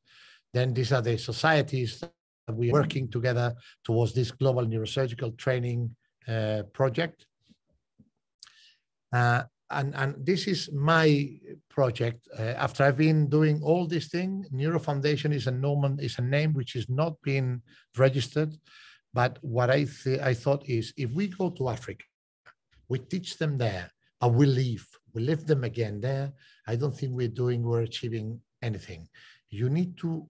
then these are the societies that we're working together towards this global neurosurgical training uh, project uh, and, and this is my project. Uh, after I've been doing all this thing, Neuro Foundation is a Norman is a name which is not being registered. But what I th- I thought is if we go to Africa, we teach them there, and we leave we leave them again there. I don't think we're doing we're achieving anything. You need to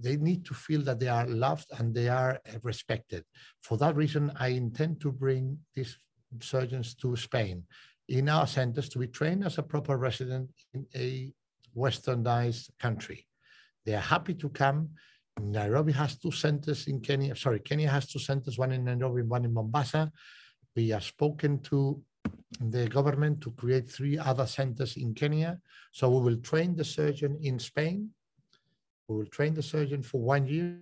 they need to feel that they are loved and they are respected. For that reason, I intend to bring these surgeons to Spain in our centers to be trained as a proper resident in a westernized country. They are happy to come. Nairobi has two centers in Kenya. Sorry, Kenya has two centers, one in Nairobi, one in Mombasa. We have spoken to the government to create three other centers in Kenya. So we will train the surgeon in Spain. We will train the surgeon for one year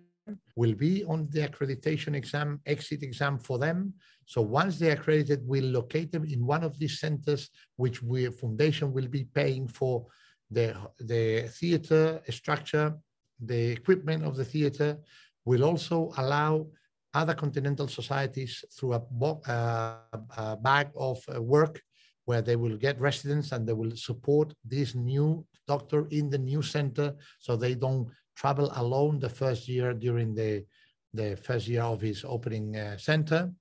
will be on the accreditation exam, exit exam for them. So once they're accredited, we'll locate them in one of these centers, which we foundation will be paying for the, the theater structure, the equipment of the theater. will also allow other continental societies through a, uh, a bag of uh, work where they will get residents and they will support this new doctor in the new center so they don't Travel alone the first year during the, the first year of his opening uh, center.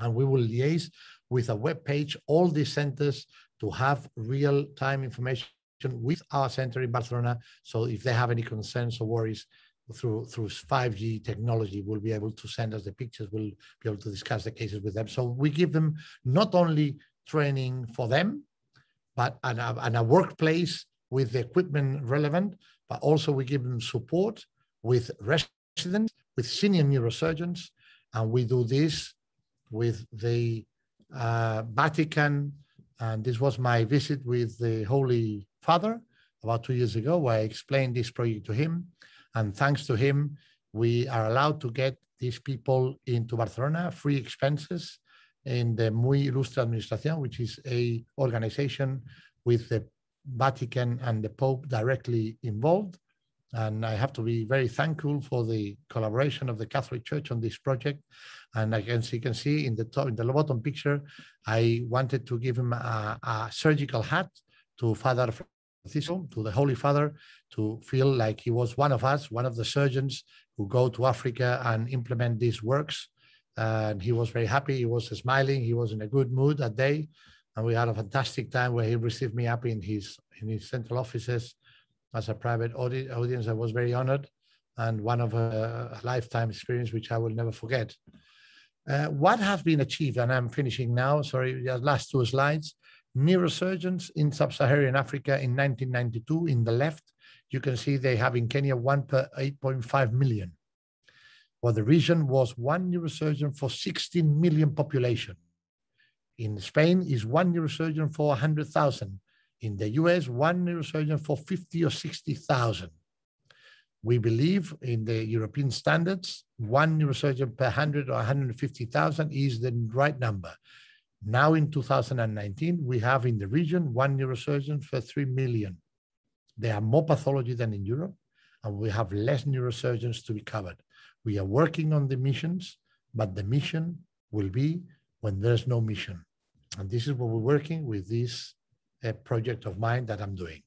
And we will liaise with a web page, all these centers to have real time information with our center in Barcelona. So if they have any concerns or worries, through through 5G technology will be able to send us the pictures. We'll be able to discuss the cases with them. So we give them not only training for them, but a, and a workplace with the equipment relevant, but also we give them support with residents, with senior neurosurgeons, and we do this with the uh, Vatican. And this was my visit with the Holy Father about two years ago, where I explained this project to him. And thanks to him, we are allowed to get these people into Barcelona, free expenses in the Muy Ilustre Administración, which is a organization with the Vatican and the Pope directly involved. And I have to be very thankful for the collaboration of the Catholic Church on this project. And as you can see in the top, in the bottom picture, I wanted to give him a, a surgical hat to Father Francisco, to the Holy Father, to feel like he was one of us, one of the surgeons who go to Africa and implement these works. And he was very happy. He was smiling. He was in a good mood that day and we had a fantastic time where he received me up in his in his central offices as a private audi- audience. I was very honored, and one of a, a lifetime experience which I will never forget. Uh, what has been achieved, and I'm finishing now. Sorry, last two slides. Neurosurgeons in sub-Saharan Africa in 1992. In the left, you can see they have in Kenya one per 8.5 million. Well, the region was one neurosurgeon for 16 million population. In Spain, is one neurosurgeon for 100,000. In the US, one neurosurgeon for 50 or 60,000. We believe in the European standards, one neurosurgeon per 100 or 150,000 is the right number. Now in 2019, we have in the region one neurosurgeon for 3 million. There are more pathology than in Europe, and we have less neurosurgeons to be covered. We are working on the missions, but the mission will be when there's no mission. And this is what we're working with this uh, project of mine that I'm doing.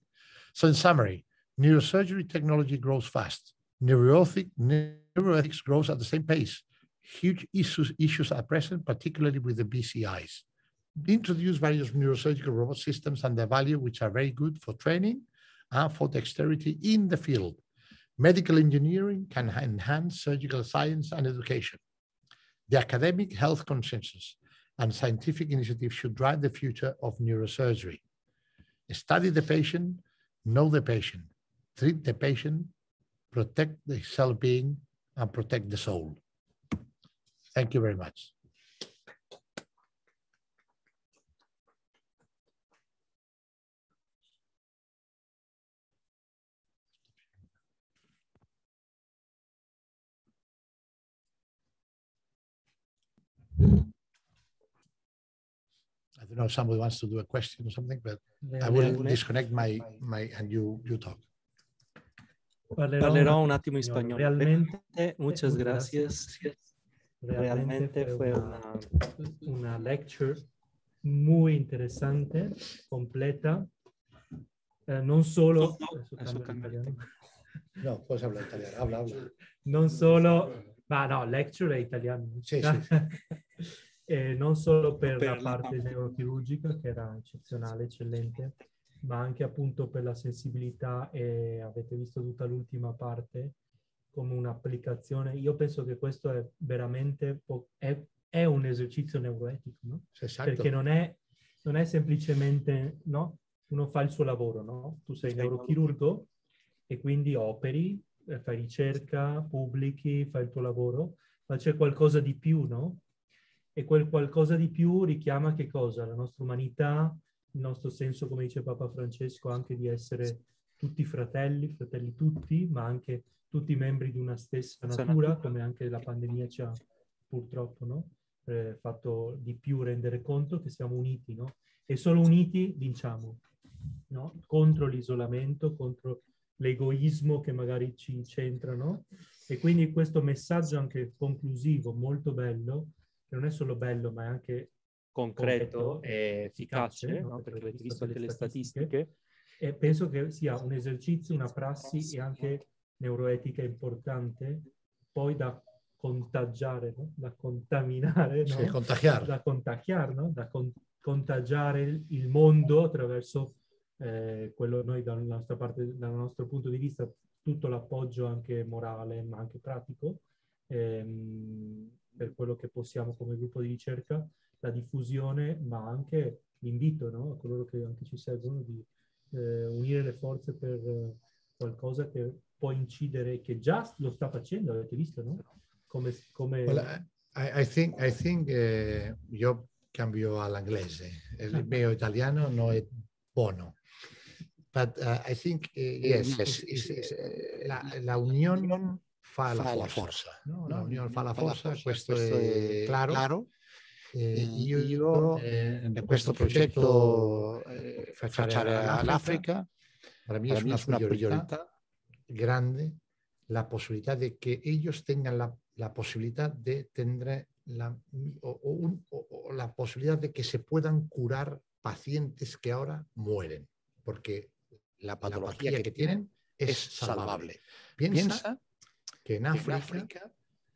So in summary, neurosurgery technology grows fast. Neuroethic, neuroethics grows at the same pace. Huge issues, issues are present, particularly with the BCIs. Introduce various neurosurgical robot systems and their value, which are very good for training and for dexterity in the field. Medical engineering can enhance surgical science and education. The academic health consensus and scientific initiatives should drive the future of neurosurgery. Study the patient, know the patient, treat the patient, protect the self being, and protect the soul. Thank you very much. Mm-hmm. don't know if somebody wants to do a question or something, but I will disconnect my, my and you, you talk. Parlerò, un attimo in spagnolo. Realmente, eh, muchas gracias. Realmente fue una, una lecture muy interesante, completa, eh, non solo... No, posso eh, parlare italiano, habla, habla. Non solo... Ma no, lecture è italiano. Sì, sì. eh, non solo per, per la, la parte neurochirurgica che era eccezionale, eccellente, ma anche appunto per la sensibilità e avete visto tutta l'ultima parte come un'applicazione. Io penso che questo è veramente po- è, è, un esercizio neuroetico, no? Esatto. Perché non è, non è semplicemente, no? Uno fa il suo lavoro, no? Tu sei neurochirurgo e quindi operi, eh, fai ricerca, pubblichi, fai il tuo lavoro, ma c'è qualcosa di più, no? e quel qualcosa di più richiama che cosa? La nostra umanità, il nostro senso, come dice Papa Francesco, anche di essere tutti fratelli, fratelli tutti, ma anche tutti membri di una stessa natura, come anche la pandemia ci ha purtroppo no? eh, fatto di più rendere conto che siamo uniti, no? E solo uniti vinciamo, no? Contro l'isolamento, contro l'egoismo che magari ci incentrano. E quindi questo messaggio anche conclusivo, molto bello, non è solo bello, ma è anche concreto, concreto e efficace, efficace no? perché avete visto anche le statistiche. E penso che sia un esercizio, una prassi e anche neuroetica importante, poi da contagiare, no? da contaminare, no? contagiare. da contagiare, no? da con- contagiare il mondo attraverso eh, quello noi dalla nostra parte, dal nostro punto di vista, tutto l'appoggio anche morale, ma anche pratico. Ehm, per quello che possiamo come gruppo di ricerca, la diffusione, ma anche l'invito no? a coloro che anche ci seguono di eh, unire le forze per eh, qualcosa che può incidere, che già lo sta facendo, avete visto, no? Come... come... Well, I, I think, I think eh, io cambio all'inglese, il ah. mio italiano non è buono. But uh, I think, eh, yes, yes, yes, yes la, la unione fa la, la fa la forza, claro. Eh, io, eh, digo eh, eh, en questo progetto eh, facciare all'Africa, per me è una, prioridad grande la posibilidad de que ellos tengan la, posibilidad de tener la, o, la posibilidad de que se puedan curar pacientes que ahora mueren, porque la patología, que, tienen es salvable. Piensa que en, África,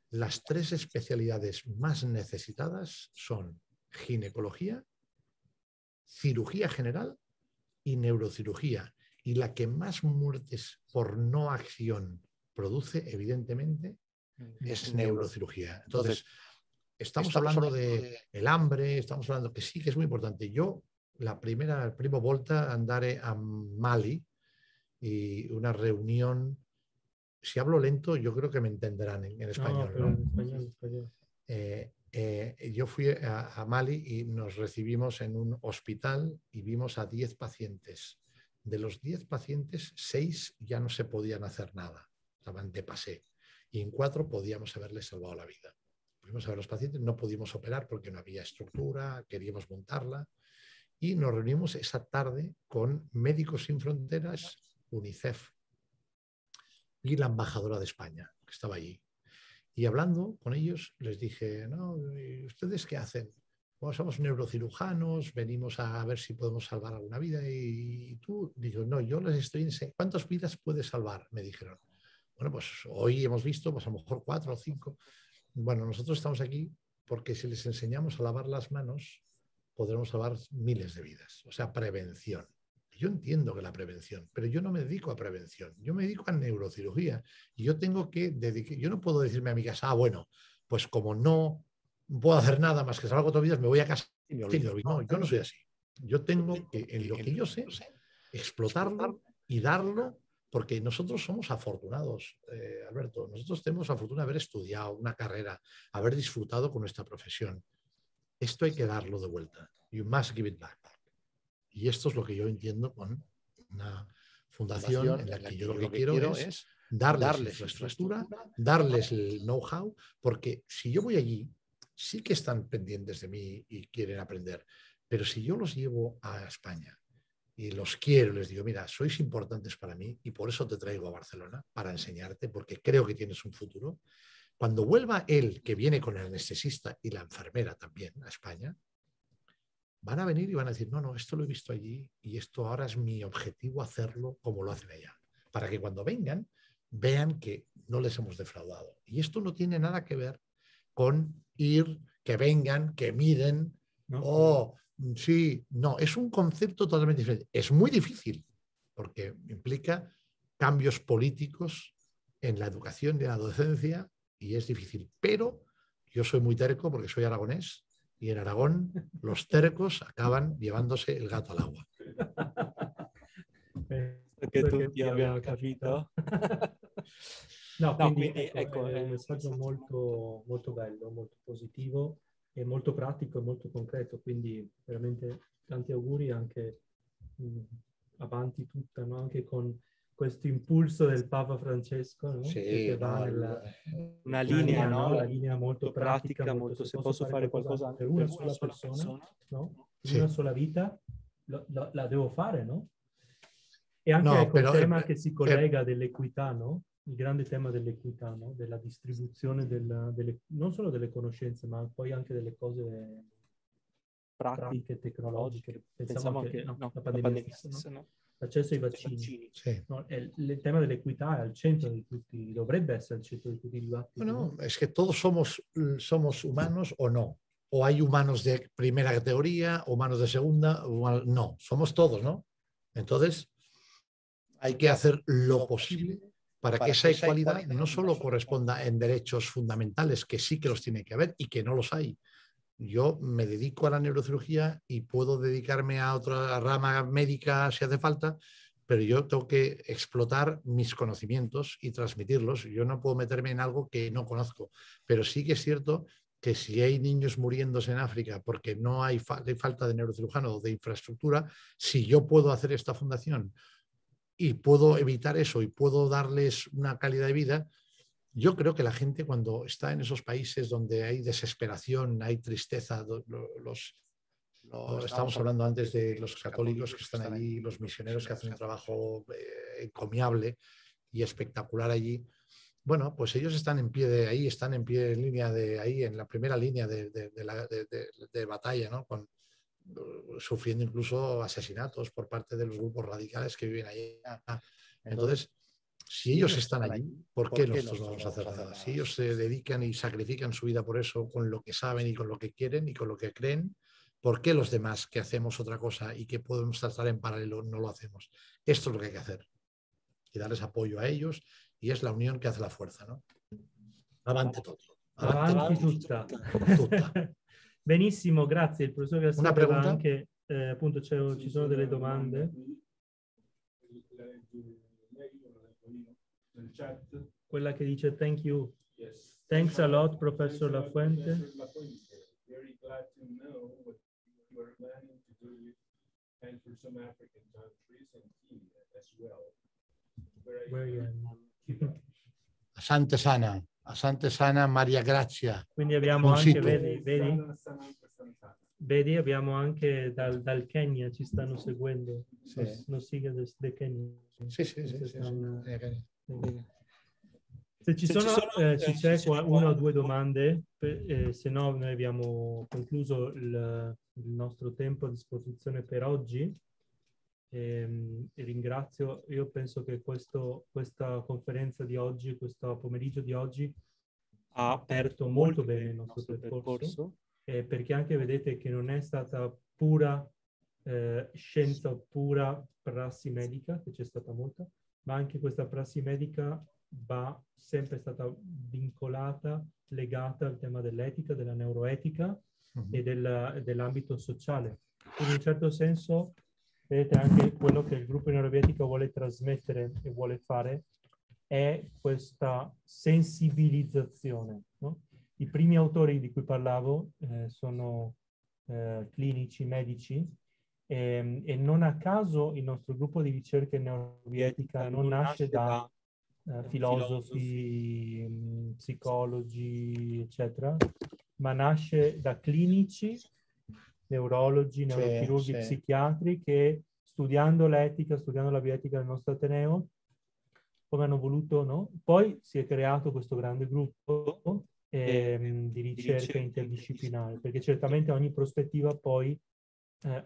las tres especialidades más necesitadas son ginecología, cirugía general y neurocirugía. Y la que más muertes por no acción produce, evidentemente, mm. es neurocirugía. Entonces, estamos, hablando de el hambre, estamos hablando que sí que es muy importante. Yo, la primera, el primo volta, andare a Mali y una reunión si hablo lento, yo creo que me entenderán en, español. Eh, eh, yo fui a, Mali y nos recibimos en un hospital y vimos a 10 pacientes. De los 10 pacientes, 6 ya no se podían hacer nada, estaban de pasé. Y en 4 podíamos haberles salvado la vida. Fuimos a ver los pacientes, no pudimos operar porque no había estructura, queríamos montarla. Y nos reunimos esa tarde con Médicos Sin Fronteras, UNICEF, y la embajadora de España, que estaba allí. Y hablando con ellos, les dije, no, ¿ustedes qué hacen? Bueno, somos neurocirujanos, venimos a ver si podemos salvar alguna vida. Y, tú, dijo no, yo les estoy enseñando, ¿cuántas vidas puedes salvar? Me dijeron. Bueno, pues hoy hemos visto, pues a lo mejor cuatro o cinco. Bueno, nosotros estamos aquí porque si les enseñamos a lavar las manos, podremos salvar miles de vidas, o sea, prevención. Yo entiendo que la prevención, pero yo no me dedico a prevención, yo me dedico a neurocirugía y yo tengo que dedicar, yo no puedo decirme a mi casa, ah, bueno, pues como no puedo hacer nada más que salgo todos los me voy a casa y No, yo no soy así. Yo tengo que, en lo que yo sé, explotarlo y darlo porque nosotros somos afortunados, eh, Alberto. Nosotros tenemos la fortuna de haber estudiado una carrera, haber disfrutado con nuestra profesión. Esto hay que darlo de vuelta. You must give it back. Y esto es lo que yo entiendo con una fundación, en la, que, yo lo que, quiero, es darles, darles estructura, darles el know-how, porque si yo voy allí, sí que están pendientes de mí y quieren aprender, pero si yo los llevo a España y los quiero, les digo, mira, sois importantes para mí y por eso te traigo a Barcelona, para enseñarte, porque creo que tienes un futuro. Cuando vuelva él, que viene con el anestesista y la enfermera también a España, van a venir y van a decir, no, no, esto lo he visto allí y esto ahora es mi objetivo hacerlo como lo hacen allá, para que cuando vengan vean que no les hemos defraudado. Y esto no tiene nada que ver con ir, que vengan, que miden, no. Oh, o mm, sí, no, es un concepto totalmente diferente. Es muy difícil porque implica cambios políticos en la educación y en la docencia y es difícil, pero yo soy muy terco porque soy aragonés y en Aragón los tercos acaban llevándose el gato al agua. Che tutti abbiamo capito. No, no ecco, ecco, eh, è eh, un messaggio molto, molto bello, molto positivo e molto pratico e molto concreto, quindi veramente tanti auguri anche mh, mm, avanti tutta, no? anche con questo impulso del Papa Francesco, no? sì, che va nella, una linea, no? una linea molto pratica, pratica molto, se, se posso, posso fare qualcosa, qualcosa per una, sola, sola persona, persona, no? Sì. una sola vita, lo, lo, la devo fare, no? E anche no, ecco, il eh, tema eh, che si eh, collega eh, dell'equità, no? Il grande tema dell'equità, no? Della distribuzione della, delle, non solo delle conoscenze, ma poi anche delle cose pratiche, tecnologiche. Pensiamo, Pensiamo anche, no, la pandemia, la pandemia stessa, no? Acceso a los el, tema dell'equità al centro de tutti, dovrebbe essere al centro de tutti los No, es que todos somos, somos humanos o no. O hay humanos de primera categoría, humanos de segunda, no, somos todos, ¿no? Entonces, hay que hacer lo posible para que esa igualdad no solo corresponda en derechos fundamentales, que sí que los tiene que haber y que no los hay, yo me dedico a la neurocirugía y puedo dedicarme a otra rama médica si hace falta, pero yo tengo que explotar mis conocimientos y transmitirlos. Yo no puedo meterme en algo que no conozco, pero sí que es cierto que si hay niños muriéndose en África porque no hay, falta de neurocirujano o de infraestructura, si yo puedo hacer esta fundación y puedo evitar eso y puedo darles una calidad de vida, yo creo que la gente cuando está en esos países donde hay desesperación, hay tristeza, los, estamos hablando antes de los católicos que están allí, los misioneros que hacen un trabajo eh, encomiable y espectacular allí. Bueno, pues ellos están en pie de ahí, están en pie de línea de ahí, en la primera línea de, batalla, ¿no? Con, uh, sufriendo incluso asesinatos por parte de los grupos radicales que viven ahí Entonces, si ellos están allí, ¿por qué nosotros vamos a hacer nada? Si ellos se dedican y sacrifican su vida por eso, con lo que saben y con lo que quieren y con lo que creen, ¿por qué los demás que hacemos otra cosa y que podemos tratar en paralelo no lo hacemos? Esto es lo que hay que hacer. Y darles apoyo a ellos y es la unión que hace la fuerza, ¿no? Avante todo. ¡Avante tutta. tutta. Benissimo, grazie. Il professor eh, ci nel chat. Quella che dice thank you. Yes. Thanks a lot, Professor La Fuente. Very glad to know what you are planning to do and for some African countries and Kenya as well. Where are you? Asante Sana, Asante Sana, Maria Grazia. Quindi abbiamo anche, sito. vedi, vedi? Vedi, abbiamo anche dal, dal, Kenya, ci stanno seguendo, sì. nos, nos sigue desde Kenya. Sì, sì, sì, sì, sì, sì, sì. Se ci se sono, ci sono eh, se eh, c'è se una o due domande, eh, se no noi abbiamo concluso il, il, nostro tempo a disposizione per oggi. E, ehm, e ringrazio, io penso che questo, questa conferenza di oggi, questo pomeriggio di oggi, ha aperto molto, molto bene il nostro, nostro percorso, percorso. Eh, perché anche vedete che non è stata pura eh, scienza pura prassi medica, che c'è stata molta, ma anche questa prassi medica va sempre stata vincolata, legata al tema dell'etica, della neuroetica uh-huh. e del, dell'ambito sociale. In un certo senso, vedete anche quello che il gruppo neurobietico vuole trasmettere e vuole fare è questa sensibilizzazione. No? I primi autori di cui parlavo eh, sono eh, clinici, medici, e, ehm, e, non a caso il nostro gruppo di ricerca in neurovietica ehm, non, non nasce da, da eh, eh filosofi, mh, mm, psicologi, eccetera, ma nasce da clinici, neurologi, neurochirurghi, c'è, psichiatri che studiando l'etica, studiando la bioetica del nostro Ateneo, come hanno voluto, no? Poi si è creato questo grande gruppo eh, di ricerca interdisciplinare, perché certamente ogni prospettiva poi eh,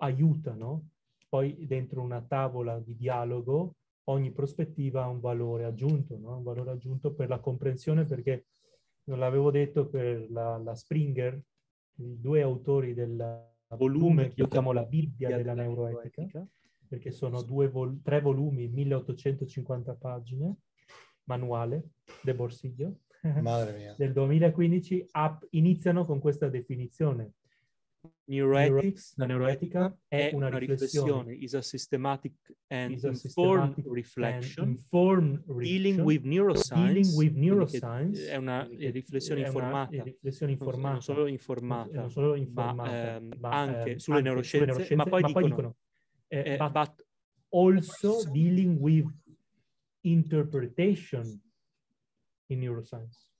aiutano poi dentro una tavola di dialogo ogni prospettiva ha un valore aggiunto, no? un valore aggiunto per la comprensione perché non l'avevo detto per la, la Springer, i due autori del volume che io chiamo la Bibbia della, della neuroetica, neuroetica, perché sono vol- tre volumi, 1850 pagine, manuale, De Borsiglio, del 2015, app, iniziano con questa definizione. Neuretics, la neuroetica è una, una riflessione, riflessione, is a systematic and is a informed systematic reflection, informed dealing with dealing with neuroscience è una riflessione è informata, una riflessione informata, non solo informata, non solo informata ehm, ma, ehm, ma anche ehm, sulle, anche neuroscienze, neuroscienze, ma poi ma dicono, dicono eh, eh but, but also dealing with interpretation in neuroscience.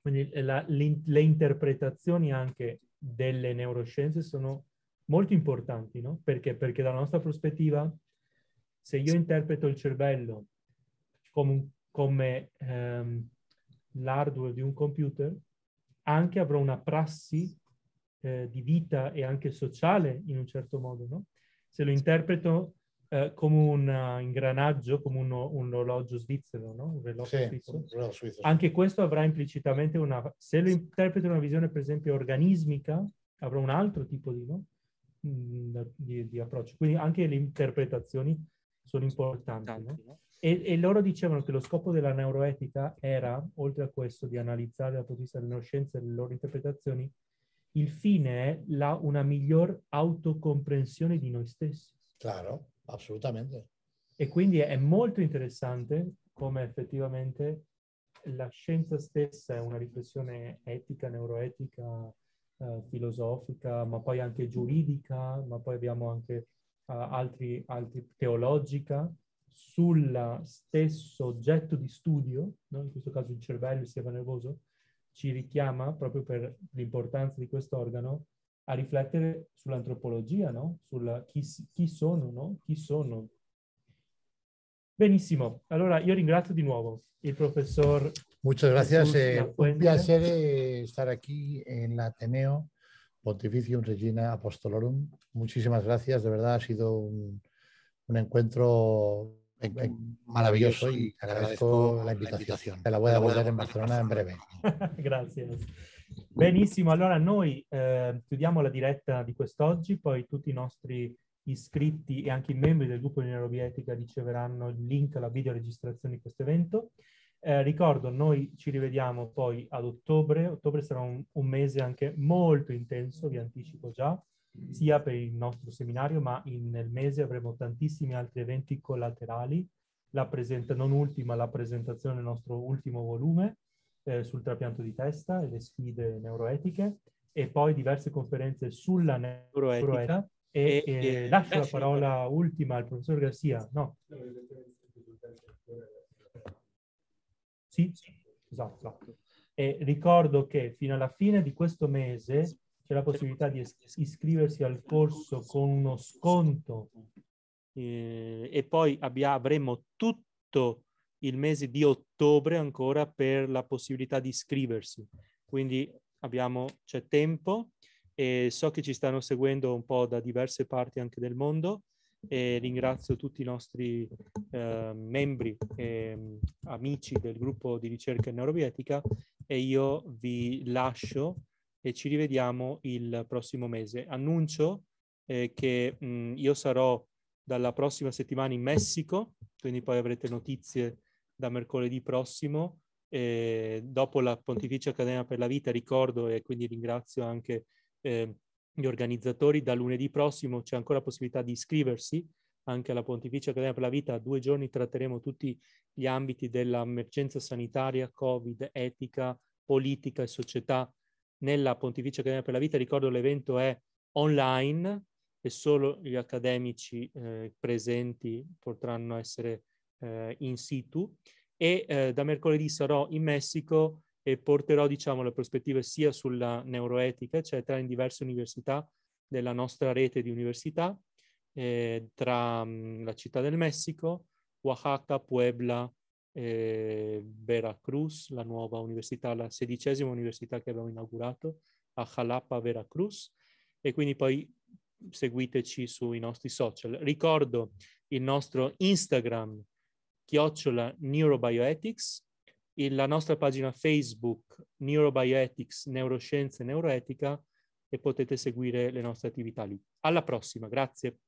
Quindi eh, la, le, le interpretazioni anche delle neuroscienze sono molto importanti, no? Perché? Perché dalla nostra prospettiva, se io interpreto il cervello come, come ehm, l'hardware di un computer, anche avrò una prassi eh, di vita e anche sociale in un certo modo, no? Se lo interpreto eh, come un ingranaggio, come un, un orologio svizzero, no? un reloj sì, svizzero. Un Anche questo avrà implicitamente una... Se lo interpreto in una visione, per esempio, organismica, avrà un altro tipo di, no? Mm, di, di approccio. Quindi anche le interpretazioni sono importanti. No? E, e, loro dicevano che lo scopo della neuroetica era, oltre a questo, di analizzare dal punto di vista delle neuroscienze e le loro interpretazioni, il fine è la, una miglior autocomprensione di noi stessi. Claro assolutamente. E quindi è molto interessante come effettivamente la scienza stessa è una riflessione etica, neuroetica, eh, filosofica, ma poi anche giuridica, ma poi abbiamo anche eh, altri, altri, teologica, sul stesso oggetto di studio, no? in questo caso il cervello, il sistema nervoso, ci richiama proprio per l'importanza di questo organo a riflettere sull'antropologia, no? Sulla chi, chi, sono, no? son. sono. Benissimo, yo io ringrazio di nuovo il professor. Muchas gracias, eh, un placer eh, estar aquí en la Ateneo Pontificium Regina Apostolorum. Muchísimas gracias, de verdad ha sido un, encuentro eh, eh, maravilloso y agradezco, la invitación. Te la voy a volver en Barcelona en breve. gracias. Benissimo, allora noi eh, chiudiamo la diretta di quest'oggi, poi tutti i nostri iscritti e anche i membri del gruppo di neurobioetica riceveranno il link alla videoregistrazione di questo evento. Eh, ricordo, noi ci rivediamo poi ad ottobre, ottobre sarà un, un mese anche molto intenso, vi anticipo già, sia per il nostro seminario, ma in, nel mese avremo tantissimi altri eventi collaterali, la presenta, non ultima la presentazione del nostro ultimo volume, eh, sul trapianto di testa e le sfide neuroetiche e poi diverse conferenze sulla neuroetica. neuroetica. E, e, e, lascio la parola ultima al professor Garcia. No. Sì, esatto, esatto. E ricordo che fino alla fine di questo mese c'è la possibilità di iscriversi al corso con uno sconto. Eh, e poi abbia, avremo tutto il mese di ottobre ancora per la possibilità di iscriversi. Quindi abbiamo, c'è tempo e so che ci stanno seguendo un po' da diverse parti anche del mondo e ringrazio tutti i nostri eh, membri e mm, amici del gruppo di ricerca in neurobiotica e io vi lascio e ci rivediamo il prossimo mese. Annuncio eh, che mh, mm, io sarò dalla prossima settimana in Messico, quindi poi avrete notizie da mercoledì prossimo. E dopo la Pontificia Accademia per la Vita, ricordo e quindi ringrazio anche eh, gli organizzatori, da lunedì prossimo c'è ancora la possibilità di iscriversi anche alla Pontificia Accademia per la Vita. A due giorni tratteremo tutti gli ambiti dell'emergenza sanitaria, Covid, etica, politica e società nella Pontificia Accademia per la Vita. Ricordo l'evento è online e solo gli accademici eh, presenti potranno essere eh, in situ e eh, da mercoledì sarò in Messico e porterò diciamo le prospettive sia sulla neuroetica eccetera cioè in diverse università della nostra rete di università eh, tra mh, mm, la città del Messico, Oaxaca, Puebla, eh, Veracruz, la nuova università, la sedicesima università che abbiamo inaugurato a Jalapa, Veracruz e quindi poi seguiteci sui nostri social. Ricordo il nostro Instagram chiocciola neurobioethics, il, la nostra pagina Facebook Neurobioethics, Neuroscienze e Neuroetica e potete seguire le nostre attività lì. Alla prossima, grazie.